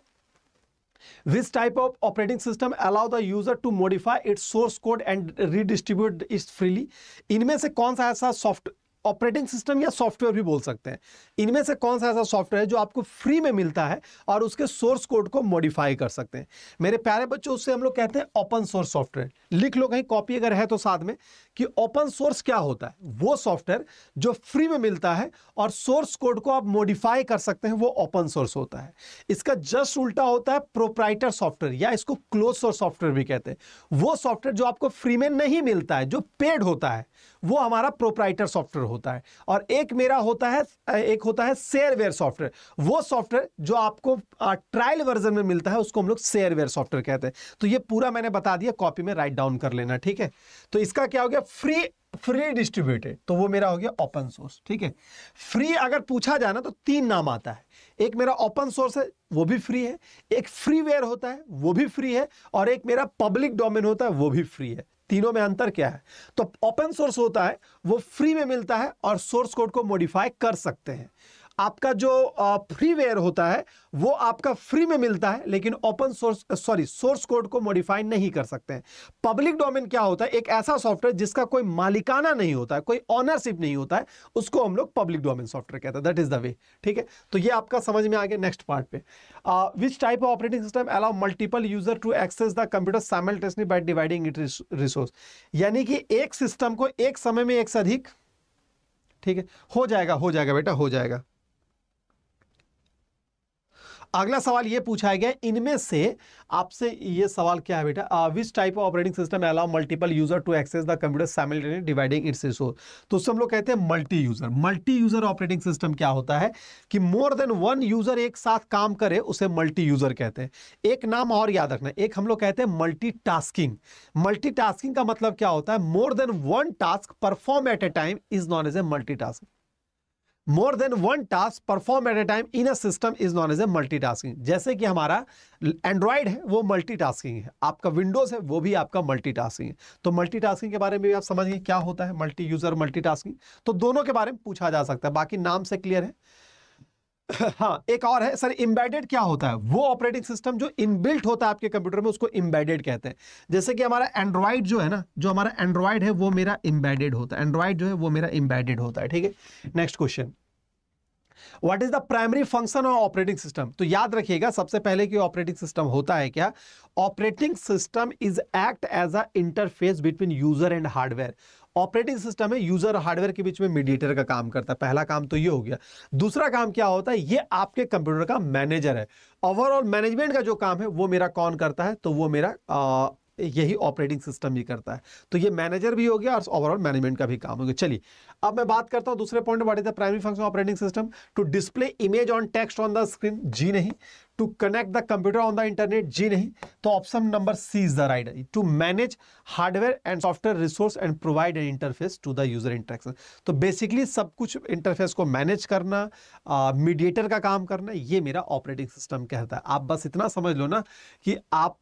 Which type of operating system allow the user to modify its source code and redistribute it freely? इनमें से कौन सा ऐसा सॉफ्ट ऑपरेटिंग सिस्टम या सॉफ्टवेयर भी बोल सकते हैं इनमें से कौन सा ऐसा सॉफ्टवेयर है जो आपको फ्री में मिलता है और उसके सोर्स कोड को मॉडिफाई कर सकते हैं मेरे प्यारे बच्चों उससे हम लोग कहते हैं ओपन सोर्स सॉफ्टवेयर लिख लो कहीं कॉपी अगर है तो साथ में कि ओपन सोर्स क्या होता है वो सॉफ्टवेयर जो फ्री में मिलता है और सोर्स कोड को आप मॉडिफाई कर सकते हैं वो ओपन सोर्स होता है इसका जस्ट उल्टा होता है प्रोप्राइटर सॉफ्टवेयर या इसको क्लोज सोर्स सॉफ्टवेयर भी कहते हैं वो सॉफ्टवेयर जो आपको फ्री में नहीं मिलता है जो पेड होता है वो हमारा प्रोप्राइटर सॉफ्टवेयर होता है और एक मेरा होता है एक होता है शेयरवेयर सॉफ्टवेयर वो सॉफ्टवेयर जो आपको ट्रायल वर्जन में मिलता है उसको हम लोग शेयरवेयर सॉफ्टवेयर कहते हैं तो ये पूरा मैंने बता दिया कॉपी में राइट डाउन कर लेना ठीक है तो इसका क्या हो गया फ्री फ्री डिस्ट्रीब्यूटेड तो वो मेरा हो गया ओपन सोर्स ठीक है फ्री अगर पूछा जाए ना तो तीन नाम आता है एक मेरा ओपन सोर्स है वो भी फ्री है एक फ्रीवेयर होता है वो भी फ्री है और एक मेरा पब्लिक डोमेन होता है वो भी फ्री है तीनों में अंतर क्या है तो ओपन सोर्स होता है वो फ्री में मिलता है और सोर्स कोड को मॉडिफाई कर सकते हैं आपका जो फ्रीवेयर होता है वो आपका फ्री में मिलता है लेकिन open source sorry source code को मॉडिफाई नहीं कर सकते हैं पब्लिक डोमेन क्या होता है एक ऐसा सॉफ्टवेयर जिसका कोई मालिकाना नहीं होता है कोई ऑनरशिप नहीं होता है उसको हम लोग पब्लिक डोमेन सॉफ्टवेयर कहते हैं दैट इज द वे ठीक है तो ये आपका समझ में आ गया नेक्स्ट पार्ट पे which type of operating system allow multiple user to access the computer simultaneously by dividing it resource यानी कि एक सिस्टम को एक समय में एक से अधिक ठीक है हो जाएगा हो जाएगा बेटा हो जाएगा अगला सवाल ये पूछा गया इनमें से आपसे ये सवाल क्या है बेटा which type of operating system allow multiple user to access the computer simultaneously dividing its resource तो उससे हम लोग कहते हैं multi user multi user operating system क्या होता है कि मोर देन वन यूजर एक साथ काम करे उसे मल्टी यूजर कहते हैं एक नाम और याद रखना एक हम लोग कहते हैं मल्टी टास्किंग मल्टी टास्किंग का मतलब क्या होता है more than one task perform at a time is known as a multitasking more than one task perform at a time in a system is known as a multitasking जैसे कि हमारा एंड्रॉयड है वो मल्टीटास्किंग है आपका विंडोज है वो भी आपका मल्टीटास्किंग है तो मल्टीटास्किंग के बारे में भी आप समझिए क्या होता है मल्टी यूजर मल्टीटास्किंग तो दोनों के बारे में पूछा जा सकता है बाकी नाम से क्लियर है हाँ एक और है सर इम्बेडेड क्या होता है वो ऑपरेटिंग सिस्टम जो इनबिल्ट होता है आपके कंप्यूटर में उसको इम्बेडेड कहते हैं जैसे कि हमारा एंड्रॉइड जो है ना जो हमारा एंड्रॉइड है वो मेरा इम्बेडेड होता है एंड्रॉइड जो है वो मेरा इम्बेडेड होता है ठीक है next question what is the primary function of operating system तो याद रखिएगा सबसे पहले कि ऑपरेटिंग सिस्टम होता है क्या operating system is act as a interface between user and hardware operating system है यूजर हार्डवेयर के बीच में मीडिएटर का काम करता है पहला काम तो ये हो गया दूसरा काम क्या होता है ये आपके कंप्यूटर का मैनेजर है ओवरऑल मैनेजमेंट का जो काम है वो मेरा कौन करता है तो वो मेरा आ, यही ऑपरेटिंग सिस्टम ही करता है तो ये मैनेजर भी हो गया और ओवरऑल मैनेजमेंट का भी काम हो गया चलिए अब मैं बात करता हूँ दूसरे point what is primary function operating system to display image on text on the screen जी नहीं to connect the computer on the internet जी नहीं तो option number C is the right to manage hardware and software resource and provide an interface to the user interaction तो बेसिकली सब कुछ इंटरफेस को मैनेज करना मीडिएटर uh, का काम करना ये मेरा ऑपरेटिंग सिस्टम कहता है आप बस इतना समझ लो ना कि आप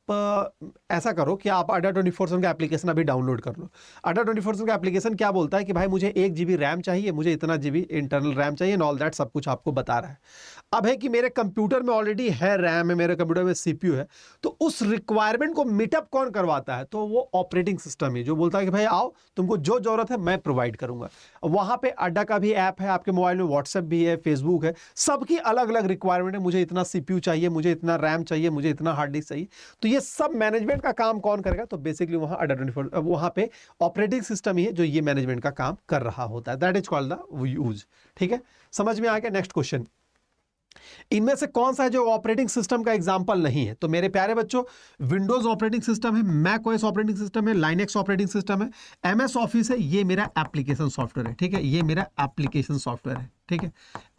uh, ऐसा करो कि आप अडा ट्वेंटी फोर का एप्लीकेशन अभी डाउनलोड कर लो अडा ट्वेंटी फोर का एप्लीकेशन क्या बोलता है कि भाई मुझे एक जी रैम चाहिए मुझे इतना जी इंटरनल रैम चाहिए एंड ऑल दैट सब कुछ आपको बता रहा है अब है कि मेरे कंप्यूटर में ऑलरेडी है है रैम है मेरे कंप्यूटर में सीपीयू है तो उस रिक्वायरमेंट को मीटअप कौन करवाता है तो वो ऑपरेटिंग सिस्टम ही जो बोलता है कि भाई आओ तुमको जो ज़रूरत है मैं प्रोवाइड करूंगा वहाँ पे अड्डा का भी ऐप है आपके मोबाइल में व्हाट्सएप भी है फेसबुक है सबकी अलग अलग रिक्वायरमेंट है मुझे इतना सी चाहिए मुझे इतना रैम चाहिए मुझे इतना हार्ड डिस्क चाहिए तो ये सब मैनेजमेंट का काम कौन करेगा तो बेसिकली वहाँ अड्डा ट्वेंटी वहाँ पर ऑपरेटिंग सिस्टम ही है जो ये मैनेजमेंट का काम कर रहा होता है that is called the use ठीक है समझ में आ गया नेक्स्ट क्वेश्चन इनमें से कौन सा है जो ऑपरेटिंग सिस्टम का एग्जाम्पल नहीं है तो मेरे प्यारे बच्चों विंडोज ऑपरेटिंग सिस्टम है मैक ओएस ऑपरेटिंग सिस्टम है लाइनेक्स ऑपरेटिंग सिस्टम है एमएस ऑफिस है ये मेरा एप्लीकेशन सॉफ्टवेयर है ठीक है ये मेरा एप्लीकेशन सॉफ्टवेयर है ठीक है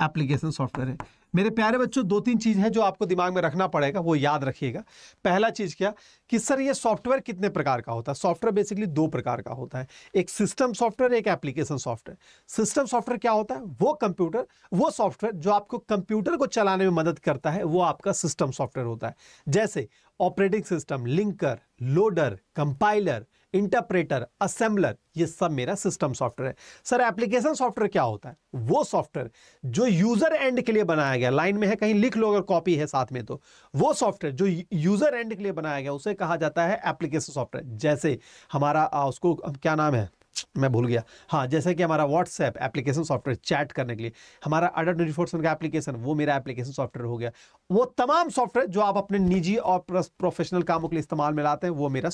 एप्लीकेशन सॉफ्टवेयर है मेरे प्यारे बच्चों दो तीन चीज़ हैं जो आपको दिमाग में रखना पड़ेगा वो याद रखिएगा पहला चीज़ क्या कि सर ये सॉफ्टवेयर कितने प्रकार का होता है सॉफ्टवेयर बेसिकली दो प्रकार का होता है एक सिस्टम सॉफ्टवेयर एक एप्लीकेशन सॉफ्टवेयर सिस्टम सॉफ्टवेयर क्या होता है वो कंप्यूटर वो सॉफ्टवेयर जो आपको कंप्यूटर को चलाने में मदद करता है वो आपका सिस्टम सॉफ्टवेयर होता है जैसे operating system linker loader compiler interpreter assembler ये सब मेरा सिस्टम सॉफ्टवेयर है सर एप्लीकेशन सॉफ्टवेयर क्या होता है वो सॉफ्टवेयर जो यूजर एंड के लिए बनाया गया लाइन में है कहीं लिख लो अगर कॉपी है साथ में तो वो सॉफ्टवेयर जो यूजर एंड के लिए बनाया गया उसे कहा जाता है एप्लीकेशन सॉफ्टवेयर जैसे हमारा उसको क्या नाम है मैं भूल गया हाँ जैसे कि हमारा व्हाट्सएप एप्लीकेशन सॉफ्टवेयर चैट करने के लिए हमारा अडर ट्वेंटी फोर का एप्लीकेशन वो मेरा एप्लीकेशन सॉफ्टवेयर हो गया वो तमाम सॉफ्टवेयर जो आप अपने निजी और प्रोफेशनल कामों के लिए इस्तेमाल में लाते हैं वो मेरा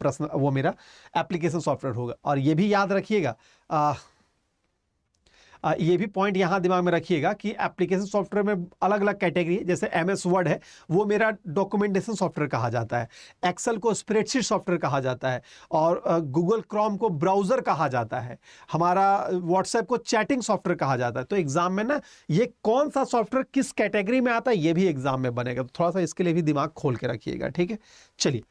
पर्सनल वो मेरा एप्लीकेशन सॉफ्टवेयर होगा और ये भी याद रखिएगा ये भी पॉइंट यहाँ दिमाग में रखिएगा कि एप्लीकेशन सॉफ्टवेयर में अलग अलग कैटेगरी है जैसे एम एस वर्ड है वो मेरा डॉक्यूमेंटेशन सॉफ्टवेयर कहा जाता है एक्सेल को स्प्रेडशीट सॉफ्टवेयर कहा जाता है और गूगल क्रॉम को ब्राउज़र कहा जाता है हमारा व्हाट्सएप को चैटिंग सॉफ्टवेयर कहा जाता है तो एग्ज़ाम में ना ये कौन सा सॉफ्टवेयर किस कैटेगरी में आता है ये भी एग्ज़ाम में बनेगा तो थोड़ा सा इसके लिए भी दिमाग खोल के रखिएगा ठीक है चलिए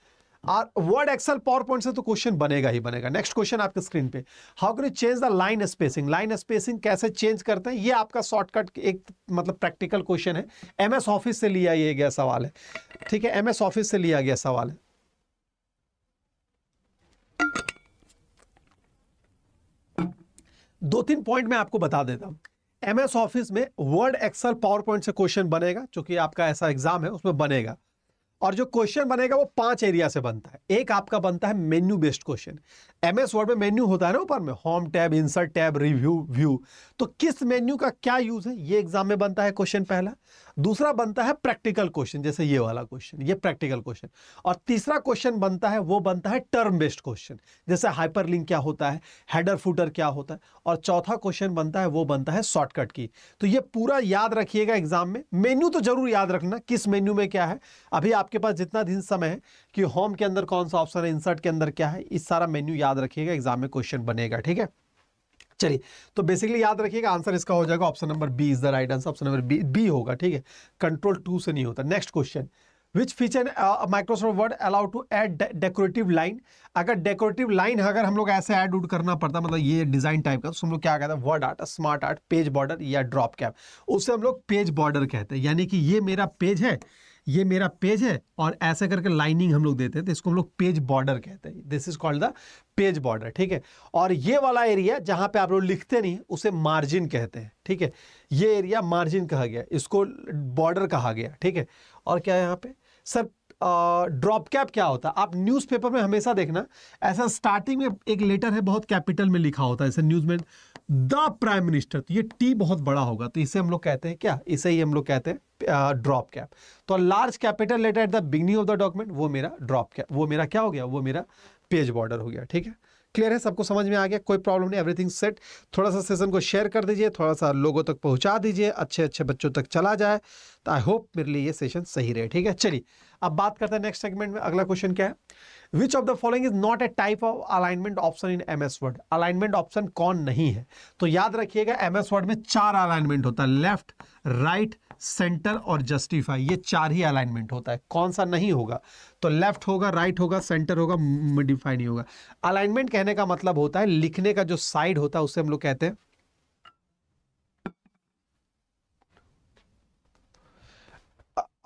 और वर्ड एक्सेल पावर पॉइंट से तो क्वेश्चन बनेगा ही बनेगा नेक्स्ट क्वेश्चन आपके स्क्रीन पे how can you change the line spacing line spacing कैसे चेंज करते हैं ये आपका शॉर्टकट एक मतलब प्रैक्टिकल क्वेश्चन है एमएस ऑफिस से लिया ये गया सवाल है ठीक है एमएस ऑफिस से लिया गया सवाल है दो तीन पॉइंट मैं आपको बता देता हूं एमएस ऑफिस में वर्ड एक्सेल पावर पॉइंट से क्वेश्चन बनेगा क्योंकि आपका ऐसा एग्जाम है उसमें बनेगा और जो क्वेश्चन बनेगा वो पांच एरिया से बनता है एक आपका बनता है menu based question M S Word में मेन्यू होता है ना ऊपर में home tab insert tab review view तो किस मेन्यू का क्या यूज है ये एग्जाम में बनता है क्वेश्चन पहला दूसरा बनता है प्रैक्टिकल क्वेश्चन जैसे ये वाला क्वेश्चन ये प्रैक्टिकल क्वेश्चन और तीसरा क्वेश्चन बनता है वो बनता है टर्म बेस्ड क्वेश्चन जैसे हाइपर लिंक क्या होता है हेडर फूटर क्या होता है और चौथा क्वेश्चन बनता है वो बनता है शॉर्टकट की तो ये पूरा याद रखिएगा एग्जाम में मेन्यू तो जरूर याद रखना किस मेन्यू में क्या है अभी आपके पास जितना दिन समय है कि होम के अंदर कौन सा ऑप्शन है इंसर्ट के अंदर क्या है इस सारा मेन्यू याद याद रखिएगा एग्जाम में क्वेश्चन बनेगा ठीक है चलिए तो बेसिकली याद रखिएगा आंसर इसका हो जाएगा option number B is the right answer option number B B होगा ठीक है कंट्रोल टू से नहीं होता next question which feature Microsoft Word allow to add decorative line अगर डेकोरेटिव लाइन अगर हम लोग ऐसे ऐड उड करना पड़ता मतलब ये डिजाइन टाइप का तो हम लोग क्या कहते हैं word art smart art page border या ड्रॉप कैप उससे हम लोग पेज बॉर्डर कहते हैं यानी कि ये मेरा पेज है ये मेरा पेज है और ऐसे करके लाइनिंग हम लोग देते थे तो इसको हम लोग पेज बॉर्डर कहते हैं this is called the page border ठीक है और ये वाला एरिया जहां पे आप लोग लिखते नहीं उसे मार्जिन कहते हैं ठीक है ये एरिया मार्जिन कहा गया इसको बॉर्डर कहा गया ठीक है और क्या यहाँ पे सर ड्रॉप कैप क्या होता है आप न्यूज़पेपर में हमेशा देखना ऐसा स्टार्टिंग में एक लेटर है बहुत कैपिटल में लिखा होता है जैसे न्यूज़ में द प्राइम मिनिस्टर तो ये टी बहुत बड़ा होगा तो इसे हम लोग कहते हैं क्या इसे ही हम लोग कहते हैं ड्रॉप कैप तो large capital letter at the beginning of the document वो मेरा ड्रॉप कैप वो मेरा क्या हो गया वो मेरा पेज बॉर्डर हो गया ठीक है क्लियर है सबको समझ में आ गया कोई प्रॉब्लम नहीं एवरीथिंग सेट थोड़ा सा सेशन को शेयर कर दीजिए थोड़ा सा लोगों तक पहुंचा दीजिए अच्छे अच्छे बच्चों तक चला जाए तो आई होप मेरे लिए ये सेशन सही रहे ठीक है चलिए अब बात करते हैं नेक्स्ट सेगमेंट में अगला क्वेश्चन क्या है which of the following is not a type of alignment option in M Word alignment option कौन नहीं है तो याद रखिएगा एम एस वर्ड में चार अलाइनमेंट होता है लेफ्ट राइट right, सेंटर और जस्टिफाई ये चार ही अलाइनमेंट होता है कौन सा नहीं होगा तो लेफ्ट होगा राइट होगा सेंटर होगा मिडिफाई नहीं होगा अलाइनमेंट कहने का मतलब होता है लिखने का जो साइड होता है उसे हम लोग कहते हैं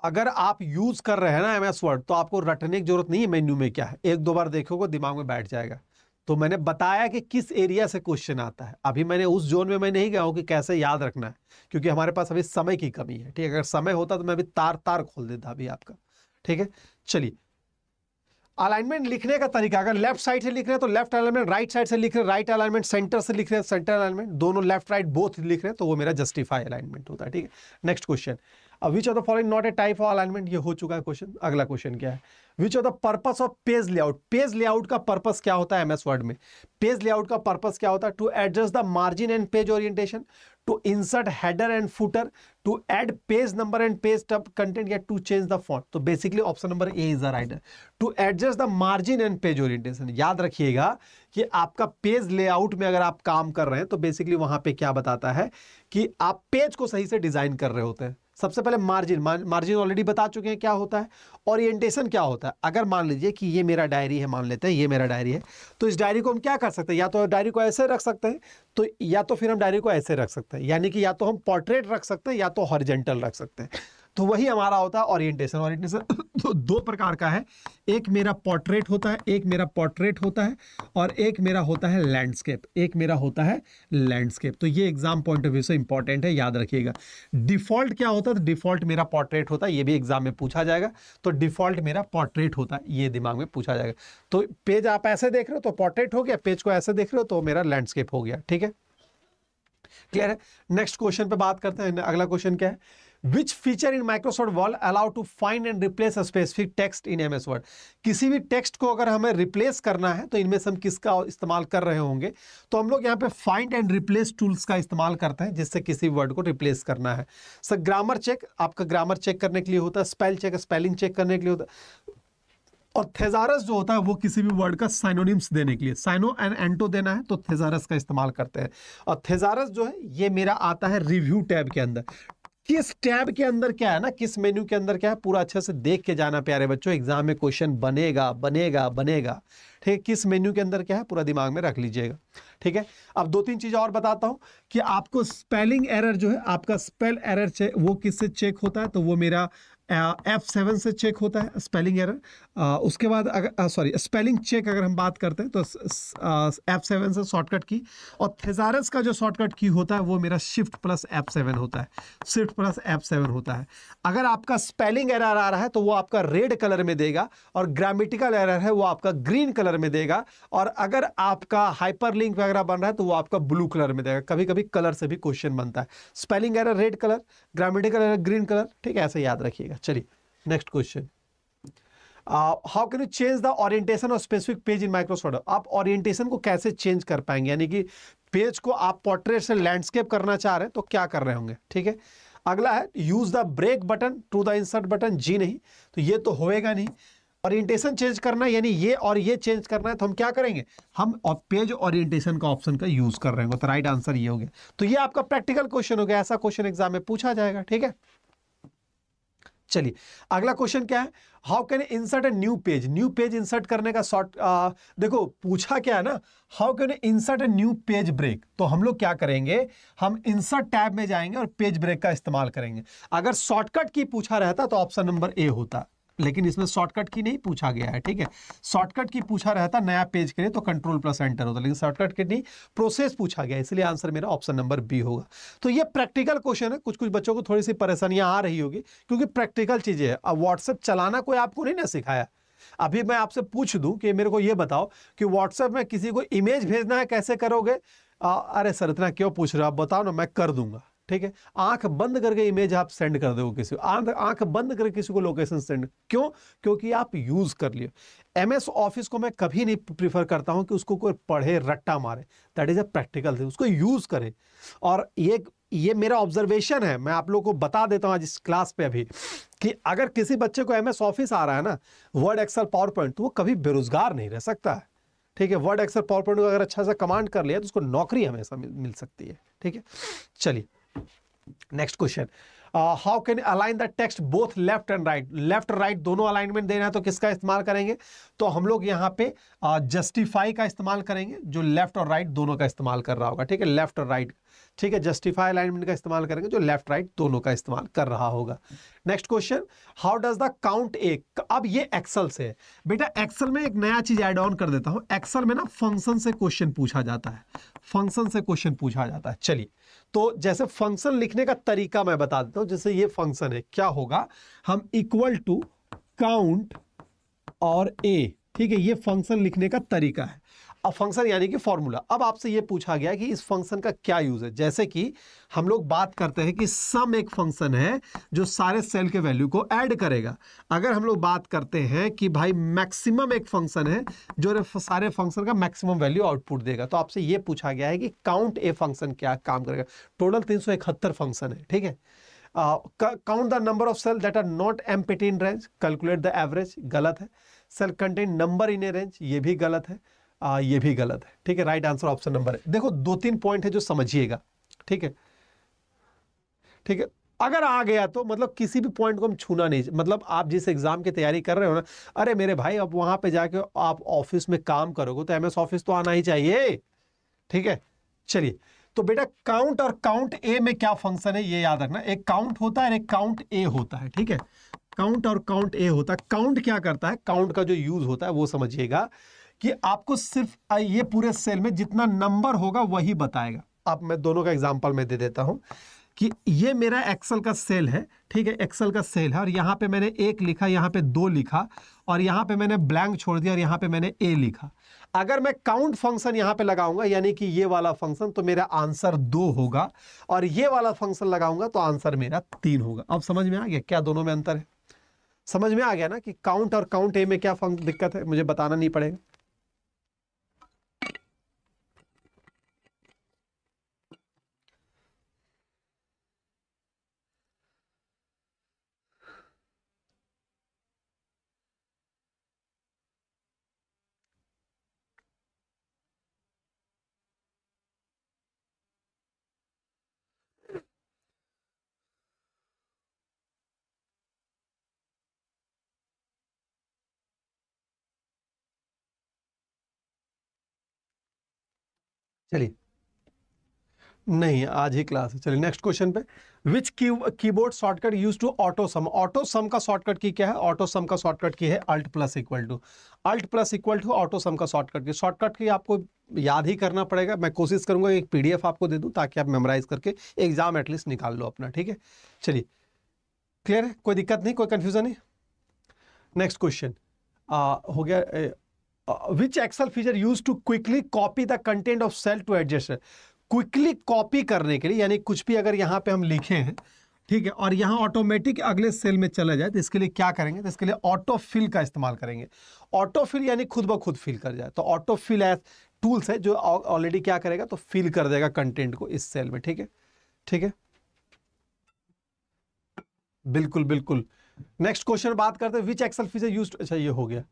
अगर आप यूज कर रहे हैं ना एम एस वर्ड तो आपको रटने की जरूरत नहीं है मेन्यू में क्या है एक दो बार देखोगे दिमाग में बैठ जाएगा तो मैंने बताया कि किस एरिया से क्वेश्चन आता है अभी मैंने उस जोन में मैं नहीं गया हूँ कि कैसे याद रखना है क्योंकि हमारे पास अभी समय की कमी है ठीक है अगर समय होता तो मैं अभी तार तार खोल देता अभी आपका ठीक है चलिए अलाइनमेंट लिखने का तरीका अगर लेफ्ट साइड से लिख रहे हैं तो लेफ्ट अलाइनमेंट राइट साइड से लिख रहे हैं राइट अलाइनमेंट सेंटर से लिख रहे हैं सेंटर अलाइनमेंट दोनों लेफ्ट राइट बोथ लिख रहे हैं तो वो मेरा जस्टिफाई अलाइनमेंट होता है ठीक है नेक्स्ट क्वेश्चन अब which of the following not a type of alignment ये हो चुका है क्वेश्चन अगला क्वेश्चन क्या है which of the purpose of page layout page layout का पर्पस क्या होता है एमएस वर्ड में पेज लेआउट का पर्पस क्या होता है to adjust the margin and page orientation to insert header and footer to add page number and page top content या टू चेंज द फॉन्ट तो basically option number A is the right to adjust the margin and page orientation याद रखिएगा कि आपका पेज लेआउट में अगर आप काम कर रहे हैं तो बेसिकली वहां पे क्या बताता है कि आप पेज को सही से डिजाइन कर रहे होते हैं सबसे पहले मार्जिन मार्जिन ऑलरेडी बता चुके हैं क्या होता है ओरिएंटेशन क्या होता है अगर मान लीजिए कि ये मेरा डायरी है मान लेते हैं ये मेरा डायरी है तो इस डायरी को हम क्या कर सकते हैं या तो डायरी को ऐसे रख सकते हैं तो या तो फिर हम डायरी को ऐसे रख सकते हैं यानी कि या तो हम पोर्ट्रेट रख सकते हैं या तो हॉरिजेंटल रख सकते हैं तो वही हमारा होता है ओरिएंटेशन ओरिएंटेशन तो दो प्रकार का है एक मेरा पोर्ट्रेट होता है एक मेरा पोर्ट्रेट होता है और एक मेरा होता है लैंडस्केप एक मेरा होता है लैंडस्केप तो ये एग्जाम पॉइंट ऑफ व्यू से इंपॉर्टेंट है याद रखिएगा डिफॉल्ट क्या होता है तो डिफॉल्ट मेरा पोर्ट्रेट होता है ये भी एग्जाम में पूछा जाएगा तो डिफॉल्ट मेरा पोर्ट्रेट होता है ये दिमाग में पूछा जाएगा तो पेज आप ऐसे देख रहे हो तो पोर्ट्रेट हो गया पेज को ऐसे देख रहे हो तो मेरा लैंडस्केप हो गया ठीक है क्लियर है नेक्स्ट क्वेश्चन पे बात करते हैं अगला क्वेश्चन क्या है which feature in Microsoft world allow to find and replace specific text in S Word किसी भी टेक्स्ट को अगर हमें रिप्लेस करना है तो इनमें से हम किसका इस्तेमाल कर रहे होंगे तो हम लोग यहाँ पे फाइंड एंड रिप्लेस टूल्स का इस्तेमाल करते हैं जिससे किसी वर्ड को रिप्लेस करना है सर ग्रामर चेक आपका ग्रामर चेक करने के लिए होता है स्पेल चेक स्पेलिंग चेक करने के लिए होता है और थेजारस जो होता है वो किसी भी वर्ड का साइनोनिम्स देने के लिए साइनो एंड एंटो देना है तो थेजारस का इस्तेमाल करते हैं और थेजारस जो है ये मेरा आता है रिव्यू टैब के अंदर किस टैब के अंदर क्या है ना किस मेन्यू के अंदर क्या है पूरा अच्छे से देख के जाना प्यारे बच्चों एग्जाम में क्वेश्चन बनेगा बनेगा बनेगा ठीक है किस मेन्यू के अंदर क्या है पूरा दिमाग में रख लीजिएगा ठीक है अब दो तीन चीज़ें और बताता हूँ कि आपको स्पेलिंग एरर जो है आपका स्पेल एरर वो किससे चेक होता है तो वो मेरा एफ सेवन से चेक होता है स्पेलिंग एरर उसके बाद अगर सॉरी स्पेलिंग चेक अगर हम बात करते हैं तो एफ सेवन से शॉर्टकट की और थेजारस का जो शॉर्टकट की होता है वो मेरा शिफ्ट प्लस एफ सेवन होता है शिफ्ट प्लस एफ सेवन होता है अगर आपका स्पेलिंग एरर आ रहा है तो वो आपका रेड कलर में देगा और ग्रामेटिकल एरर है वो आपका ग्रीन कलर में देगा और अगर आपका हाइपर लिंक वगैरह बन रहा है तो वो आपका ब्लू कलर में देगा कभी कभी कलर से भी क्वेश्चन बनता है spelling error red colour grammatical error green colour ठीक है ऐसे याद रखिएगा जाएगा चलिए next question how can you change the orientation of specific page in Microsoft आप ऑरियंटेशन को कैसे चेंज कर पाएंगे यानी कि पेज को आप पोर्ट्रेट से लैंडस्केप करना चाह रहे हैं तो क्या कर रहे होंगे ठीक है अगला है use the break button to the insert button जी नहीं तो ये तो होएगा नहीं ओरिएंटेशन चेंज करना यानी ये और ये चेंज करना है तो हम क्या करेंगे हम पेज ओरिएंटेशन का ऑप्शन का यूज कर रहे हैं तो राइट आंसर ये हो गया तो ये आपका प्रैक्टिकल क्वेश्चन हो गया ऐसा क्वेश्चन एग्जाम में पूछा जाएगा ठीक है चलिए अगला क्वेश्चन क्या है how can insert a new page new page insert करने का शॉर्ट देखो पूछा क्या है ना how can insert a new page break तो हम लोग क्या करेंगे हम इंसर्ट टैब में जाएंगे और पेज ब्रेक का इस्तेमाल करेंगे अगर शॉर्टकट की पूछा रहता तो ऑप्शन नंबर ए होता लेकिन इसमें शॉर्टकट की नहीं पूछा गया है ठीक है शॉर्टकट की पूछा रहता नया पेज के लिए तो कंट्रोल प्लस एंटर होता लेकिन शॉर्टकट की नहीं प्रोसेस पूछा गया इसलिए आंसर मेरा ऑप्शन नंबर बी होगा तो ये प्रैक्टिकल क्वेश्चन है कुछ कुछ बच्चों को थोड़ी सी परेशानियां आ रही होगी क्योंकि प्रैक्टिकल चीज़ें हैं अब व्हाट्सएप चलाना कोई आपको नहीं ना सिखाया अभी मैं आपसे पूछ दू कि मेरे को ये बताओ कि व्हाट्सएप में किसी को इमेज भेजना है कैसे करोगे आ, अरे सर इतना क्यों पूछ रहे हो आप बताओ ना मैं कर दूंगा ठीक है आंख बंद करके इमेज आप सेंड कर दो किसी आंख बंद करके किसी को लोकेशन सेंड क्यों क्योंकि आप यूज कर लिए एमएस ऑफिस को मैं कभी नहीं प्रीफर करता हूं कि उसको कोई पढ़े रट्टा मारे that is a practical thing उसको यूज करे और ये ये मेरा ऑब्जर्वेशन है मैं आप लोग को बता देता हूं आज इस क्लास पे अभी कि अगर किसी बच्चे को एमएस ऑफिस आ रहा है ना वर्ड एक्सल पावर पॉइंट तो वो कभी बेरोजगार नहीं रह सकता है ठीक है वर्ड एक्सल पावर पॉइंट को अगर अच्छा सा कमांड कर लिया तो उसको नौकरी हमेशा मिल सकती है ठीक है चलिए next question how can align the text both left and right left right दोनों अलाइनमेंट देना है तो किसका इस्तेमाल करेंगे तो हम लोग यहाँ पे जस्टिफाई uh, का इस्तेमाल करेंगे जो लेफ्ट और राइट right दोनों का इस्तेमाल कर रहा होगा ठीक है लेफ्ट और राइट ठीक है जस्टिफाई अलाइनमेंट का इस्तेमाल करेंगे जो लेफ्ट राइट right दोनों का इस्तेमाल कर रहा होगा next question how does the count a अब ये एक्सल से बेटा एक्सल में एक नया चीज एड ऑन कर देता हूँ एक्सल में ना फंक्शन से क्वेश्चन पूछा जाता है फंक्शन से क्वेश्चन पूछा जाता है चलिए तो जैसे फंक्शन लिखने का तरीका मैं बता देता हूं जैसे ये फंक्शन है क्या होगा हम इक्वल टू काउंट और ए ठीक है ये फंक्शन लिखने का तरीका है अब फंक्शन यानी कि फॉर्मूला अब आपसे ये पूछा गया कि इस फंक्शन का क्या यूज़ है जैसे कि हम लोग बात करते हैं कि सम एक फंक्शन है जो सारे सेल के वैल्यू को ऐड करेगा अगर हम लोग बात करते हैं कि भाई मैक्सिमम एक फंक्शन है जो सारे फंक्शन का मैक्सिमम वैल्यू आउटपुट देगा तो आपसे ये पूछा गया है कि काउंट ए फंक्शन क्या काम करेगा टोटल तीन फंक्शन है ठीक है count the number of cell that are not empty in range calculate the average गलत है cell contain number in a range ये भी गलत है आ, ये भी गलत है ठीक है राइट आंसर ऑप्शन नंबर है देखो दो तीन पॉइंट है जो समझिएगा ठीक है ठीक है अगर आ गया तो मतलब किसी भी पॉइंट को हम छूना नहीं मतलब आप जिस एग्ज़ाम की तैयारी कर रहे हो ना अरे मेरे भाई अब वहां पे जाके आप ऑफिस में काम करोगे तो एमएस ऑफिस तो आना ही चाहिए ठीक है चलिए तो बेटा काउंट और काउंट ए में क्या फंक्शन है ये याद रखना एक काउंट होता है एक काउंट ए होता है ठीक है काउंट और काउंट ए होता है काउंट क्या करता है काउंट का जो यूज होता है वो समझिएगा कि आपको सिर्फ ये पूरे सेल में जितना नंबर होगा वही बताएगा आप मैं दोनों का एग्जाम्पल मैं दे देता हूं कि ये मेरा एक्सल का सेल है ठीक है एक्सल का सेल है और यहाँ पे मैंने एक लिखा यहाँ पे दो लिखा और यहाँ पे मैंने ब्लैंक छोड़ दिया और यहाँ पे मैंने ए लिखा अगर मैं काउंट फंक्शन यहाँ पे लगाऊंगा यानी कि ये वाला फंक्शन तो मेरा आंसर दो होगा और ये वाला फंक्शन लगाऊंगा तो आंसर मेरा तीन होगा अब समझ में आ गया क्या दोनों में अंतर है समझ में आ गया ना कि काउंट और काउंट ए में क्या दिक्कत है मुझे बताना नहीं पड़ेगा चलिए नहीं आज ही क्लास है चलिए नेक्स्ट क्वेश्चन पे which key keyboard shortcut use to AutoSum AutoSum का शॉर्टकट की क्या है ऑटो सम का शॉर्टकट की है alt plus equal to alt plus equal to AutoSum का शॉर्टकट की शॉर्टकट की आपको याद ही करना पड़ेगा मैं कोशिश करूंगा एक पीडीएफ आपको दे दूं ताकि आप मेमोराइज करके एग्जाम एटलीस्ट निकाल लो अपना ठीक है चलिए क्लियर है कोई दिक्कत नहीं कोई कन्फ्यूजन नहीं नेक्स्ट क्वेश्चन हो गया uh, which excel feature used to quickly copy the content of cell to adjacent quickly copy करने के लिए यानी कुछ भी अगर यहाँ पे हम लिखे हैं ठीक है और यहाँ ऑटोमेटिक अगले सेल में चला जाए तो इसके लिए क्या करेंगे तो इसके लिए ऑटो फिल का इस्तेमाल करेंगे ऑटो फिल यानी खुद ब खुद फिल कर जाए तो ऑटो फिल एज टूल्स है जो ऑलरेडी क्या करेगा तो फिल कर देगा कंटेंट को इस सेल में ठीक है ठीक है बिल्कुल बिल्कुल नेक्स्ट क्वेश्चन बात करते हैं विच एक्सल फीचर यूज अच्छा ये हो गया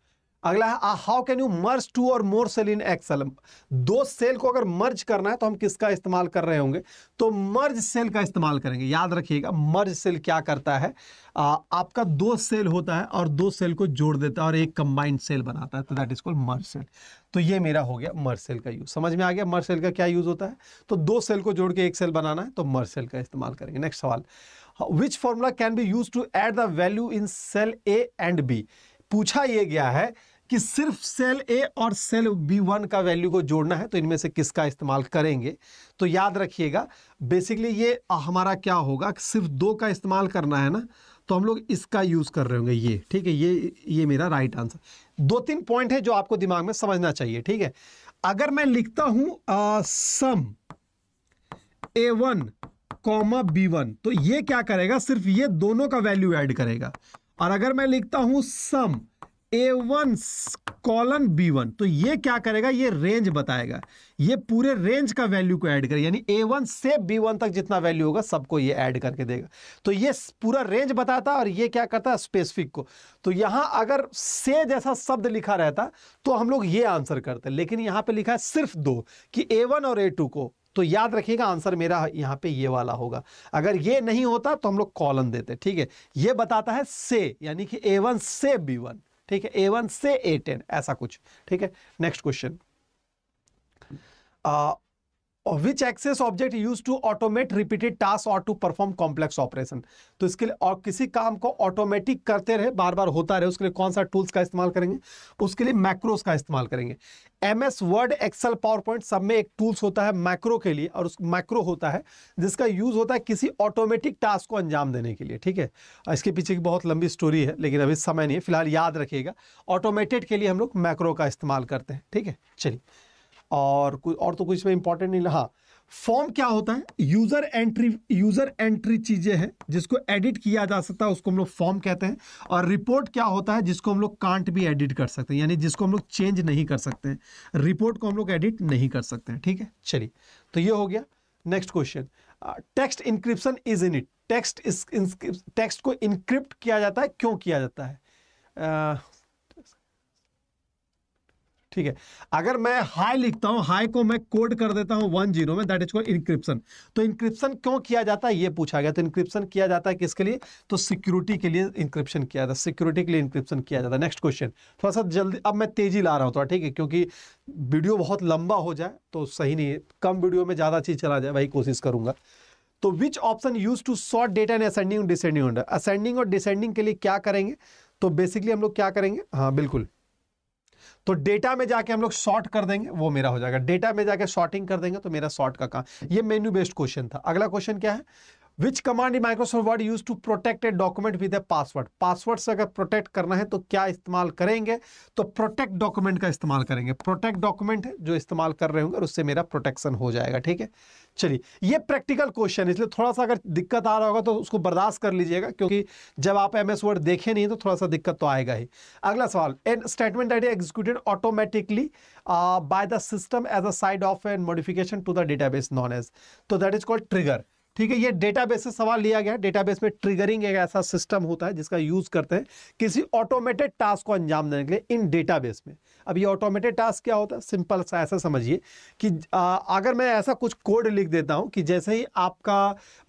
अगला है how can you merge two or more cell in Excel दो सेल को अगर मर्ज करना है तो हम किसका इस्तेमाल कर रहे होंगे तो मर्ज सेल का इस्तेमाल करेंगे याद रखिएगा मर्ज सेल क्या करता है आ, आपका दो सेल होता है और दो सेल को जोड़ देता है और एक कंबाइंड सेल बनाता है तो that is called merge cell तो ये मेरा हो गया मर्ज सेल का यूज समझ में आ गया मर्ज सेल का क्या यूज होता है तो दो सेल को जोड़ के एक सेल बनाना है तो मर्ज सेल का इस्तेमाल करेंगे नेक्स्ट सवाल which formula can be use to add the value in cell A and B पूछा ये गया है कि सिर्फ सेल ए और सेल बी वन का वैल्यू को जोड़ना है तो इनमें से किसका इस्तेमाल करेंगे तो याद रखिएगा बेसिकली ये हमारा क्या होगा कि सिर्फ दो का इस्तेमाल करना है ना तो हम लोग इसका यूज़ कर रहे होंगे ये ठीक है ये ये मेरा राइट आंसर दो तीन पॉइंट है जो आपको दिमाग में समझना चाहिए ठीक है अगर मैं लिखता आ, sum A one comma B one तो ये क्या करेगा सिर्फ ये दोनों का वैल्यू ऐड करेगा और अगर मैं लिखता हूँ sum A one colon B one तो ये क्या करेगा ये रेंज बताएगा ये पूरे रेंज का वैल्यू को ऐड करेगा यानी ए वन से बी वन तक जितना वैल्यू होगा सबको ये ऐड करके देगा तो ये पूरा रेंज बताता और ये क्या करता है स्पेसिफिक को तो यहां अगर से जैसा शब्द लिखा रहता तो हम लोग ये आंसर करते लेकिन यहां पर लिखा है सिर्फ दो कि ए वन और ए टू को तो याद रखिएगा आंसर मेरा यहां पे ये वाला होगा अगर ये नहीं होता तो हम लोग कॉलन देते ठीक है ये बताता है से यानी कि ए वन से बी वन ठीक है ए वन से ए टेन ऐसा कुछ ठीक है next question which access object use to automate repeated task और टू परफॉर्म कॉम्प्लेक्स ऑपरेशन तो इसके लिए और किसी काम को ऑटोमेटिक करते रहे बार बार होता रहे उसके लिए कौन सा टूल्स का इस्तेमाल करेंगे उसके लिए मैक्रोस का इस्तेमाल करेंगे MS Word Excel PowerPoint सब में एक टूल्स होता है मैक्रो के लिए और उस मैक्रो होता है जिसका यूज़ होता है किसी ऑटोमेटिक टास्क को अंजाम देने के लिए ठीक है इसके पीछे की बहुत लंबी स्टोरी है लेकिन अभी समय नहीं है फिलहाल याद रखिएगा ऑटोमेटेड के लिए हम लोग मैक्रो का इस्तेमाल करते हैं ठीक है चलिए और कुछ और तो कुछ इसमें इंपॉर्टेंट नहीं हाँ फॉर्म क्या होता है यूजर एंट्री यूजर एंट्री चीजें हैं जिसको एडिट किया जा सकता है उसको हम लोग फॉर्म कहते हैं और रिपोर्ट क्या होता है जिसको हम लोग कांट भी एडिट कर सकते हैं यानी जिसको हम लोग चेंज नहीं कर सकते हैं रिपोर्ट को हम लोग एडिट नहीं कर सकते हैं ठीक है चलिए तो ये हो गया next question text encryption is in it text text को इनक्रिप्ट किया जाता है क्यों किया जाता है ठीक है अगर मैं हाई लिखता हूं हाई को मैं कोड कर देता हूं वन जीरो में दैट इज कॉल इंक्रिप्शन तो इंक्रिप्शन क्यों किया जाता है ये पूछा गया तो इंक्रिप्शन किया जाता है किसके लिए तो सिक्योरिटी के लिए इंक्रिप्शन किया जाता है सिक्योरिटी के लिए इंक्रिप्शन किया जाता है नेक्स्ट क्वेश्चन थोड़ा सा जल्दी अब मैं तेजी ला रहा हूँ थोड़ा ठीक है क्योंकि वीडियो बहुत लंबा हो जाए तो सही नहीं है कम वीडियो में ज़्यादा चीज़ चला जाए वही कोशिश करूंगा तो which option use to sort data and ascending descending ascending और डिसेंडिंग के लिए क्या करेंगे तो बेसिकली हम लोग क्या करेंगे हाँ बिल्कुल तो डेटा में जाके हम लोग शॉर्ट कर देंगे वो मेरा हो जाएगा डेटा में जाके शॉर्टिंग कर देंगे तो मेरा शॉर्ट का काम ये मेन्यू बेस्ड क्वेश्चन था अगला क्वेश्चन क्या है which command Microsoft Word use to protect a document with a password password से अगर प्रोटेक्ट करना है तो क्या इस्तेमाल करेंगे तो प्रोटेक्ट डॉक्यूमेंट का इस्तेमाल करेंगे प्रोटेक्ट डॉक्यूमेंट जो इस्तेमाल कर रहे होंगे उससे मेरा प्रोटेक्शन हो जाएगा ठीक है चलिए ये प्रैक्टिकल क्वेश्चन इसलिए थोड़ा सा अगर दिक्कत आ रहा होगा तो उसको बर्दाश्त कर लीजिएगा क्योंकि जब आप एम एस वर्ड देखे नहीं तो थोड़ा सा दिक्कत तो आएगा ही अगला सवाल an statement I D executed automatically by the system as a side of an modification to the database known as तो दैट इज कॉल्ड ट्रिगर ठीक है ये डेटाबेस से सवाल लिया गया है डेटाबेस में ट्रिगरिंग एक ऐसा सिस्टम होता है जिसका यूज करते हैं किसी ऑटोमेटेड टास्क को अंजाम देने के लिए इन डेटाबेस में अब ये ऑटोमेटेड टास्क क्या होता है सिंपल सा ऐसा समझिए कि आ, अगर मैं ऐसा कुछ कोड लिख देता हूँ कि जैसे ही आपका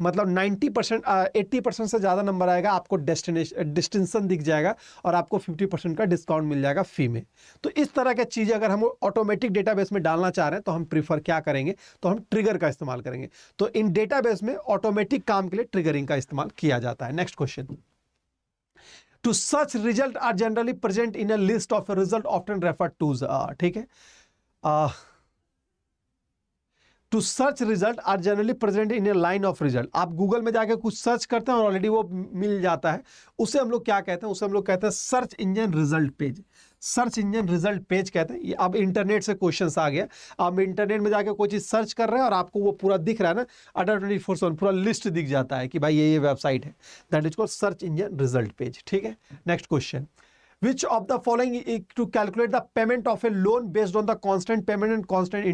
मतलब नाइन्टी परसेंट एट्टी परसेंट से ज़्यादा नंबर आएगा आपको डेस्टिनेशन डिस्टिंसन दिख जाएगा और आपको फिफ्टी परसेंट का डिस्काउंट मिल जाएगा फी में तो इस तरह की चीज़ अगर हम ऑटोमेटिक डेटाबेस में डालना चाह रहे हैं तो हम प्रीफर क्या करेंगे तो हम ट्रिगर का इस्तेमाल करेंगे तो इन डेटाबेस में में ऑटोमेटिक काम के लिए ट्रिगरिंग का इस्तेमाल किया जाता है next question to such result are generally present in a list of result often refer to ठीक है to search result are generally present in a line of result आप गूगल में जाकर कुछ सर्च करते हैं और ऑलरेडी वो मिल जाता है उसे हम लोग क्या कहते हैं उसे हम लोग कहते हैं search engine result page search engine result page कहते हैं ये अब इंटरनेट से क्वेश्चन आ गया आप इंटरनेट में जाकर कोई चीज़ सर्च कर रहे हैं और आपको वो पूरा दिख रहा है ना अडर ट्वेंटी फोर सेवन पूरा लिस्ट दिख जाता है कि भाई ये ये वेबसाइट है that is call search engine result page ठीक है next question which which of the following eh, to calculate the payment of a loan based on the constant payment and constant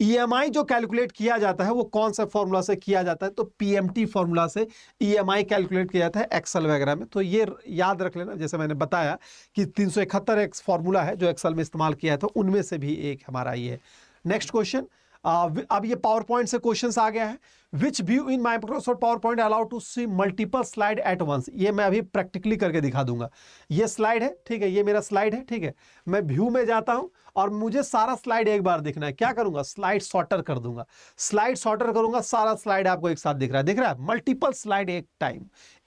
E M I जो कैलकुलेट किया जाता है वो कौन सा फॉर्मूला से किया जाता है तो पी एम टी फॉर्मूला से ई एम आई कैलकुलेट किया जाता है एक्सल वगैरह में तो ये याद रख लेना जैसे मैंने बताया कि तीन सौ इकहत्तर एक्स फॉर्मूला है जो एक्सल में इस्तेमाल किया था तो उनमें से भी एक हमारा ये है नेक्स्ट क्वेश्चन अब ये पावर पॉइंट से क्वेश्चन आ गया है which view in Microsoft PowerPoint allow to see multiple slide at once ये मैं अभी प्रैक्टिकली करके दिखा दूंगा ये स्लाइड है ठीक है ये मेरा स्लाइड है ठीक है मैं व्यू में जाता हूं और मुझे सारा स्लाइड एक बार दिखना है क्या करूंगा स्लाइड शॉर्टर कर दूंगा स्लाइड शॉर्टर करूंगा सारा स्लाइड आपको एक साथ दिख रहा है दिख रहा है मल्टीपल स्लाइड एक टाइम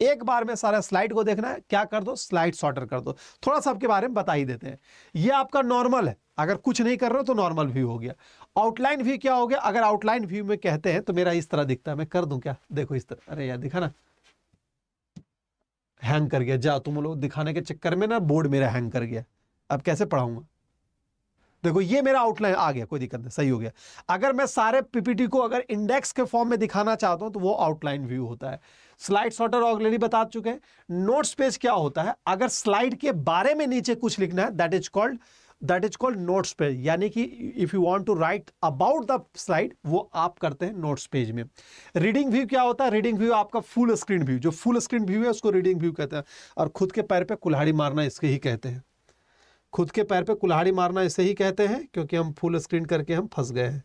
एक बार में सारा स्लाइड को देखना है क्या कर दो स्लाइड शॉर्टर कर दो थोड़ा सा आपके बारे में बता ही देते हैं ये आपका नॉर्मल है अगर कुछ नहीं कर रहे हो तो नॉर्मल व्यू हो गया आउटलाइन व्यू क्या हो गया अगर आउटलाइन व्यू में कहते हैं तो मेरा इस तरह दिखता है मैं कर दूं क्या देखो इस तरह अरे यार दिखा ना हैंग कर गया जा तुम लोग दिखाने के चक्कर में ना बोर्ड मेरा हैंग कर गया अब कैसे पढ़ाऊंगा देखो ये मेरा आउटलाइन आ गया कोई दिक्कत नहीं सही हो गया अगर मैं सारे पीपीटी को अगर इंडेक्स के फॉर्म में दिखाना चाहता हूं तो वो आउटलाइन व्यू होता है स्लाइड सॉर्टर ऑलरेडी बता चुके हैं नोट स्पेस क्या होता है अगर स्लाइड के बारे में नीचे कुछ लिखना है that is called that is called notes page यानी कि if you want to write about the slide वो आप करते हैं नोट्स पेज में रीडिंग व्यू क्या होता है रीडिंग व्यू आपका फुल स्क्रीन व्यू जो फुल स्क्रीन व्यू है उसको रीडिंग व्यू कहते हैं और खुद के पैर पर कुल्हाड़ी मारना इसके ही कहते हैं खुद के पैर पे कुल्हाड़ी मारना इसे ही कहते हैं क्योंकि हम फुल स्क्रीन करके हम फंस गए हैं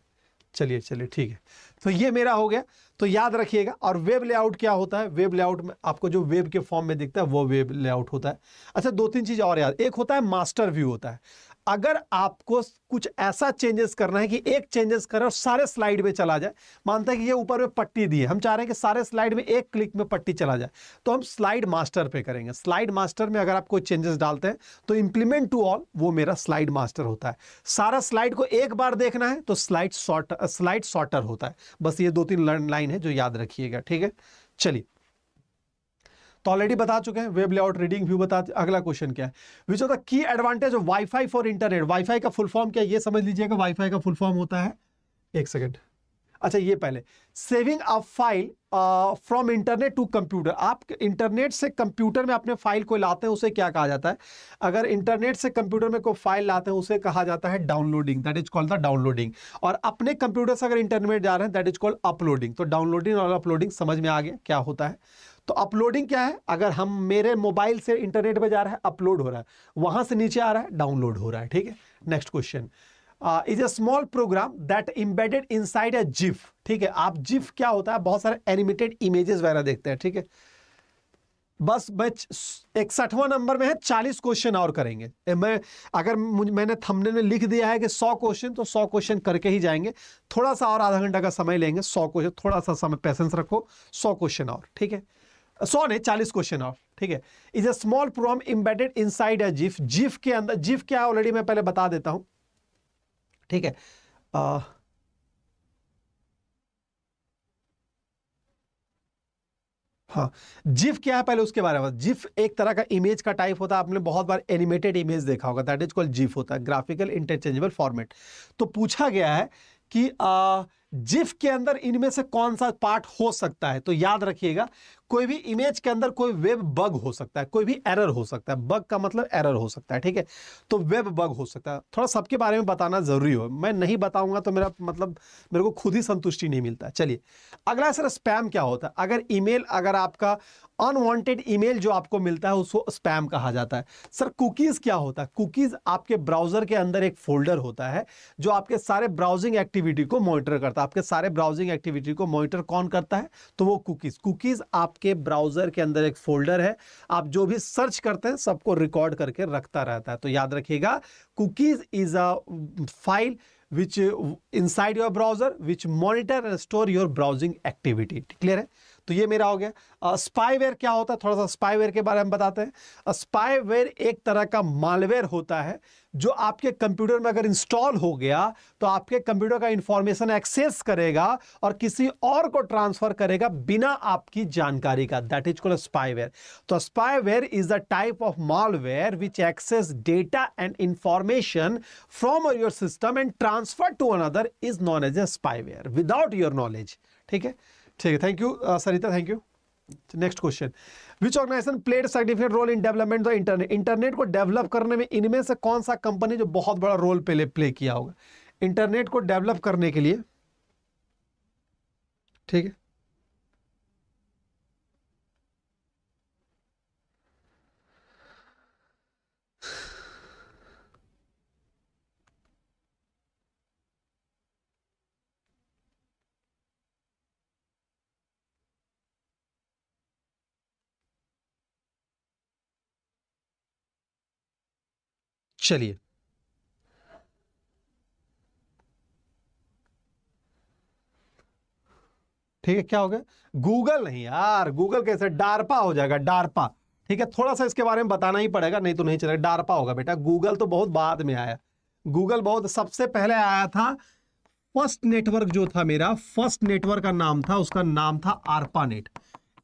चलिए चलिए ठीक है तो ये मेरा हो गया तो याद रखिएगा और वेब लेआउट क्या होता है वेब लेआउट में आपको जो वेब के फॉर्म में दिखता है वो वेब लेआउट होता है अच्छा दो तीन चीज़ और याद एक होता है मास्टर व्यू होता है अगर आपको कुछ ऐसा चेंजेस करना है कि एक चेंजेस करें और सारे स्लाइड में चला जाए मानते हैं कि ये ऊपर में पट्टी दी है हम चाह रहे हैं कि सारे स्लाइड में एक क्लिक में पट्टी चला जाए तो हम स्लाइड मास्टर पे करेंगे स्लाइड मास्टर में अगर आप कोई चेंजेस डालते हैं तो इम्प्लीमेंट टू ऑल वो मेरा स्लाइड मास्टर होता है सारा स्लाइड को एक बार देखना है तो स्लाइड शॉर्ट स्लाइड शॉर्टर होता है बस ये दो तीन लाइन है जो याद रखिएगा ठीक है चलिए तो ऑलरेडी बता चुके हैं वेब लेआउट रीडिंग व्यू बता अगला क्वेश्चन क्या है which of the key advantage of WiFi for internet WiFi का फुल फॉर्म क्या ये समझ लीजिएगा वाईफाई का फुल फॉर्म होता है एक सेकेंड अच्छा ये पहले saving a file from internet to computer आप इंटरनेट से कंप्यूटर में अपने फाइल को लाते हैं उसे क्या कहा जाता है अगर इंटरनेट से कंप्यूटर में कोई फाइल लाते हैं उसे कहा जाता है downloading that is called the downloading और अपने कंप्यूटर से अगर इंटरनेट जा रहे हैं दैट इज कॉल्ड अपलोडिंग तो डाउनलोडिंग और अपलोडिंग समझ में आ गया क्या होता है तो अपलोडिंग क्या है अगर हम मेरे मोबाइल से इंटरनेट पर जा रहा है अपलोड हो रहा है वहां से नीचे आ रहा है डाउनलोड हो रहा है ठीक है next question is a small program that embedded inside a GIF ठीक है आप जिफ क्या होता है बहुत सारे एनिमेटेड इमेजेस वगैरह देखते हैं ठीक है बस बच इकसठवा नंबर में है चालीस क्वेश्चन और करेंगे मैं अगर मैंने थमने में लिख दिया है कि सौ क्वेश्चन तो सौ क्वेश्चन करके ही जाएंगे थोड़ा सा और आधा घंटा का समय लेंगे सौ क्वेश्चन थोड़ा सा समय पैसेंस रखो सौ क्वेश्चन और ठीक है सौ ने चालीस क्वेश्चन ऑफ ठीक है is a small program embedded inside a GIF GIF के अंदर जिफ क्या ऑलरेडी मैं पहले बता देता हूं ठीक है हाँ जिफ क्या है पहले उसके बारे में जिफ एक तरह का इमेज का टाइप होता है आपने बहुत बार एनिमेटेड इमेज देखा होगा दैट इज कॉल्ड जिफ होता है ग्राफिकल इंटरचेंजेबल फॉर्मेट तो पूछा गया है कि आ, जिफ के अंदर इनमें से कौन सा पार्ट हो सकता है तो याद रखिएगा कोई भी इमेज के अंदर कोई वेब बग हो सकता है कोई भी एरर हो सकता है बग का मतलब एरर हो सकता है ठीक है तो वेब बग हो सकता है थोड़ा सबके बारे में बताना जरूरी हो मैं नहीं बताऊंगा तो मेरा मतलब मेरे को खुद ही संतुष्टि नहीं मिलता चलिए अगला सर स्पैम क्या होता है अगर ईमेल अगर आपका अनवांटेड ईमेल जो आपको मिलता है उसको स्पैम कहा जाता है सर कुकीज़ क्या होता है कुकीज़ आपके ब्राउज़र के अंदर एक फोल्डर होता है जो आपके सारे ब्राउजिंग एक्टिविटी को मॉनिटर करता है आपके सारे ब्राउजिंग एक्टिविटी को मॉनिटर कौन करता है तो वो कुकीज़ कुकीज़ आपके ब्राउज़र के अंदर एक फोल्डर है आप जो भी सर्च करते हैं सबको रिकॉर्ड करके रखता रहता है तो याद रखिएगा cookies is a file which inside your browser which monitor and store your browsing activity clear है तो ये मेरा हो गया स्पाईवेयर क्या होता है थोड़ा सा स्पाईवेयर के बारे में बताते हैं स्पाईवेयर एक तरह का मालवेयर होता है जो आपके कंप्यूटर में अगर इंस्टॉल हो गया तो आपके कंप्यूटर का इंफॉर्मेशन एक्सेस करेगा और किसी और को ट्रांसफर करेगा बिना आपकी जानकारी का दैट इज कॉल्ड स्पाईवेयर तो spyware is the type of malware which access data and information from your system and transfer to another is known as a spyware without your knowledge ठीक है ठीक है thank you Sarita thank you next question which organization played significant role in development of internet internet को डेवलप करने में इनमें से कौन सा कंपनी जो बहुत बड़ा रोल प्ले प्ले किया होगा इंटरनेट को डेवलप करने के लिए ठीक है चलिए ठीक है क्या हो गया गूगल नहीं यार गूगल कैसे डार्पा हो जाएगा डार्पा ठीक है थोड़ा सा इसके बारे में बताना ही पड़ेगा नहीं तो नहीं चलेगा डार्पा होगा बेटा गूगल तो बहुत बाद में आया गूगल बहुत सबसे पहले आया था फर्स्ट नेटवर्क जो था मेरा फर्स्ट नेटवर्क का नाम था उसका नाम था ARPANET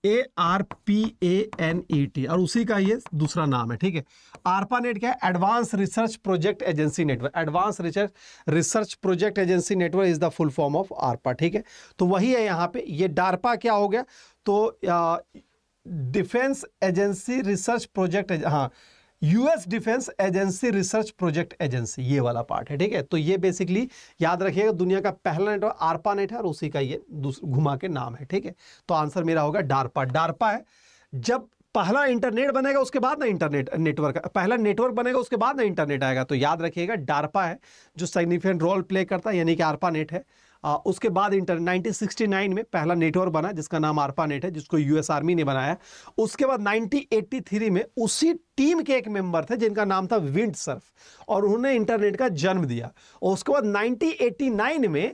A R P A N E T और उसी का ये दूसरा नाम है ठीक है आरपा नेट क्या है advance research project agency network advance research research project agency network is the full form of ARPA ठीक है तो वही है यहाँ पे ये डारपा क्या हो गया तो डिफेंस एजेंसी रिसर्च प्रोजेक्ट हाँ US defence agency research project agency ये वाला पार्ट है ठीक है तो ये बेसिकली याद रखिएगा दुनिया का पहला नेटवर्क आरपा नेट है और उसी का ये घुमा के नाम है ठीक है तो आंसर मेरा होगा डारपा डारपा है जब पहला इंटरनेट बनेगा उसके बाद ना इंटरनेट नेटवर्क पहला नेटवर्क बनेगा उसके बाद ना इंटरनेट आएगा तो याद रखिएगा डारपा है जो सिग्निफिकेंट रोल प्ले करता है यानी कि आरपा नेट है उसके बाद इंटर 1969 में पहला नेटवर्क बना जिसका नाम आरपा नेट है जिसको यूएस आर्मी ने बनाया उसके बाद 1983 में उसी टीम के एक मेंबर थे जिनका नाम था विंड सर्फ और उन्होंने इंटरनेट का जन्म दिया और उसके बाद 1989 में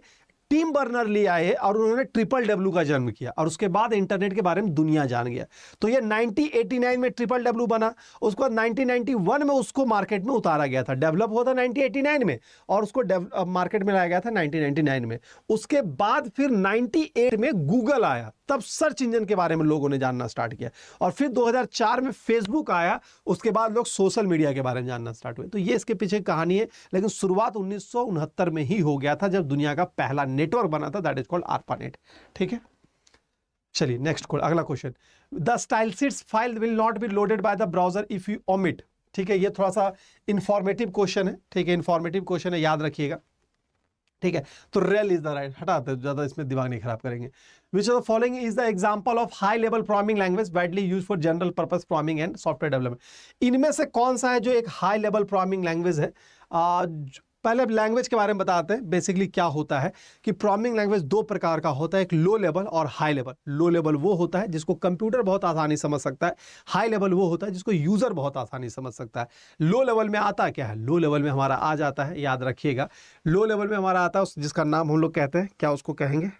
टीम बर्नर ली आए और उन्होंने ट्रिपल डब्ल्यू का जन्म किया और उसके बाद इंटरनेट के बारे में दुनिया जान गया तो ये 1989 में ट्रिपल डब्ल्यू बना उसके बाद नाइनटीन में उसको मार्केट में उतारा गया था डेवलप हुआ था 1989 में और उसको मार्केट में लाया गया था 1999 में उसके बाद फिर 98 में गूगल आया तब सर्च इंजन के बारे में लोगों ने जानना स्टार्ट किया और फिर 2004 में फेसबुक आया उसके बाद लोग सोशल मीडिया के बारे में जानना स्टार्ट हुए तो ये इसके पीछे कहानी है लेकिन शुरुआत उन्नीस में ही हो गया था जब दुनिया का पहला नेटवर्क बना था दैट इज कॉल्ड आरपानेट ठीक है चलिए नेक्स्ट अगला क्वेश्चन the style sheets file will not be loaded by the browser if you omit ठीक है ये थोड़ा सा इंफॉर्मेटिव क्वेश्चन है ठीक है इंफॉर्मेटिव क्वेश्चन है याद रखिएगा ठीक है तो रेल इज द राइट हटाते ज्यादा इसमें दिमाग नहीं खराब करेंगे which of following is the example of high level programming language widely use for general purpose programming and software development इनमें से कौन सा है जो एक हाई लेवल प्रोग्रामिंग लैंग्वेज है पहले अब लैंग्वेज के बारे में बताते हैं बेसिकली क्या होता है कि प्रोग्रामिंग लैंग्वेज दो प्रकार का होता है एक लो लेवल और हाई लेवल लो लेवल वो होता है जिसको कंप्यूटर बहुत आसानी समझ सकता है हाई लेवल वो होता है जिसको यूज़र बहुत आसानी समझ सकता है लो लेवल में आता क्या है लो लेवल में हमारा आ जाता है याद रखिएगा लो लेवल में हमारा आता है जिसका नाम हम लोग कहते हैं क्या उसको कहेंगे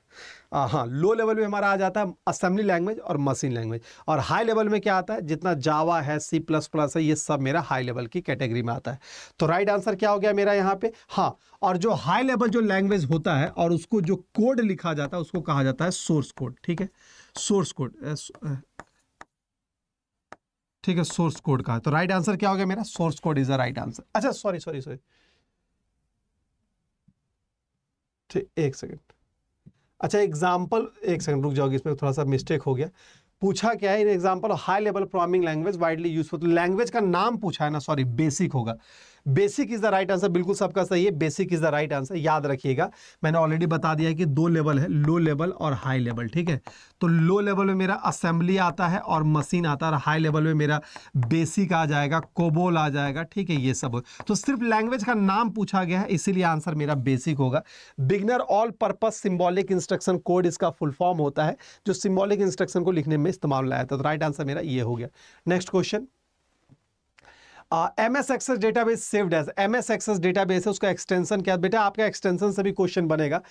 हाँ लो लेवल में हमारा आ जाता है असेंबली लैंग्वेज और मशीन लैंग्वेज और हाई लेवल में क्या आता है जितना जावा है सी प्लस प्लस है ये सब मेरा हाई लेवल की कैटेगरी में आता है तो राइट आंसर क्या हो गया मेरा यहाँ पे हाँ और जो हाई लेवल जो लैंग्वेज होता है और उसको जो कोड लिखा जाता है उसको कहा जाता है सोर्स कोड ठीक है सोर्स कोड ठीक है सोर्स कोड का तो राइट आंसर क्या हो गया मेरा source code is the right answer अच्छा सॉरी सॉरी सॉरी ठीक एक सेकेंड अच्छा एग्जाम्पल एक सेकंड रुक जाओगे इसमें थोड़ा सा मिस्टेक हो गया पूछा क्या है इन example high level programming language widely useful language का नाम पूछा है ना सॉरी बेसिक होगा BASIC is the right answer बिल्कुल सबका सही है BASIC is the right answer याद रखिएगा मैंने ऑलरेडी बता दिया कि दो लेवल है लो लेवल और हाई लेवल ठीक है तो लो लेवल में मेरा असेंबली आता है और मशीन आता है और हाई लेवल में मेरा बेसिक आ जाएगा कोबोल आ जाएगा ठीक है ये सब तो सिर्फ लैंग्वेज का नाम पूछा गया है इसीलिए आंसर मेरा बेसिक होगा beginner all purpose symbolic instruction code इसका फुल फॉर्म होता है जो सिम्बॉलिक इंस्ट्रक्शन को लिखने में इस्तेमाल लाया था तो राइट आंसर मेरा ये हो गया next question M S Access database saved as M S Access database है उसका एक्सटेंशन क्या बेटा आपका एक्सटेंशन से भी क्वेश्चन बनेगा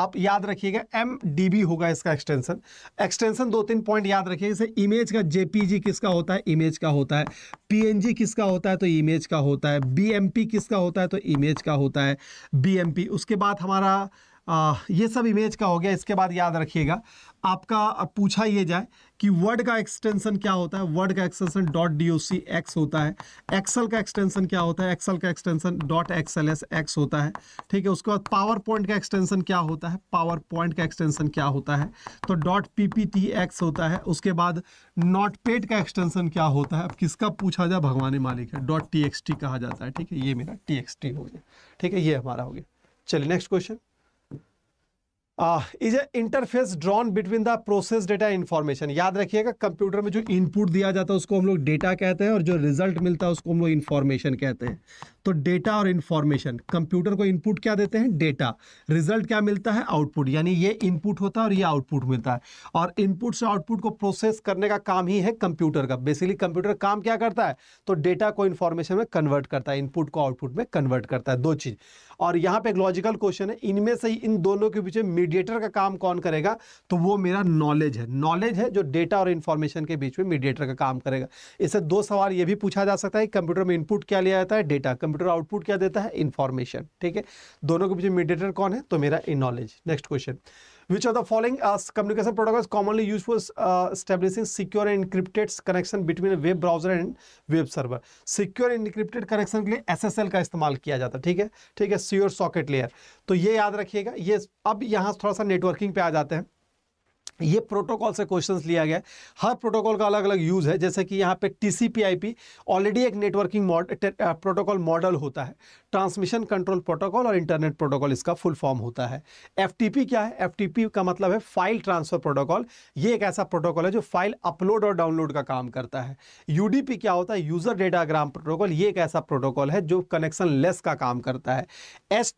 आप याद रखिएगा एम डी बी होगा इसका एक्सटेंशन एक्सटेंशन दो तीन पॉइंट याद रखिएगा जैसे इमेज का जेपीजी किसका होता है इमेज का होता है जी किसका होता है तो इमेज का होता है पी किसका होता है तो इमेज का होता है पी उसके बाद हमारा आ, ये सब इमेज का हो गया इसके बाद याद रखिएगा आपका पूछा ये जाए कि वर्ड का एक्सटेंशन क्या होता है वर्ड का extension dot D O C X होता है एक्सल का एक्सटेंशन क्या होता है एक्सल का extension dot X L S X होता है ठीक है उसके बाद पावर पॉइंट का एक्सटेंशन क्या होता है पावर पॉइंट का एक्सटेंशन क्या होता है तो dot P P T X होता है उसके बाद नॉट पेड का एक्सटेंशन क्या होता है अब किसका पूछा जाए भगवान मालिक है डॉट टी एक्स टी कहा जाता है ठीक है ये मेरा टी एक्स टी हो गया ठीक है ये हमारा हो गया चलिए next question is a interface drawn between the process data information याद रखिएगा कंप्यूटर में जो इनपुट दिया जाता है उसको हम लोग डेटा कहते हैं और जो रिजल्ट मिलता है उसको हम लोग इन्फॉर्मेशन कहते हैं तो डेटा और इन्फॉर्मेशन कंप्यूटर को इनपुट क्या देते हैं डेटा रिजल्ट क्या मिलता है आउटपुट यानी ये इनपुट होता है और ये आउटपुट मिलता है और इनपुट से आउटपुट को प्रोसेस करने का काम ही है कंप्यूटर का बेसिकली कंप्यूटर काम क्या करता है तो डेटा को इन्फॉर्मेशन में कन्वर्ट करता है इनपुट को आउटपुट में कन्वर्ट करता है दो चीज़ और यहाँ पे एक लॉजिकल क्वेश्चन है इनमें से इन दोनों के बीच में मीडिएटर का काम कौन करेगा तो वो मेरा नॉलेज है नॉलेज है जो डेटा और इन्फॉर्मेशन के बीच में मीडिएटर का काम करेगा इससे दो सवाल ये भी पूछा जा सकता है कंप्यूटर में इनपुट क्या लिया जाता है डेटा कंप्यूटर आउटपुट क्या देता है इन्फॉर्मेशन ठीक है दोनों के पीछे मीडिएटर कौन है तो मेरा in knowledge next question which are the following communication protocol commonly use for establishing secure and encrypted connection between web browser and web server secure encrypted connection के लिए एस एस एल का इस्तेमाल किया जाता है ठीक है ठीक है सियोर सॉकेट लेयर तो ये याद रखिएगा ये अब यहाँ थोड़ा सा नेटवर्किंग पे आ जाते हैं ये प्रोटोकॉल से क्वेश्चंस लिया गया है हर प्रोटोकॉल का अलग अलग यूज़ है जैसे कि यहाँ पे टी ऑलरेडी एक नेटवर्किंग प्रोटोकॉल मॉडल होता है ट्रांसमिशन कंट्रोल प्रोटोकॉल और इंटरनेट प्रोटोकॉल इसका फुल फॉर्म होता है एफ क्या है एफ का मतलब है फाइल ट्रांसफर प्रोटोकॉल ये एक ऐसा प्रोटोकॉल है जो फाइल अपलोड और डाउनलोड का काम करता है यू क्या होता है यूज़र डेटाग्राम प्रोटोकॉल ये एक ऐसा प्रोटोकॉल है जो कनेक्शन लेस का काम करता है एस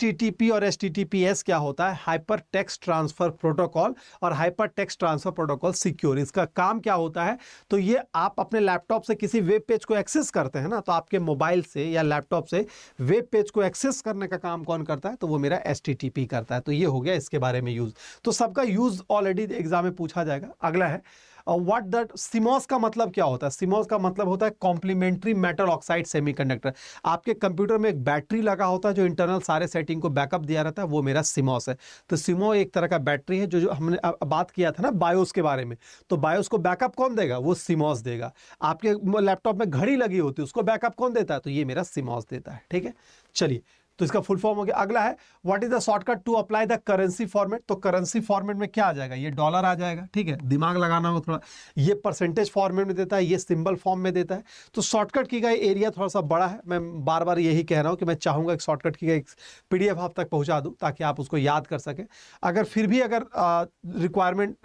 और एस क्या होता है हाइपर टेक्स ट्रांसफर प्रोटोकॉल और hypertext transfer protocol secure इसका काम क्या होता है तो ये आप अपने लैपटॉप से किसी वेब पेज को एक्सेस करते हैं ना तो आपके मोबाइल से या लैपटॉप से वेब पेज को एक्सेस करने का काम कौन करता है तो वो मेरा एस करता है तो ये हो गया इसके बारे में यूज़ तो सबका यूज़ ऑलरेडी एग्जाम में पूछा जाएगा अगला है व्हाट दैट सिमोस का मतलब क्या होता है सिमोस का मतलब होता है कॉम्प्लीमेंट्री मेटल ऑक्साइड सेमीकंडक्टर आपके कंप्यूटर में एक बैटरी लगा होता है जो इंटरनल सारे सेटिंग को बैकअप दिया रहता है वो मेरा सिमोस है तो सिमो एक तरह का बैटरी है जो जो हमने बात किया था ना बायोस के बारे में तो बायोस को बैकअप कौन देगा वो सिमोस देगा आपके लैपटॉप में घड़ी लगी होती है उसको बैकअप कौन देता है तो ये मेरा सिमोस देता है ठीक है चलिए तो इसका फुल फॉर्म हो गया अगला है what is the shortcut to apply the currency format तो करेंसी फॉर्मेट में क्या आ जाएगा ये डॉलर आ जाएगा ठीक है दिमाग लगाना हो थोड़ा ये परसेंटेज फॉर्मेट में देता है ये सिंबल फॉर्म में देता है तो शॉर्टकट की गई एरिया थोड़ा सा बड़ा है मैं बार बार यही कह रहा हूँ कि मैं चाहूँगा एक शॉर्टकट की गई पी डी आप तक पहुँचा दूँ ताकि आप उसको याद कर सकें अगर फिर भी अगर रिक्वायरमेंट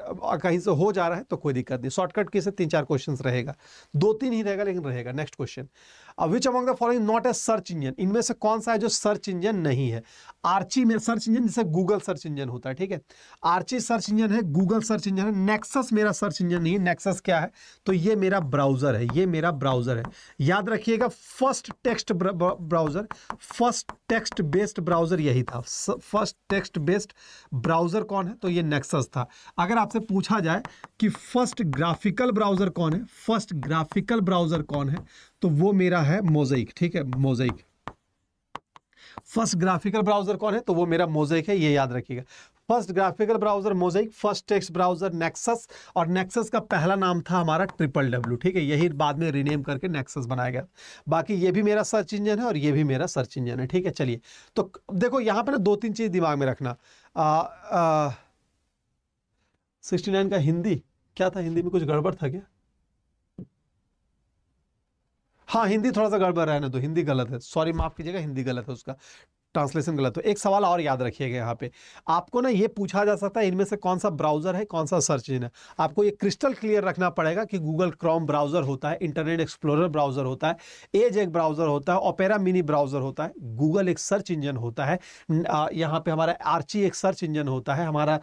कहीं से हो जा रहा है तो कोई दिक्कत नहीं शॉर्टकट के से तीन चार क्वेश्चन रहेगा दो तीन ही रहेगा लेकिन रहेगा नेक्स्ट क्वेश्चन अब which among the following not a search engine इनमें से कौन सा है जो सर्च इंजन नहीं है आर्ची में सर्च इंजन जैसे गूगल सर्च इंजन होता है ठीक है आर्ची सर्च इंजन है गूगल सर्च इंजन है नेक्सस मेरा सर्च इंजन नहीं है नेक्सस क्या है तो ये मेरा ब्राउजर है ये मेरा ब्राउजर है याद रखिएगा first text browser first text based browser यही था फर्स्ट टेक्स्ट बेस्ड ब्राउजर कौन है तो ये नेक्सस था अगर आपसे पूछा जाए कि फर्स्ट ग्राफिकल ब्राउजर कौन है फर्स्ट ग्राफिकल ब्राउजर कौन है तो वो मेरा है मोजाइक ठीक है मोजाइक फर्स्ट ग्राफिकल ब्राउजर कौन है तो वो मेरा मोजाइक है ये याद रखिएगा first graphical browser Mosaic first text browser Nexus और नेक्सस का पहला नाम था हमारा ट्रिपल डब्ल्यू ठीक है यही बाद में रीनेम करके नेक्सस बनाया गया बाकी ये भी मेरा सर्च इंजन है और ये भी मेरा सर्च इंजन है ठीक है चलिए तो देखो यहाँ पर ना दो तीन चीज़ दिमाग में रखना सिक्सटी नाइन का हिंदी क्या था हिंदी में कुछ गड़बड़ था क्या हाँ हिंदी थोड़ा सा गड़बड़ रहने दो हिंदी गलत है सॉरी माफ कीजिएगा हिंदी गलत है उसका ट्रांसलेशन गलत हो एक सवाल और याद रखिएगा यहाँ पे आपको ना ये पूछा जा सकता है इनमें से कौन सा ब्राउजर है कौन सा सर्च इंजन है आपको ये क्रिस्टल क्लियर रखना पड़ेगा कि गूगल क्रोम ब्राउजर होता है इंटरनेट एक्सप्लोरर ब्राउजर होता है एज एक ब्राउजर होता है ओपेरा मिनी ब्राउजर होता है गूगल एक सर्च इंजन होता है यहाँ पे हमारा आर्ची एक सर्च इंजन होता है हमारा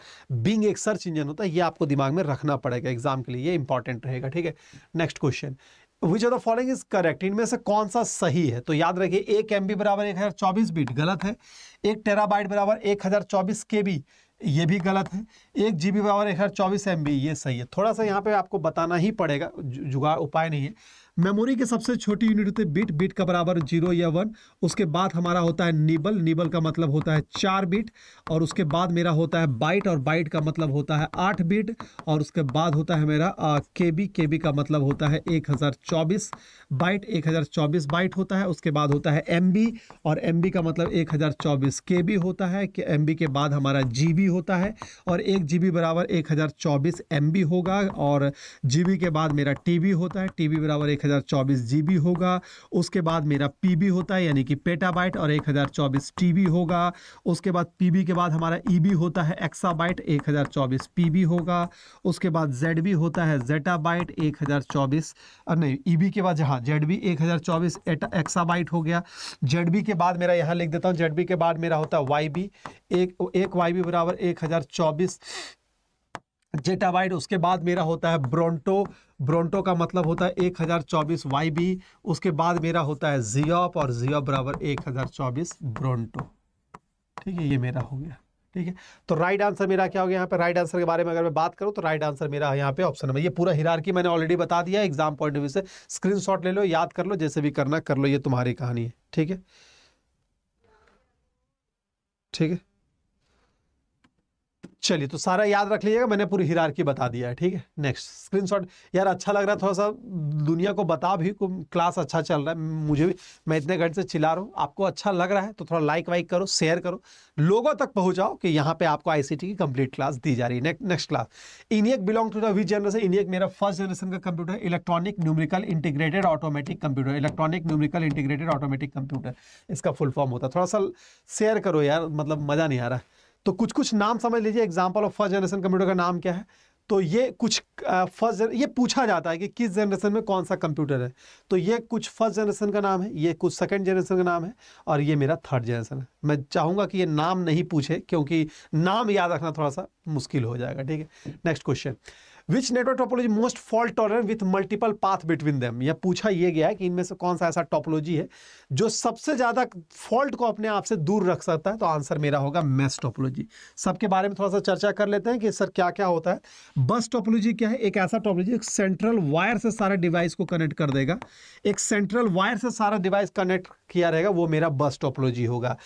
बिंग एक सर्च इंजन होता है ये आपको दिमाग में रखना पड़ेगा एग्जाम के लिए ये इंपॉर्टेंट रहेगा ठीक है next question which of the following is correct इनमें से कौन सा सही है तो याद रखिए एक एम बराबर एक हज़ार चौबीस बीट गलत है एक टेराबाइट बराबर एक हज़ार चौबीस के बी ये भी गलत है एक जी बी बराबर एक हज़ार चौबीस एम बी ये सही है थोड़ा सा यहाँ पे आपको बताना ही पड़ेगा जुगाड़ उपाय नहीं है मेमोरी के सबसे छोटी यूनिट होती है बिट बिट का बराबर जीरो या वन उसके बाद हमारा होता है निबल निबल का मतलब होता है चार बिट और उसके बाद मेरा होता है बाइट और बाइट का मतलब होता है आठ बिट और उसके बाद होता है मेरा के बी के बी का मतलब होता है एक हज़ार चौबीस बाइट एक हज़ार चौबीस बाइट होता है उसके बाद होता है एम बी और एम बी का मतलब एक हज़ार चौबीस के बी होता है कि एम बी के बाद हमारा जी बी होता है और एक जी बी बराबर एक हज़ार चौबीस एम बी होगा और जी बी के बाद मेरा टी बी होता है टी बी बराबर एक हज़ार होगा उसके बाद मेरा पी होता है यानी कि पेटाबाइट और एक हज़ार होगा उसके बाद पी के बाद हमारा ई होता है एक्साबाइट एक हज़ार होगा उसके बाद जेड होता है जेटाबाइट 1024 नहीं ई के बाद जहाँ जेड जेडबी 1024 एक्साबाइट हो गया जेड के बाद मेरा यहाँ लिख देता हूँ जेड के बाद मेरा होता है वाई बी एक वाई बराबर एक जेटाबाइट उसके बाद मेरा होता है ब्रोंटो ब्रोंटो का मतलब होता है एक हज़ार चौबीस वाई बी उसके बाद मेरा होता है जियोप और जियो बराबर एक हज़ार चौबीस ब्रोंटो ठीक है ये मेरा हो गया ठीक है तो राइट आंसर मेरा क्या हो गया यहाँ पे राइट आंसर के बारे में अगर मैं बात करूँ तो राइट आंसर मेरा यहाँ पे ऑप्शन नंबर ये पूरा हिरारकी मैंने ऑलरेडी बता दिया एग्जाम पॉइंट ऑफ व्यू से स्क्रीनशॉट ले लो याद कर लो जैसे भी करना कर लो ये तुम्हारी कहानी है ठीक है ठीक है चलिए तो सारा याद रख लीजिएगा मैंने पूरी की बता दिया है ठीक है नेक्स्ट स्क्रीनशॉट यार अच्छा लग रहा है थोड़ा सा दुनिया को बता भी क्लास अच्छा चल रहा है मुझे भी मैं इतने घंटे से चिल्ला रहा हूँ आपको अच्छा लग रहा है तो थोड़ा लाइक वाइक करो शेयर करो लोगों तक पहुँचाओ कि यहाँ पे आपको आईसीटी की कंप्लीट क्लास दी जा रही है ने, next class ENIAC belong to the generation ENIAC मेरा फर्स्ट जनरेशन का computer electronic numerical integrated automatic computer electronic numerical integrated automatic computer इसका फुल फॉर्म होता है थोड़ा सा शेयर करो यार मतलब मज़ा नहीं आ रहा है तो कुछ कुछ नाम समझ लीजिए example of first generation computer का नाम क्या है तो ये कुछ फर्स्ट uh, ये पूछा जाता है कि किस जनरेशन में कौन सा कंप्यूटर है तो ये कुछ फर्स्ट जनरेशन का नाम है ये कुछ सेकंड जनरेशन का नाम है और ये मेरा थर्ड जनरेशन है मैं चाहूँगा कि ये नाम नहीं पूछे क्योंकि नाम याद रखना थोड़ा सा मुश्किल हो जाएगा ठीक है next question which network topology most fault tolerant with multiple path between them यह पूछा यह गया है कि इनमें से कौन सा ऐसा टॉपोलॉजी है जो सबसे ज़्यादा फॉल्ट को अपने आप से दूर रख सकता है तो आंसर मेरा होगा मैस टॉपोलॉजी सबके बारे में थोड़ा सा चर्चा कर लेते हैं कि सर क्या क्या होता है बस टॉपोलॉजी क्या है एक ऐसा एक सेंट्रल वायर से सारा डिवाइस को कनेक्ट कर देगा एक सेंट्रल वायर से सारा डिवाइस कनेक्ट किया रहेगा वो मेरा बस टॉपोलॉजी होगा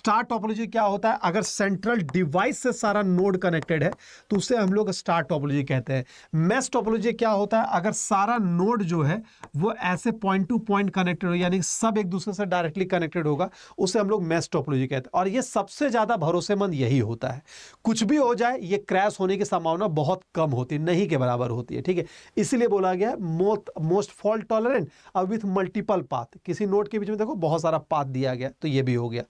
स्टार टॉपोलॉजी क्या होता है अगर सेंट्रल डिवाइस से सारा नोड कनेक्टेड है तो उसे हम लोग स्टार टॉपोलॉजी कहते हैं मैश टोपोलॉजी क्या होता है अगर सारा नोड जो है वो ऐसे पॉइंट टू पॉइंट कनेक्टेड हो यानी सब एक दूसरे से डायरेक्टली कनेक्टेड होगा उसे हम लोग मैश टोपोलॉजी कहते हैं और ये सबसे ज़्यादा भरोसेमंद यही होता है कुछ भी हो जाए ये क्रैश होने की संभावना बहुत कम होती है नहीं के बराबर होती है ठीक है इसीलिए बोला गया मोस्ट मोस्ट फॉल्ट टॉलरेंट अब विथ मल्टीपल पाथ किसी नोट के बीच में देखो बहुत सारा पाथ दिया गया तो ये भी हो गया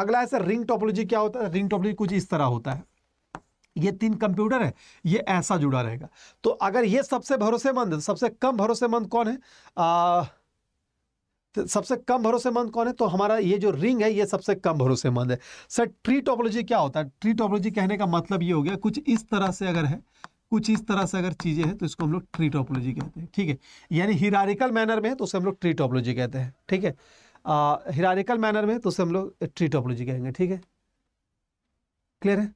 अगला ऐसा रिंग टोपोलॉजी क्या होता है रिंग टोपोलॉजी कुछ इस तरह होता है ये तीन कंप्यूटर है ये ऐसा जुड़ा रहेगा तो अगर ये सबसे भरोसेमंद सबसे कम भरोसेमंद कौन है आ, तो सबसे कम भरोसेमंद कौन है तो हमारा ये जो रिंग है ये सबसे कम भरोसेमंद है सर ट्री टोपोलॉजी क्या होता है ट्री टॉपोलॉजी कहने का मतलब ये हो गया कुछ इस तरह से अगर है कुछ इस तरह से अगर चीज़ें हैं तो इसको हम लोग ट्री टॉपोलॉजी कहते हैं ठीक है यानी हिरारिकल मैनर में है तो उसे हम लोग ट्री टॉपोलॉजी कहते हैं ठीक है हिरारिकल मैनर में तो उसे हम लोग ट्री टॉपोलॉजी कहेंगे ठीक है क्लियर है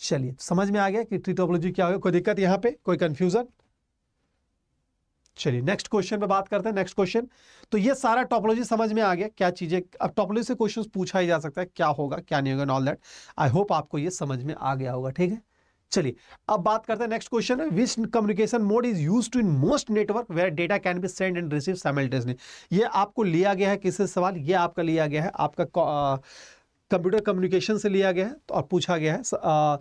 चलिए तो समझ में आ गया कि ट्री टोपोलॉजी क्या होगा कोई दिक्कत यहां पे कोई कंफ्यूजन चलिए नेक्स्ट क्वेश्चन पे बात करते हैं नेक्स्ट क्वेश्चन तो ये सारा टॉपोलॉजी समझ में आ गया क्या चीजें अब टॉपोलॉजी से क्वेश्चन पूछा ही जा सकता है क्या होगा क्या नहीं होगा ऑल दैट आई होप आपको ये समझ में आ गया होगा ठीक है चलिए अब बात करते हैं नेक्स्ट क्वेश्चन है which communication mode is use to in most network where data can be send and receive simultaneously ये आपको लिया गया है किससे सवाल ये आपका लिया गया है आपका कंप्यूटर कम्युनिकेशन से लिया गया है और तो पूछा गया है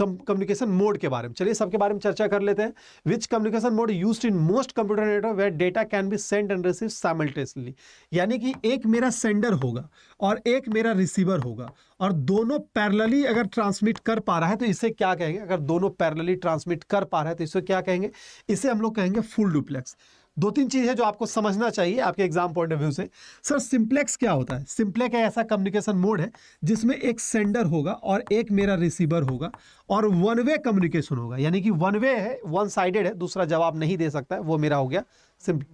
कम्युनिकेशन मोड के बारे में चलिए सबके बारे में चर्चा कर लेते हैं which communication mode use in most computer network where data can be send and receive simultaneously यानी कि एक मेरा सेंडर होगा और एक मेरा रिसीवर होगा और दोनों पैरेलली अगर ट्रांसमिट कर पा रहा है तो इसे क्या कहेंगे अगर दोनों पैरेलली ट्रांसमिट कर पा रहा है तो इसे क्या कहेंगे इसे हम लोग कहेंगे फुल डुप्लेक्स दो तीन चीज़ है जो आपको समझना चाहिए आपके एग्जाम पॉइंट ऑफ व्यू से सर सिंप्लेक्स क्या होता है सिंप्लेक्स ऐसा कम्युनिकेशन मोड है जिसमें एक सेंडर होगा और एक मेरा रिसीवर होगा और वन वे कम्युनिकेशन होगा यानी कि वन वे है वन साइडेड है दूसरा जवाब नहीं दे सकता है वो मेरा हो गया सिंप्लेक्स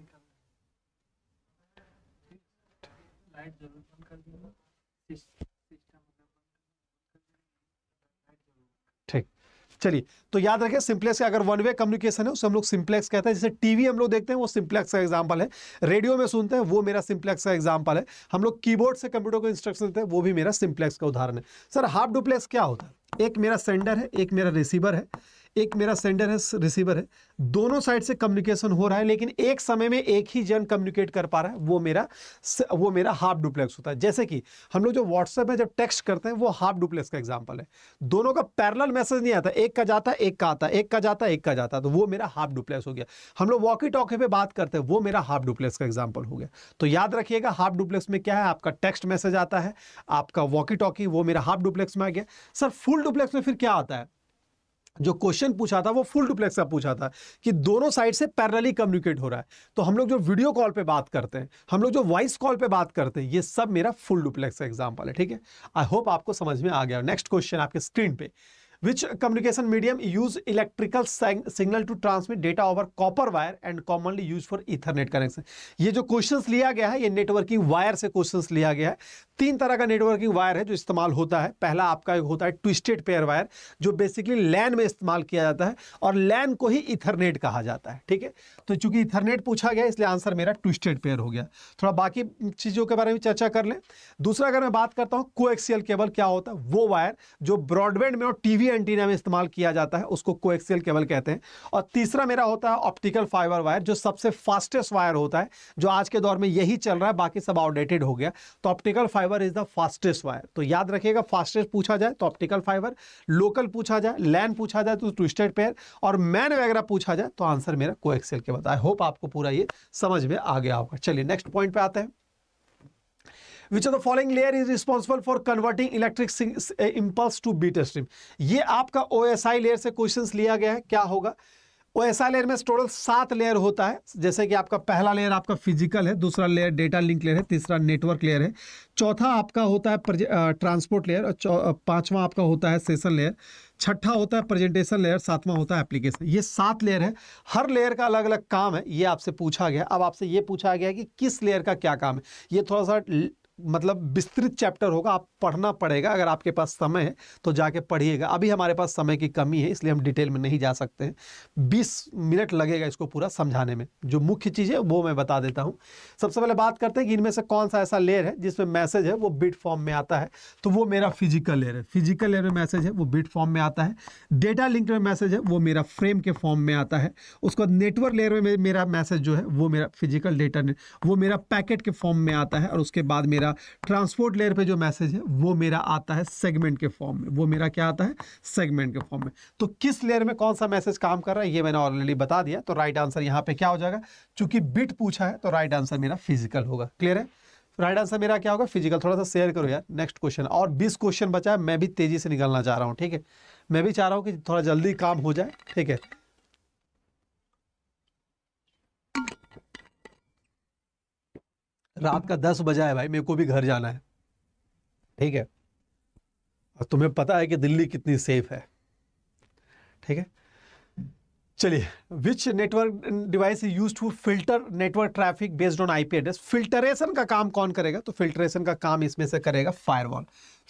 चलिए तो याद रखें सिंप्लेक्स का अगर वन वे कम्युनिकेशन है उसे हम लोग सिंप्लेक्स कहते हैं जैसे टीवी हम लोग देखते हैं वो सिंप्लेक्स का एग्जाम्पल है रेडियो में सुनते हैं वो मेरा सिंप्लेक्स का एग्जाम्पल है हम लोग कीबोर्ड से कंप्यूटर को इंस्ट्रक्शन देते हैं वो भी मेरा सिंप्लेक्स का उदाहरण है सर हाफ डुप्लेक्स क्या होता है एक मेरा सेंडर है एक मेरा रिसीवर है एक मेरा सेंडर है रिसीवर है दोनों साइड से कम्युनिकेशन हो रहा है लेकिन एक समय में एक ही जन कम्युनिकेट कर पा रहा है वो मेरा वो मेरा हाफ डुप्लेक्स होता है जैसे कि हम लोग जो व्हाट्सएप है जब टेक्स्ट करते हैं वो हाफ डुप्लेक्स का एग्जाम्पल है दोनों का पैरल मैसेज नहीं आता एक का जाता एक का आता एक का जाता एक का जाता तो वो मेरा हाफ डुप्लेक्स हो गया हम लोग वॉकी टॉकी पे बात करते हैं वो मेरा हाफ डुप्लेक्स का एग्जाम्पल हो गया तो याद रखिएगा हाफ डुप्लेक्स में क्या है आपका टेक्स्ट मैसेज आता है आपका वॉकी टॉकी वो मेरा हाफ डुप्लेक्स में आ गया सर फुल डुप्लेक्स में फिर क्या आता है जो क्वेश्चन पूछा था वो फुल डुप्लेक्स का पूछा था कि दोनों साइड से पैरेलली कम्युनिकेट हो रहा है तो हम लोग जो वीडियो कॉल पे बात करते हैं हम लोग जो वॉइस कॉल पे बात करते हैं ये सब मेरा फुल डुप्लेक्स का एग्जाम्पल है ठीक है आई होप आपको समझ में आ गया नेक्स्ट क्वेश्चन आपके स्क्रीन पे which communication medium use electrical signal to transmit data over copper wire and commonly use for Ethernet connection ये जो क्वेश्चन लिया गया है ये नेटवर्किंग वायर से क्वेश्चन लिया गया है तीन तरह का नेटवर्किंग वायर है जो इस्तेमाल होता है पहला आपका एक होता है ट्विस्टेड पेयर वायर जो बेसिकली लैन में इस्तेमाल किया जाता है और लैन को ही इथरनेट कहा जाता है ठीक है तो चूंकि इथरनेट पूछा गया इसलिए आंसर मेरा ट्विस्टेड पेयर हो गया थोड़ा बाकी चीज़ों के बारे में चर्चा कर लें दूसरा अगर मैं बात करता हूँ कोएक्सियल केबल क्या होता है वो वायर जो ब्रॉडबैंड में और टीवी भी एंटीना में इस्तेमाल किया जाता है उसको कोएक्सियल केबल कहते हैं और तीसरा मेरा होता है ऑप्टिकल फाइबर वायर जो सबसे फास्टेस्ट वायर होता है जो आज के दौर में यही चल रहा है बाकी सब आउटडेटेड हो गया तो optical fibre is the fastest wire तो याद रखिएगा फास्टेस्ट पूछा जाए तो ऑप्टिकल फाइबर लोकल पूछा जाए लैन पूछा जाए तो ट्विस्टेड पेयर और मैन वगैरह पूछा जाए तो आंसर मेरा कोएक्सेल के बताए होप आपको पूरा ये समझ में आ गया होगा चलिए नेक्स्ट पॉइंट पे आते हैं which of the following layer is responsible for converting electric impulse to bit stream ये आपका ओ लेयर से क्वेश्चन लिया गया है क्या होगा ओ लेयर में टोटल सात लेयर होता है जैसे कि आपका पहला लेयर आपका फिजिकल है दूसरा लेयर डेटा लिंक लेयर है तीसरा नेटवर्क लेयर है चौथा आपका होता है ट्रांसपोर्ट लेयर और पांचवा आपका होता है सेशन लेयर छठा होता है प्रेजेंटेशन लेयर सातवां होता है एप्लीकेशन ये सात लेयर है हर लेयर का अलग अलग काम है ये आपसे पूछा गया अब आपसे ये पूछा गया कि किस लेयर का क्या काम है ये थोड़ा सा मतलब विस्तृत चैप्टर होगा आप पढ़ना पड़ेगा अगर आपके पास समय है तो जाके पढ़िएगा अभी हमारे पास समय की कमी है इसलिए हम डिटेल में नहीं जा सकते हैं बीस मिनट लगेगा इसको पूरा समझाने में जो मुख्य चीज़ है वो मैं बता देता हूँ सबसे पहले बात करते हैं कि इनमें से कौन सा ऐसा लेयर है जिसमें मैसेज है वो बिट फॉर्म में आता है तो वो मेरा फिजिकल लेयर है फिजिकल लेयर में मैसेज है वो बिट फॉर्म में आता है डेटा लिंक में मैसेज है वो मेरा फ्रेम के फॉर्म में आता है उसके बाद नेटवर्क लेयर में मेरा मैसेज जो है वो मेरा फिजिकल डेटा वो मेरा पैकेट के फॉर्म में आता है और उसके बाद मेरा मेरा ट्रांसपोर्ट लेयर पे जो मैसेज है वो मेरा आता है सेगमेंट के फॉर्म में वो मेरा क्या आता है सेगमेंट के फॉर्म में तो किस लेयर में कौन सा मैसेज काम कर रहा है ये मैंने ऑलरेडी बता दिया तो राइट आंसर यहाँ पे क्या हो जाएगा चूंकि बिट पूछा है तो राइट आंसर मेरा फिजिकल होगा क्लियर है राइट आंसर मेरा क्या होगा फिजिकल थोड़ा सा शेयर करो यार नेक्स्ट क्वेश्चन और बीस क्वेश्चन बचा है मैं भी तेजी से निकलना चाह रहा हूँ ठीक है मैं भी चाह रहा हूँ कि थोड़ा जल्दी काम हो जाए ठीक है रात का दस बजा है भाई मेरे को भी घर जाना है ठीक है और तुम्हें पता है कि दिल्ली कितनी सेफ है ठीक है चलिए which network device is use to filter network traffic based on IP address filtration का काम कौन करेगा तो फिल्टरेशन का काम इसमें से करेगा फायरवॉल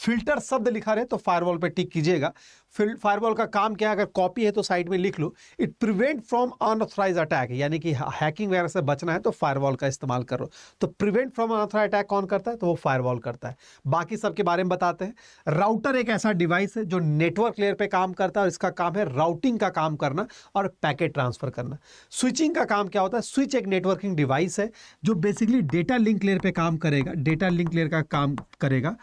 फिल्टर शब्द लिखा रहे तो फायरवॉल पर टिक कीजिएगा फायरवॉल का काम क्या है अगर कॉपी है तो साइड में लिख लो it prevent from unauthorise attack यानी कि हैकिंग वगैरह से बचना है तो फायरवॉल का इस्तेमाल करो तो प्रिवेंट फ्रॉम अनऑथराइज अटैक कौन करता है तो वो फायरवॉल करता है बाकी सबके बारे में बताते हैं राउटर एक ऐसा डिवाइस है जो नेटवर्क लेयर पर काम करता है और इसका काम है राउटिंग का काम करना और पैकेट ट्रांसफर करना स्विचिंग का काम क्या होता है स्विच एक नेटवर्किंग डिवाइस है जो बेसिकली डेटा लिंक लेयर पे काम करेगा डेटा लिंक लेयर का काम करेगा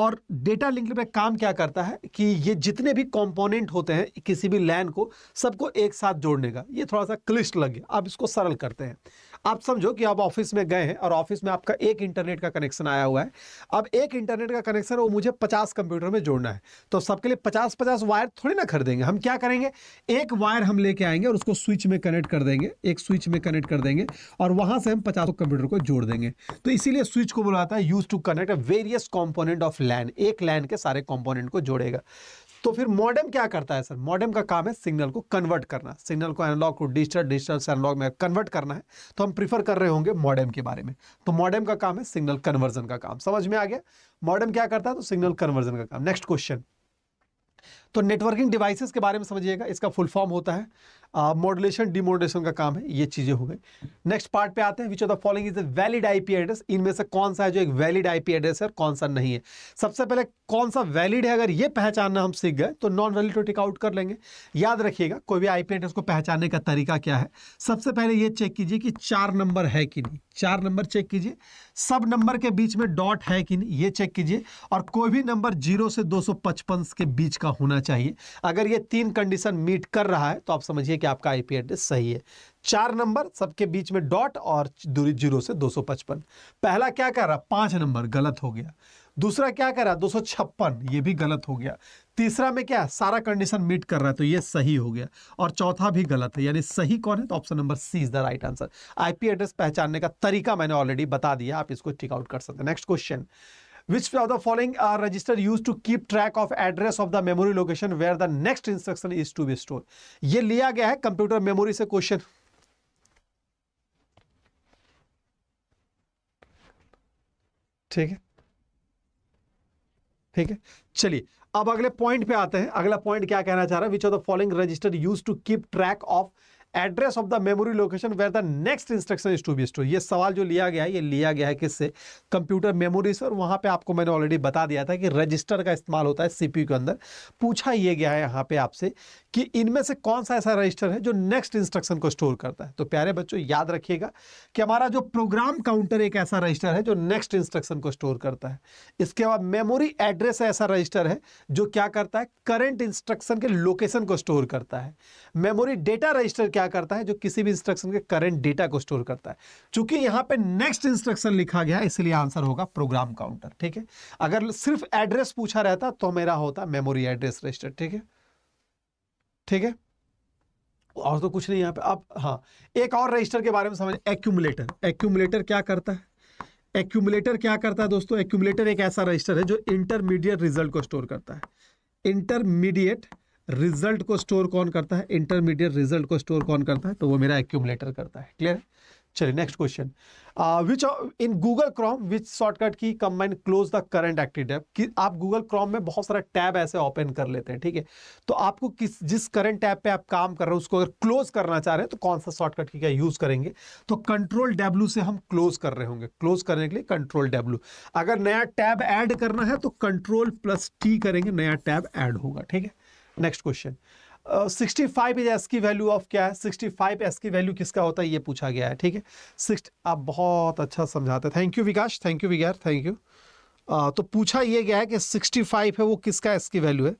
और डेटा लिंक लेयर पे काम क्या करता है कि ये जितने भी कॉम्पोनेंट होते हैं किसी भी लैन को सबको एक साथ जोड़ने का ये थोड़ा सा क्लिष्ट लगे अब इसको सरल करते हैं आप समझो कि आप ऑफिस में गए हैं और ऑफिस में आपका एक इंटरनेट का कनेक्शन आया हुआ है अब एक इंटरनेट का कनेक्शन वो मुझे पचास कंप्यूटर में जोड़ना है तो सबके लिए पचास पचास वायर थोड़ी ना खरीदेंगे हम क्या करेंगे एक वायर हम लेके आएंगे और उसको स्विच में कनेक्ट कर देंगे एक स्विच में कनेक्ट कर देंगे और वहाँ से हम पचास कंप्यूटर को जोड़ देंगे तो इसीलिए स्विच को बुलाता है use to connect various component of LAN एक लैन के सारे कॉम्पोनेंट को जोड़ेगा तो फिर मॉडेम क्या करता है सर मॉडेम का काम है सिग्नल को कन्वर्ट करना सिग्नल को एनालॉग को डिजिटल डिजिटल से एनालॉग में कन्वर्ट करना है तो हम प्रीफर कर रहे होंगे मॉडेम के बारे में तो मॉडेम का काम है सिग्नल कन्वर्जन का काम समझ में आ गया मॉडेम क्या करता है तो सिग्नल कन्वर्जन का काम नेक्स्ट क्वेश्चन तो नेटवर्किंग डिवाइसेस के बारे में समझिएगा इसका फुल फॉर्म होता है मॉडुलेशन डिमोडुलेशन का काम है ये चीज़ें हो गई नेक्स्ट पार्ट पे आते हैं which of the following is a valid IP address इनमें से कौन सा है जो एक वैलिड आईपी एड्रेस है और कौन सा नहीं है सबसे पहले कौन सा वैलिड है अगर ये पहचानना हम सीख गए तो नॉन वैलिड को टिकआउट कर लेंगे याद रखिएगा कोई भी आईपी एड्रेस को पहचानने का तरीका क्या है सबसे पहले ये चेक कीजिए कि चार नंबर है कि नहीं चार नंबर चेक कीजिए सब नंबर के बीच में डॉट है कि नहीं ये चेक कीजिए और कोई भी नंबर जीरो से दो के बीच का होना होना चाहिए अगर ये तीन कंडीशन मीट कर रहा है तो आप समझिए कि आपका आईपी एड्रेस सही है चार नंबर सबके बीच में डॉट और दूरी जीरो से 255 पहला क्या कर रहा पांच नंबर गलत हो गया दूसरा क्या कर रहा दो सौ छप्पन ये भी गलत हो गया तीसरा में क्या सारा कंडीशन मीट कर रहा है तो ये सही हो गया और चौथा भी गलत है यानी सही कौन है तो option number C is the right answer IP address पहचानने का तरीका मैंने ऑलरेडी बता दिया आप इसको टिकआउट कर सकते हैं next question Which of the following are register used to keep track of address of the memory location where the next instruction is to be stored? ye liya gaya hai computer memory se question theek hai theek hai chaliye अब अगले पॉइंट पे आते हैं अगला पॉइंट क्या कहना चाह रहा है which of the following register use to keep track of address of the memory location where the next instruction is to be store ये सवाल जो लिया गया है ये लिया गया है किससे कंप्यूटर मेमोरी से और वहाँ पे आपको मैंने ऑलरेडी बता दिया था कि रजिस्टर का इस्तेमाल होता है सीपीयू के अंदर पूछा ये गया है यहाँ पे आपसे कि इनमें से कौन सा ऐसा रजिस्टर है जो नेक्स्ट इंस्ट्रक्शन को स्टोर करता है तो प्यारे बच्चों याद रखिएगा कि हमारा जो प्रोग्राम काउंटर एक ऐसा रजिस्टर है जो नेक्स्ट इंस्ट्रक्शन को स्टोर करता है इसके बाद मेमोरी एड्रेस ऐसा रजिस्टर है जो क्या करता है करंट इंस्ट्रक्शन के लोकेशन को स्टोर करता है मेमोरी डेटा रजिस्टर क्या करता है जो किसी भी इंस्ट्रक्शन के करेंट डेटा को स्टोर करता है चूंकि यहाँ पे नेक्स्ट इंस्ट्रक्शन लिखा गया है इसलिए आंसर होगा प्रोग्राम काउंटर ठीक है अगर सिर्फ एड्रेस पूछा रहता तो मेरा होता मेमोरी एड्रेस रजिस्टर ठीक है ठीक है और तो कुछ नहीं यहाँ पे अब हाँ एक और रजिस्टर के बारे में समझ एक्यूमुलेटर एक्यूमुलेटर क्या करता है एक्यूमुलेटर क्या करता है दोस्तों एक्यूमुलेटर एक ऐसा रजिस्टर है जो इंटरमीडिएट रिजल्ट को स्टोर करता है इंटरमीडिएट रिजल्ट को स्टोर कौन करता है इंटरमीडिएट रिजल्ट को स्टोर कौन करता है तो वो मेरा एक्यूमुलेटर करता है क्लियर चलिए next question which in Google Chrome which shortcut key combine close the current active tab कि आप गूगल क्रोम में बहुत सारा टैब ऐसे ओपन कर लेते हैं ठीक है तो आपको किस जिस करंट टैब पे आप काम कर रहे हो उसको अगर क्लोज करना चाह रहे हैं तो कौन सा शॉर्टकट की क्या यूज करेंगे तो कंट्रोल डब्ल्यू से हम क्लोज कर रहे होंगे क्लोज करने के लिए कंट्रोल डब्ल्यू अगर नया टैब एड करना है तो कंट्रोल प्लस टी करेंगे नया टैब एड होगा ठीक है next question sixty five is ASCII value of क्या है sixty five ASCII value किसका होता है ये पूछा गया है ठीक है सिक्स आप बहुत अच्छा समझाते हैं thank you Vikas thank you विगार थैंक यू तो पूछा ये गया है कि सिक्सटी फाइव है वो किसका एस की वैल्यू है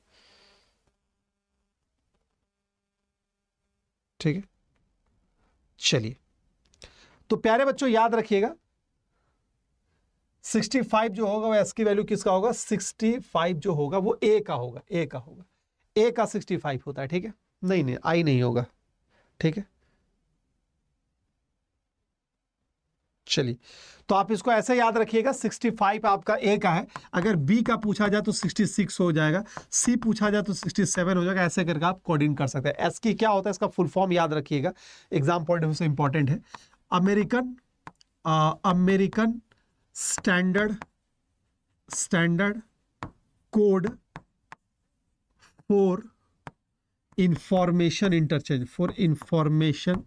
ठीक है चलिए तो प्यारे बच्चों याद रखिएगा 65 जो होगा वो एस की वैल्यू किसका होगा 65 जो होगा वो ए का होगा ए का होगा ए का सिक्सटी फाइव होता है ठीक है नहीं नहीं आई नहीं होगा ठीक है चलिए तो आप इसको ऐसे याद रखिएगा 65 आपका ए का है अगर बी का पूछा जाए तो 66 हो जाएगा सी पूछा जाए तो 67 हो जाएगा ऐसे करके आप कोडिंग कर सकते हैं एस की क्या होता है इसका फुल फॉर्म याद रखिएगा एग्जाम पॉइंट ऑफ व्यू से इंपॉर्टेंट है American American standard standard code for information interchange for information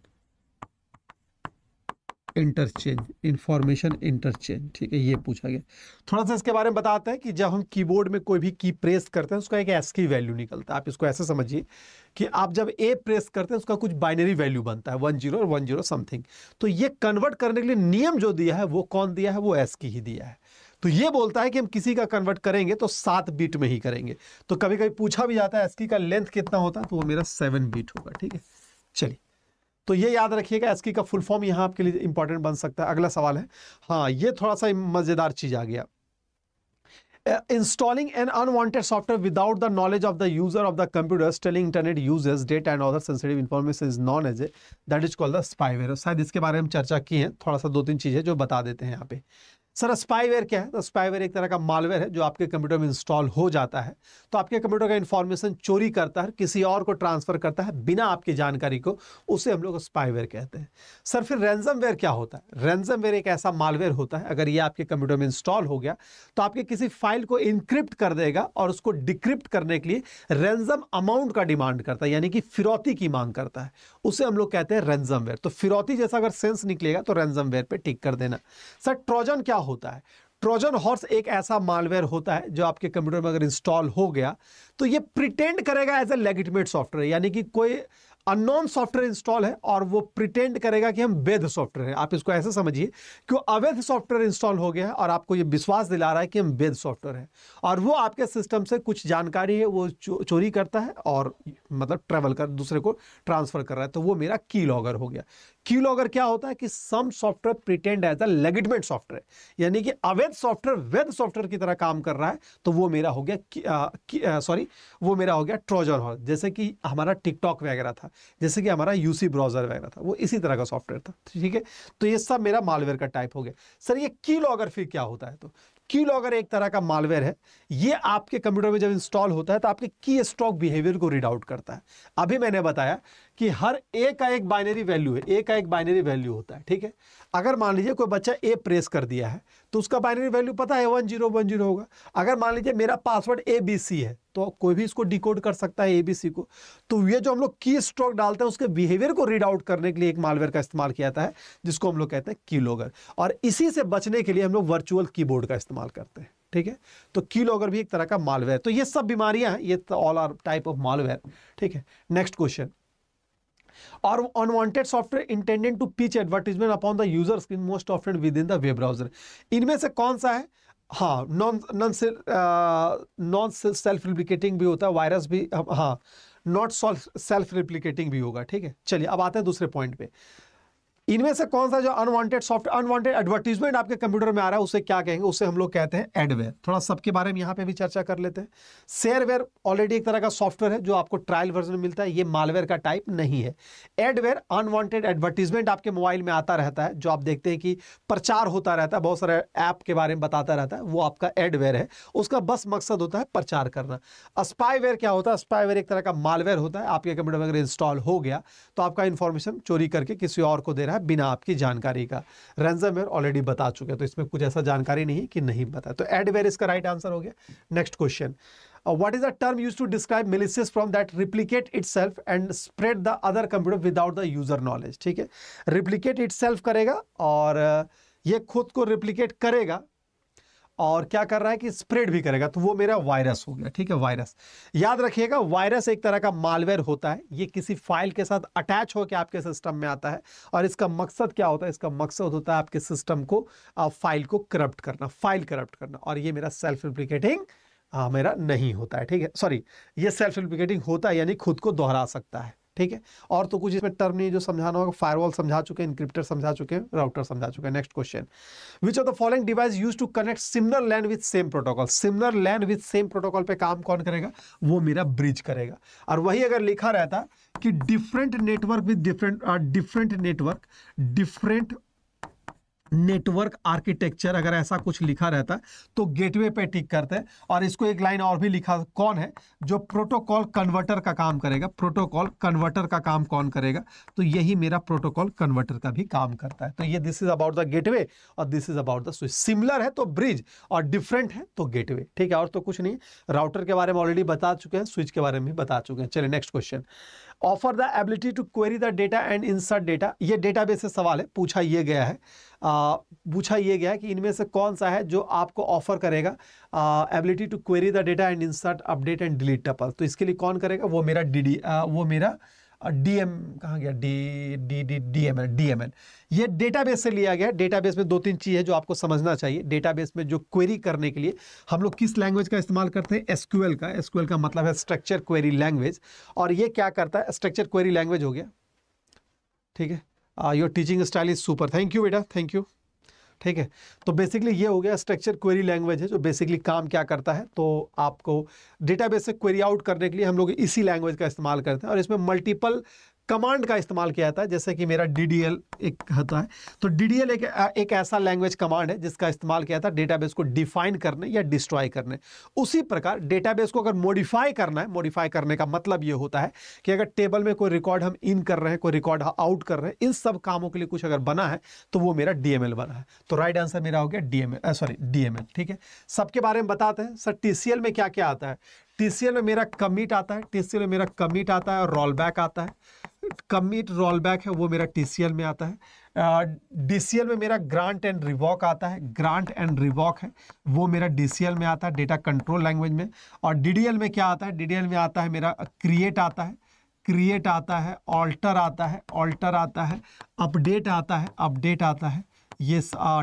interchange information interchange ठीक है ये पूछा गया थोड़ा सा इसके बारे में बताते हैं कि जब हम कीबोर्ड में कोई भी की प्रेस करते हैं उसका एक एस की वैल्यू निकलता है आप इसको ऐसे समझिए कि आप जब ए प्रेस करते हैं उसका कुछ बाइनरी वैल्यू बनता है वन जीरो और वन जीरो समथिंग तो ये कन्वर्ट करने के लिए नियम जो दिया है वो कौन दिया है वो एस की ही दिया है तो ये बोलता है कि हम किसी का कन्वर्ट करेंगे तो सात बीट में ही करेंगे तो कभी कभी पूछा भी जाता है एसकी का लेंथ कितना होता है तो वो मेरा सेवन बीट होगा ठीक है चलिए तो ये याद रखिएगा एसकी का फुल फॉर्म यहाँ आपके लिए इंपॉर्टेंट बन सकता है अगला सवाल है हाँ ये थोड़ा सा मज़ेदार चीज़ आ गया installing an unwanted software without the knowledge of the user of the computer telling internet users date and other sensitive information is known as a that is called the spyware शायद इसके बारे में चर्चा की है थोड़ा सा दो तीन चीज़ें जो बता देते हैं यहाँ पे सर स्पाईवेयर क्या है तो स्पाईवेयर एक तरह का मालवेयर है जो आपके कंप्यूटर में इंस्टॉल हो जाता है तो आपके कंप्यूटर का इन्फॉर्मेशन चोरी करता है किसी और को ट्रांसफर करता है बिना आपकी जानकारी को उसे हम लोग स्पाईवेयर कहते हैं सर फिर रैंजमवेयर क्या होता है रैंजमवेयर एक ऐसा मालवेयर होता है अगर ये आपके कंप्यूटर में इंस्टॉल हो गया तो आपके किसी फाइल को इनक्रिप्ट कर देगा और उसको डिक्रिप्ट करने के लिए रैंजम अमाउंट का डिमांड करता है यानी कि फिरौती की मांग करता है उसे हम लोग कहते हैं रैंजमवेयर तो फिरौती जैसा अगर सेंस निकलेगा तो रैंजमवेयर पर टिक कर देना सर ट्रोजन क्या होता है ट्रोजन हॉर्स एक ऐसा मालवेयर होता है जो आपके कंप्यूटर में अगर इंस्टॉल हो गया तो ये प्रिटेंड करेगा एज ए लेगिटमेट सॉफ्टवेयर यानी कि कोई अननोन सॉफ्टवेयर इंस्टॉल है और वो प्रिटेंड करेगा कि हम वैध सॉफ्टवेयर है आप इसको ऐसे समझिए कि अवैध सॉफ्टवेयर इंस्टॉल हो गया है और आपको ये विश्वास दिला रहा है कि हम वैध सॉफ्टवेयर हैं और वो आपके सिस्टम से कुछ जानकारी है वो चो, चोरी करता है और मतलब ट्रेवल कर दूसरे को ट्रांसफर कर रहा है तो वो मेरा की लॉगर हो गया की लॉगर क्या होता है कि some software pretend as a legitimate software यानी कि अवैध सॉफ्टवेयर वैध सॉफ्टवेयर की तरह काम कर रहा है तो वो मेरा हो गया सॉरी वो मेरा हो गया ट्रोजर हॉल जैसे कि हमारा टिकटॉक वगैरह था जैसे कि हमारा यूसी ब्राउजर वगैरह था वो इसी तरह का सॉफ्टवेयर था ठीक है तो ये सब मेरा मालवेयर का टाइप हो गया सर ये की लॉगर फिर क्या होता है तो की लॉगर एक तरह का मालवेयर है ये आपके कंप्यूटर में जब इंस्टॉल होता है तो आपके की स्टॉक बिहेवियर को रीड आउट करता है अभी मैंने बताया कि हर ए का एक बाइनरी वैल्यू है ए का एक बाइनरी वैल्यू होता है ठीक है अगर मान लीजिए कोई बच्चा ए प्रेस कर दिया है तो उसका बाइनरी वैल्यू पता है वन जीरो वन जीरो होगा अगर मान लीजिए मेरा पासवर्ड ए बी सी है तो कोई भी इसको डिकोड कर सकता है ए बी सी को तो ये जो हम लोग की स्ट्रोक डालते हैं उसके बिहेवियर को रीड आउट करने के लिए एक मालवेयर का इस्तेमाल किया जाता है जिसको हम लोग कहते हैं की लॉगर और इसी से बचने के लिए हम लोग वर्चुअल बोर्ड का इस्तेमाल करते हैं ठीक है तो की लॉगर भी एक तरह का मालवेयर तो ये सब बीमारियां हैं ये all are type of malware ठीक है नेक्स्ट क्वेश्चन और unwanted software intended to pitch advertisement upon the user screen most often within the web browser इनमें से कौन सा है हाँ नॉन नॉन से नॉन सेल्फ रिप्लिकेटिंग भी होता है वायरस भी हाँ नॉट सॉल्फ सेल्फ रिप्लिकेटिंग भी होगा ठीक है चलिए अब आते हैं दूसरे पॉइंट पे इनमें से कौन सा जो अनवांटेड सॉफ्ट अनवांटेड एडवर्टीजमेंट आपके कंप्यूटर में आ रहा है उसे क्या कहेंगे उसे हम लोग कहते हैं एडवेयर थोड़ा सबके बारे में यहाँ पे भी चर्चा कर लेते हैं शेयरवेयर ऑलरेडी एक तरह का सॉफ्टवेयर है जो आपको ट्रायल वर्जन में मिलता है ये मालवेयर का टाइप नहीं है एडवेयर अनवांटेड एडवर्टीजमेंट आपके मोबाइल में आता रहता है जो आप देखते हैं कि प्रचार होता रहता है बहुत सारे ऐप के बारे में बताता रहता है वो आपका एडवेयर है उसका बस मकसद होता है प्रचार करना स्पाईवेयर क्या होता है स्पाईवेयर एक तरह का मालवेयर होता है आपके कंप्यूटर में अगर इंस्टॉल हो गया तो आपका इन्फॉर्मेशन चोरी करके किसी और को दे रहा है रहा है बिना आपकी जानकारी का रैंजम ऑलरेडी बता चुके हैं तो इसमें कुछ ऐसा जानकारी नहीं कि नहीं बताया तो एडवेयर इसका राइट आंसर हो गया next question what is the term use to describe malicious from that replicate itself and spread the other computer without the user knowledge ठीक है रिप्लीकेट इट करेगा और uh, ये खुद को रिप्लीकेट करेगा और क्या कर रहा है कि स्प्रेड भी करेगा तो वो मेरा वायरस हो गया ठीक है वायरस याद रखिएगा वायरस एक तरह का मालवेयर होता है ये किसी फाइल के साथ अटैच होकर आपके सिस्टम में आता है और इसका मकसद क्या होता है इसका मकसद होता है आपके सिस्टम को फाइल को करप्ट करना फाइल करप्ट करना और ये मेरा सेल्फ रिप्लीकेटिंग मेरा नहीं होता है ठीक है सॉरी ये सेल्फ रिप्लीकेटिंग होता है यानी खुद को दोहरा सकता है ठीक है और तो कुछ इसमें टर्म नहीं जो समझाना होगा फायरवॉल समझा चुके हैं इंक्रिप्टर समझा चुके हैं राउटर समझा चुके हैं next question which of the following device use to connect similar LAN with same protocol similar LAN with same protocol पे काम कौन करेगा वो मेरा ब्रिज करेगा और वही अगर लिखा रहता कि different network with different different network different network architecture अगर ऐसा कुछ लिखा रहता तो गेटवे पे टिक करते हैं और इसको एक लाइन और भी लिखा कौन है जो प्रोटोकॉल कन्वर्टर का काम करेगा प्रोटोकॉल कन्वर्टर का काम कौन करेगा तो यही मेरा प्रोटोकॉल कन्वर्टर का भी काम करता है तो ये this is about the gateway और this is about the switch similar है तो ब्रिज और डिफरेंट है तो गेटवे ठीक है और तो कुछ नहीं राउटर के बारे में ऑलरेडी बता चुके हैं स्विच के बारे में भी बता चुके हैं चलिए next question offer the ability to query the data and insert data ये डेटा से सवाल है पूछा ये गया है पूछा ये गया है कि इनमें से कौन सा है जो आपको ऑफर करेगा ability to query the data and insert update and delete tuple तो इसके लिए कौन करेगा वो मेरा डी वो मेरा डी एम कहाँ गया D D D D M L D M L ये डेटाबेस से लिया गया डेटाबेस में दो तीन चीज़ है जो आपको समझना चाहिए डेटाबेस में जो क्वेरी करने के लिए हम लोग किस लैंग्वेज का इस्तेमाल करते हैं एसक्यूएल का एसक्यूएल का मतलब है स्ट्रक्चर क्वेरी लैंग्वेज और ये क्या करता है स्ट्रक्चर क्वेरी लैंग्वेज हो गया ठीक है your teaching style is super thank you बेटा थैंक यू ठीक है तो बेसिकली ये हो गया स्ट्रक्चर क्वेरी लैंग्वेज है जो बेसिकली काम क्या करता है तो आपको डेटाबेस से क्वेरी आउट करने के लिए हम लोग इसी लैंग्वेज का इस्तेमाल करते हैं और इसमें मल्टीपल कमांड का इस्तेमाल किया जाता है जैसे कि मेरा डी एक होता है तो डी एक एक ऐसा लैंग्वेज कमांड है जिसका इस्तेमाल किया जाता है डेटाबेस को डिफाइन करने या डिस्ट्रॉय करने उसी प्रकार डेटाबेस को अगर मॉडिफाई करना है मॉडिफाई करने का मतलब ये होता है कि अगर टेबल में कोई रिकॉर्ड हम इन कर रहे हैं कोई रिकॉर्ड आउट कर रहे हैं इन सब कामों के लिए कुछ अगर बना है तो वो मेरा डी बना है तो राइट आंसर मेरा हो गया डी सॉरी डी ठीक है सबके बारे में बताते हैं सर टी में क्या क्या आता है टीसीएल में मेरा कमिट आता है टीसीएल में मेरा कमिट आता है और रोल बैक आता है कमिट रोल बैक है वो मेरा टीसीएल में आता है डीसीएल में मेरा ग्रांट एंड रिवॉक आता है ग्रांट एंड रिवॉक है वो मेरा डीसीएल में आता है डेटा कंट्रोल लैंग्वेज में और डीडीएल में क्या आता है डीडीएल में आता है मेरा क्रिएट आता है क्रिएट आता है ऑल्टर आता है ऑल्टर आता है अपडेट आता है अपडेट आता है ये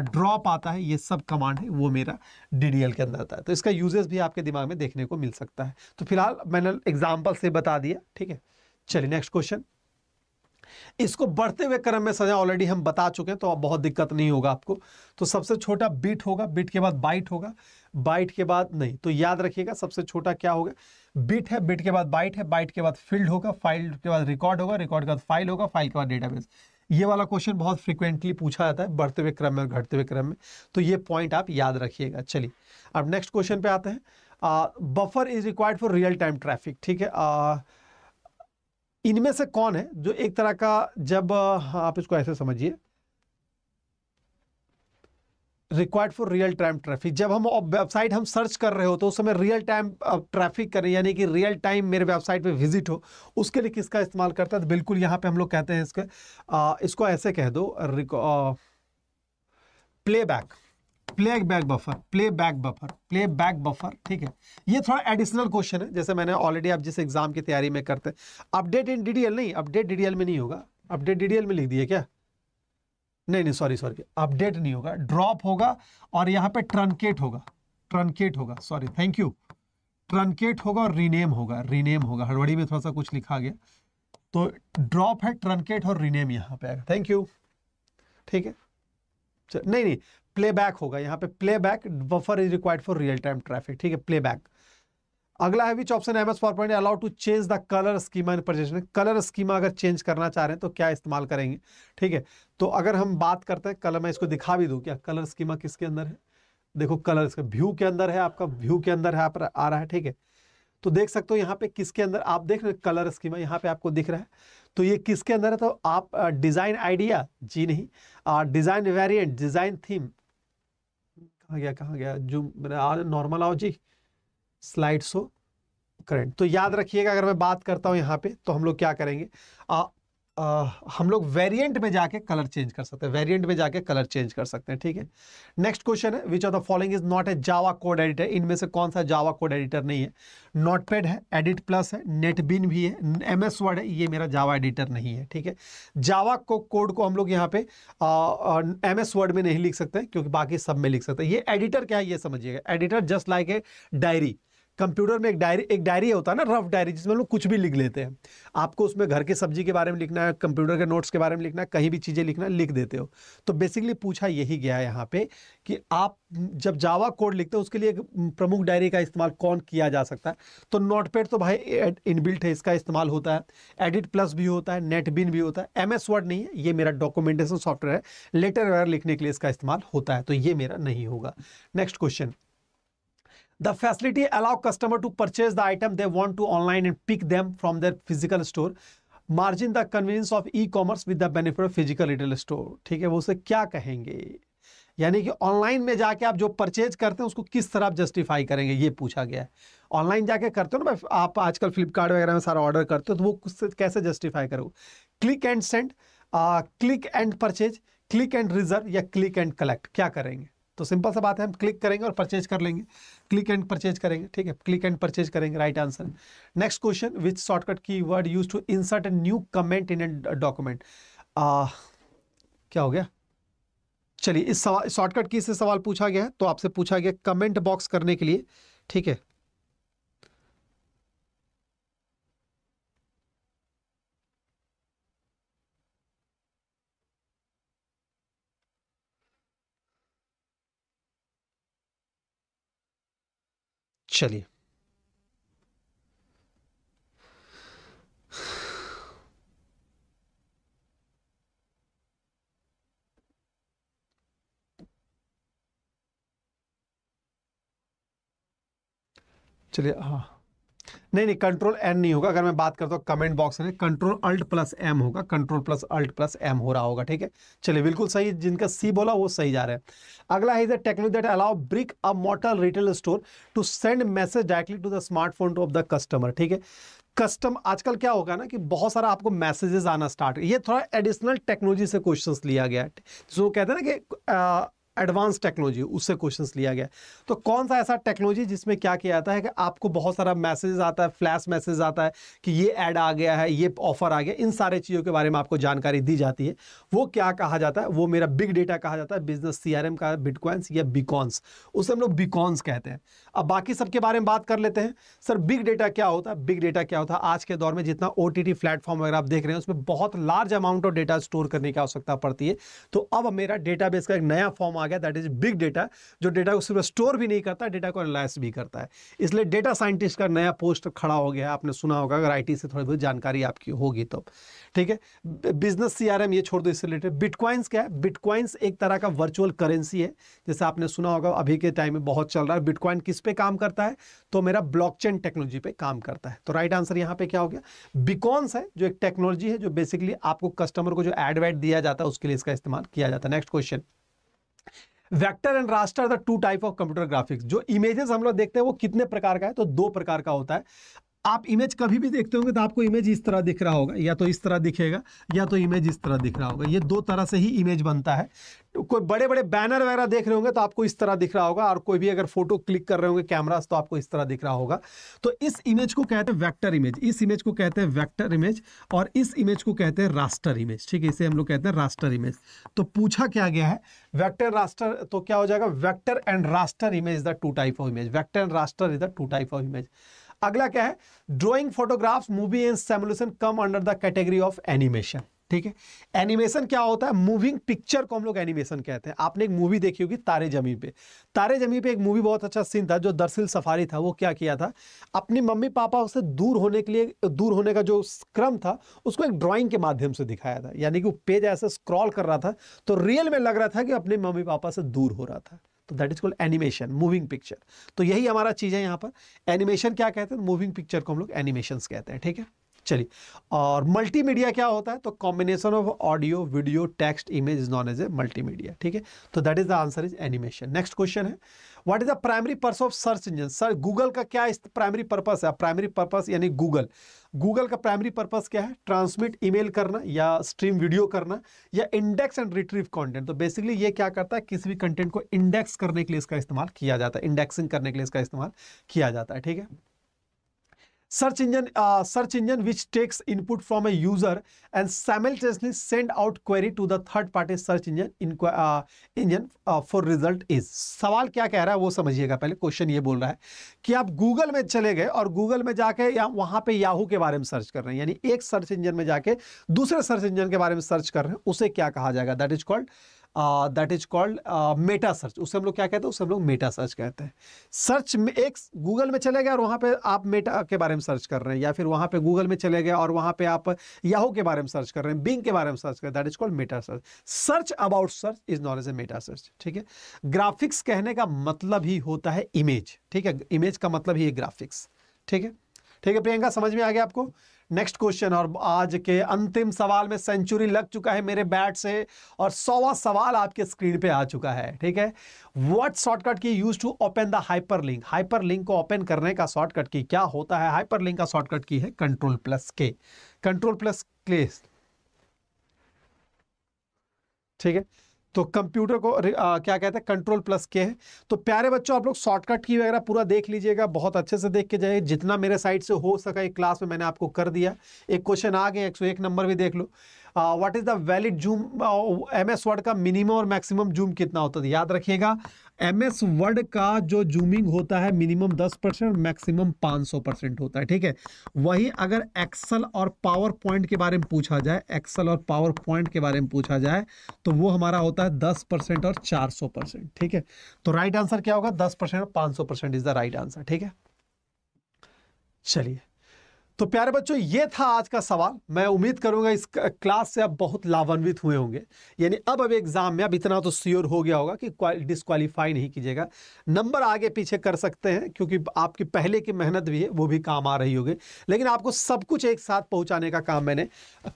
ड्रॉप आता है ये सब कमांड है वो मेरा डी के अंदर आता है तो इसका यूजेस भी आपके दिमाग में देखने को मिल सकता है तो फिलहाल मैंने एग्जाम्पल से बता दिया ठीक है चलिए नेक्स्ट क्वेश्चन इसको बढ़ते हुए क्रम में सजा ऑलरेडी हम बता चुके हैं तो अब बहुत दिक्कत नहीं होगा आपको तो सबसे छोटा बिट होगा बिट के बाद बाइट होगा बाइट के बाद नहीं तो याद रखिएगा सबसे छोटा क्या होगा बिट है बिट के बाद बाइट है बाइट के बाद फील्ड होगा फाइल के बाद रिकॉर्ड होगा रिकॉर्ड के बाद फाइल होगा फाइल के बाद डेटाबेस ये वाला क्वेश्चन बहुत फ्रिक्वेंटली पूछा जाता है बढ़ते हुए क्रम में और घटते हुए क्रम में तो ये पॉइंट आप याद रखिएगा चलिए अब नेक्स्ट क्वेश्चन पे आते हैं buffer is required for real time traffic ठीक है इनमें से कौन है जो एक तरह का जब आप इसको ऐसे समझिए required for real time traffic जब हम वेबसाइट हम सर्च कर रहे हो तो उस समय रियल टाइम ट्रैफिक करें यानी कि रियल टाइम मेरे वेबसाइट पे विजिट हो उसके लिए किसका इस्तेमाल करता है तो बिल्कुल यहाँ पे हम लोग कहते हैं इसके आ, uh, इसको ऐसे कह दो playback playback buffer playback buffer playback buffer ठीक है ये थोड़ा एडिशनल क्वेश्चन है जैसे मैंने ऑलरेडी आप जिस एग्जाम की तैयारी में करते हैं अपडेट इन डी नहीं अपडेट डी में नहीं होगा अपडेट डी में लिख दिए क्या नहीं नहीं सॉरी सॉरी अपडेट नहीं होगा ड्रॉप होगा और यहाँ पे ट्रंकेट होगा ट्रंकेट होगा सॉरी थैंक यू ट्रंकेट होगा और रीनेम होगा रीनेम होगा हड़बड़ी में थोड़ा सा कुछ लिखा गया तो ड्रॉप है ट्रनकेट और रीनेम यहाँ पे आएगा थैंक यू ठीक है नहीं नहीं प्लेबैक होगा यहाँ पे playback buffer is required for real time traffic ठीक है प्लेबैक अगला है which option M S power PowerPoint allow to change the colour schema in प्रजेशन colour schema अगर चेंज करना चाह रहे हैं तो क्या इस्तेमाल करेंगे ठीक है तो अगर हम बात करते हैं कलर मैं इसको दिखा भी दूं क्या कलर स्कीमा किसके अंदर है देखो कलर इसका व्यू के अंदर है आपका व्यू के अंदर है आप आ रहा है ठीक है तो देख सकते हो यहाँ पे किसके अंदर आप देख रहे कलर स्कीमा यहाँ पे आपको दिख रहा है तो ये किसके अंदर है तो आप डिज़ाइन आइडिया जी नहीं डिज़ाइन वेरियंट डिज़ाइन थीम कहा गया कहा गया जो मेरा नॉर्मल आओ जी स्लाइड शो करेंट तो याद रखिएगा अगर मैं बात करता हूँ यहाँ पे तो हम लोग क्या करेंगे आ, आ, हम लोग वेरिएंट में जाके कलर चेंज कर सकते हैं वेरिएंट में जाके कलर चेंज कर सकते हैं ठीक है नेक्स्ट क्वेश्चन है which of the following is not a Java code editor इनमें से कौन सा जावा कोड एडिटर नहीं है नोटपैड है एडिट प्लस है नेटबिन भी है एम एस वर्ड है ये मेरा जावा एडिटर नहीं है ठीक है जावा को कोड को हम लोग यहाँ पे एम एस वर्ड में नहीं लिख सकते क्योंकि बाकी सब में लिख सकते हैं ये एडिटर क्या है ये समझिएगा editor just like a diary computer में एक डायरी एक डायरी होता है ना रफ डायरी जिसमें लोग कुछ भी लिख लेते हैं आपको उसमें घर के सब्जी के बारे में लिखना है कंप्यूटर के नोट्स के बारे में लिखना है कहीं भी चीज़ें लिखना लिख देते हो तो बेसिकली पूछा यही गया है यहाँ पे कि आप जब जावा कोड लिखते हो उसके लिए प्रमुख डायरी का इस्तेमाल कौन किया जा सकता है तो नोटपैड तो भाई इनबिल्ट है इसका इस्तेमाल होता है एडिट प्लस भी होता है नेटबिन भी होता है एम वर्ड नहीं है ये मेरा डॉक्यूमेंटेशन सॉफ्टवेयर है लेटर वगैरह लिखने के लिए इसका इस्तेमाल होता है तो ये मेरा नहीं होगा next question The facility allow customer to purchase the item they want to online and pick them from their physical store. Margin the convenience of e-commerce with the benefit of physical retail store. ठीक है वो उसे क्या कहेंगे यानी कि ऑनलाइन में जाके आप जो परचेज करते हैं उसको किस तरह आप जस्टिफाई करेंगे ये पूछा गया है ऑनलाइन जाके करते हो ना आप आजकल फ्लिपकार्ट वगैरह में सारा ऑर्डर करते हो तो वो कैसे जस्टिफाई करोगे click and send click and purchase click and reserve या क्लिक एंड कलेक्ट क्या करेंगे तो सिंपल सा बात है हम क्लिक करेंगे और परचेज कर लेंगे क्लिक एंड परचेज करेंगे ठीक है क्लिक एंड परचेज करेंगे right answer next question which shortcut key word use to insert a new comment in a document क्या हो गया चलिए इस सवाल शॉर्टकट की से सवाल पूछा गया है तो आपसे पूछा गया कमेंट बॉक्स करने के लिए ठीक है 这里啊。नहीं नहीं कंट्रोल एन नहीं होगा अगर मैं बात करता हूँ कमेंट बॉक्स में कंट्रोल अल्ट प्लस एम होगा control plus alt plus M हो रहा होगा ठीक है चलिए बिल्कुल सही जिनका सी बोला वो सही जा रहा है अगला है technology that allow brick a mortar retail store to send message directly to the smartphone of the customer ठीक है कस्टम आजकल क्या होगा ना कि बहुत सारा आपको मैसेजेस आना स्टार्ट ये थोड़ा एडिशनल टेक्नोलॉजी से क्वेश्चंस लिया गया है जो कहते हैं ना कि आ, एडवांस टेक्नोलॉजी उससे क्वेश्चन लिया गया तो कौन सा ऐसा टेक्नोलॉजी जिसमें क्या किया जाता है कि आपको बहुत सारा मैसेज आता है फ्लैश मैसेज आता है कि ये ऐड आ गया है ये ऑफर आ गया इन सारे चीज़ों के बारे में आपको जानकारी दी जाती है वो क्या कहा जाता है वो मेरा बिग डेटा कहा जाता है बिजनेस सी का बिटकॉइंस या बिकॉन्स उसे हम लोग बिकॉन्स कहते हैं अब बाकी सबके बारे में बात कर लेते हैं सर बिग डेटा क्या होता है बिग डेटा क्या होता है आज के दौर में जितना ओ टी प्लेटफॉर्म वगैरह आप देख रहे हैं उसमें बहुत large amount of data store करने की आवश्यकता पड़ती है तो अब मेरा डेटाबेस का एक नया फॉर्म आ गया दैट इज बिग डेटा जो डेटा को सिर्फ स्टोर भी नहीं करता डेटा को एनालाइस भी करता है इसलिए डेटा साइंटिस्ट का नया पोस्ट खड़ा हो गया आपने सुना होगा अगर आई से थोड़ी बहुत जानकारी आपकी होगी तो ठीक है बिजनेस सी ये छोड़ दो इससे रिलेटेड बिटकॉइंस क्या है बिटकॉइंस एक तरह का वर्चुअल करेंसी है जैसे आपने सुना होगा अभी के टाइम में बहुत चल रहा है बिटकॉइन किस पे काम करता है तो मेरा ब्लॉकचेन टेक्नोलॉजी पे काम करता है तो राइट आंसर यहां पे क्या हो गया बिकॉन्स है जो एक टेक्नोलॉजी है जो बेसिकली आपको कस्टमर को जो एड वैड दिया जाता है उसके लिए इसका इस्तेमाल किया जाता है next question vector and raster the two type of computer graphics जो इमेजेस हम लोग देखते हैं वो कितने प्रकार का है तो दो प्रकार का होता है आप इमेज कभी भी देखते होंगे तो आपको इमेज इस तरह दिख रहा होगा या तो इस तरह दिखेगा या तो इमेज इस तरह दिख रहा होगा ये दो तरह से ही इमेज बनता है कोई बड़े बड़े बैनर वगैरह देख रहे होंगे तो आपको इस तरह दिख रहा होगा और कोई भी अगर फोटो क्लिक कर रहे होंगे कैमरास तो आपको इस तरह दिख रहा होगा तो इस इमेज को कहते हैं वैक्टर इमेज इस इमेज को कहते हैं वैक्टर इमेज और इस इमेज को कहते हैं रास्टर इमेज ठीक है इसे हम लोग कहते हैं रास्टर इमेज तो पूछा क्या गया है वैक्टर रास्टर तो क्या हो जाएगा vector and raster image the two type of image vector and raster is the two type of image अगला क्या है drawing photographs movie and simulation come under the category of animation ठीक है एनिमेशन क्या होता है मूविंग पिक्चर को हम लोग एनिमेशन कहते हैं आपने एक मूवी देखी होगी तारे जमी पे तारे जमी पे एक मूवी बहुत अच्छा सीन था जो दरसिल सफारी था वो क्या किया था अपनी मम्मी पापा उसे दूर होने के लिए दूर होने का जो क्रम था उसको एक ड्राइंग के माध्यम से दिखाया था यानी कि वो पेज ऐसे स्क्रॉल कर रहा था तो रियल में लग रहा था कि अपने मम्मी पापा से दूर हो रहा था तो that is called animation moving picture तो यही हमारा चीज़ है यहाँ पर एनिमेशन क्या कहते हैं मूविंग पिक्चर को हम लोग एनिमेशन कहते हैं ठीक है चलिए और मल्टीमीडिया क्या होता है तो combination of audio video text image is known as a multimedia ठीक है तो that is the answer is animation next question है what is the primary purpose of search engine sir Google का क्या प्राइमरी पर्पस है प्राइमरी पर्पस यानी गूगल गूगल का प्राइमरी पर्पस क्या है ट्रांसमिट ईमेल करना या स्ट्रीम वीडियो करना या इंडेक्स एंड रिट्रीव कंटेंट तो बेसिकली ये क्या करता है किसी भी कंटेंट को इंडेक्स करने के लिए इसका इस्तेमाल किया जाता है इंडेक्सिंग करने के लिए इसका इस्तेमाल किया जाता है ठीक है search engine search engine which takes input from a user and simultaneously send out query to the third party search engine engine for result is सवाल क्या कह रहा है वो समझिएगा पहले क्वेश्चन ये बोल रहा है कि आप गूगल में चले गए और गूगल में जाके या वहां पे याहू के बारे में सर्च कर रहे हैं यानी एक सर्च इंजन में जाके दूसरे सर्च इंजन के बारे में सर्च कर रहे हैं उसे क्या कहा जाएगा that is called that is called meta search उसे हम लोग क्या कहते हैं उसे हम लोग मेटा सर्च कहते हैं सर्च में एक गूगल में चले गए और वहाँ पे आप मेटा के बारे में सर्च कर रहे हैं या फिर वहाँ पे गूगल में चले गए और वहाँ पे आप याहू के बारे में सर्च कर रहे हैं बिंग के बारे में सर्च कर that is called meta search search about search is knowledge a meta search ठीक है ग्राफिक्स कहने का मतलब ही होता है इमेज ठीक है इमेज का मतलब ही है ग्राफिक्स ठीक है ठीक है प्रियंका समझ में आ गया आपको नेक्स्ट क्वेश्चन और आज के अंतिम सवाल में सेंचुरी लग चुका है मेरे बैट से और सौवा सवाल आपके स्क्रीन पे आ चुका है ठीक है what shortcut key use to open the hyperlink hyperlink को ओपन करने का शॉर्टकट की क्या होता है हाइपर लिंक का शॉर्टकट की है control plus K control plus class ठीक है तो कंप्यूटर को आ, क्या कहते हैं कंट्रोल प्लस के है तो प्यारे बच्चों आप लोग शॉर्टकट की वगैरह पूरा देख लीजिएगा बहुत अच्छे से देख के जाइए जितना मेरे साइड से हो सका एक क्लास में मैंने आपको कर दिया एक क्वेश्चन आ गए एक, एक नंबर भी देख लो what is the valid zoom MS S वर्ड का मिनिमम और मैक्सिमम जूम कितना होता है याद रखिएगा एम एस वर्ड का जो जूमिंग होता है मिनिमम 10 परसेंट मैक्सिमम 500 परसेंट होता है ठीक है वही अगर एक्सल और पावर पॉइंट के बारे में पूछा जाए एक्सल और पावर पॉइंट के बारे में पूछा जाए तो वो हमारा होता है 10 परसेंट और 400 परसेंट ठीक है तो राइट आंसर क्या होगा 10 परसेंट और सौ percent is the right answer ठीक है चलिए तो प्यारे बच्चों ये था आज का सवाल मैं उम्मीद करूंगा इस क्लास से आप बहुत लाभान्वित हुए होंगे यानी अब अब एग्ज़ाम में अब इतना तो श्योर हो गया होगा कि डिसक्वालीफाई नहीं कीजिएगा नंबर आगे पीछे कर सकते हैं क्योंकि आपकी पहले की मेहनत भी है वो भी काम आ रही होगी लेकिन आपको सब कुछ एक साथ पहुँचाने का काम मैंने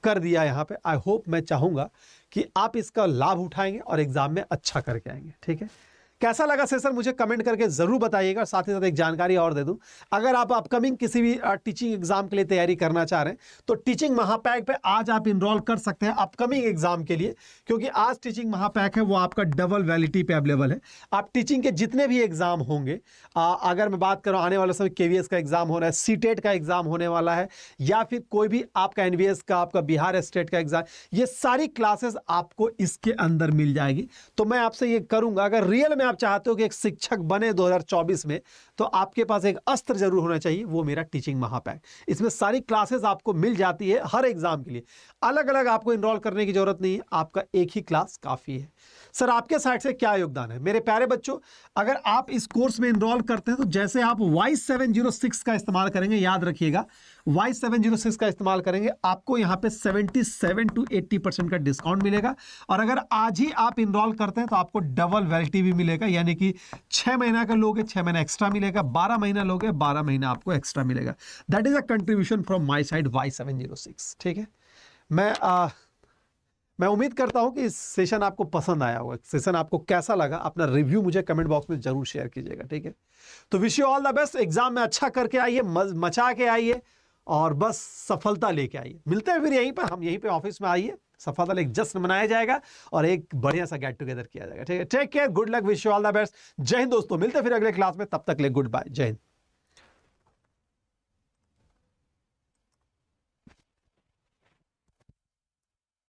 कर दिया यहाँ पर आई होप मैं चाहूँगा कि आप इसका लाभ उठाएंगे और एग्ज़ाम में अच्छा करके आएंगे ठीक है कैसा लगा सर मुझे कमेंट करके ज़रूर बताइएगा साथ ही साथ एक जानकारी और दे दूं अगर आप अपकमिंग किसी भी टीचिंग एग्ज़ाम के लिए तैयारी करना चाह रहे हैं तो टीचिंग महापैक पे आज आप इनरोल कर सकते हैं अपकमिंग एग्ज़ाम के लिए क्योंकि आज टीचिंग महापैक है वो आपका डबल वैलिटी पे अवेलेबल है आप टीचिंग के जितने भी एग्ज़ाम होंगे आ, अगर मैं बात करूँ आने वाले समय के का एग्ज़ाम होना है सी e का एग्ज़ाम होने वाला है या फिर कोई भी आपका एन का आपका बिहार स्टेट का एग्ज़ाम ये सारी क्लासेस आपको इसके अंदर मिल जाएगी तो मैं आपसे ये करूँगा अगर रियल में में आप चाहते हो कि एक शिक्षक बने 2024 में तो आपके पास एक अस्त्र जरूर होना चाहिए वो मेरा टीचिंग महापैक इसमें सारी क्लासेस आपको मिल जाती है हर एग्जाम के लिए अलग अलग आपको इनरोल करने की जरूरत नहीं है आपका एक ही क्लास काफ़ी है सर आपके साइड से क्या योगदान है मेरे प्यारे बच्चों अगर आप इस कोर्स में इनरोल करते हैं तो जैसे आप वाई का इस्तेमाल करेंगे याद रखिएगा वाई सेवन जीरो सिक्स का इस्तेमाल करेंगे आपको यहां पे seventy seven to eighty percent का डिस्काउंट मिलेगा और अगर आज ही आप इनरोल करते हैं तो आपको डबल वैलिटी भी मिलेगा यानी कि छह महीना का लोगे छह महीना एक्स्ट्रा मिलेगा बारह महीना लोगे बारह महीना आपको एक्स्ट्रा मिलेगा that is a contribution from my side वाई ठीक है मैं आ, मैं उम्मीद करता हूं कि इस सेशन आपको पसंद आया होगा सेशन आपको कैसा लगा अपना रिव्यू मुझे कमेंट बॉक्स में जरूर शेयर कीजिएगा ठीक है तो wish you all the best exam में अच्छा करके आइए मचा के आइए और बस सफलता लेके आइए मिलते हैं फिर यहीं पर हम यहीं पे ऑफिस में आइए सफलता एक जश्न मनाया जाएगा और एक बढ़िया सा गेट टुगेदर किया जाएगा ठीक है take care good luck wish you all the best जय हिंद दोस्तों मिलते हैं फिर अगले क्लास में तब तक ले गुड बाय जय हिंद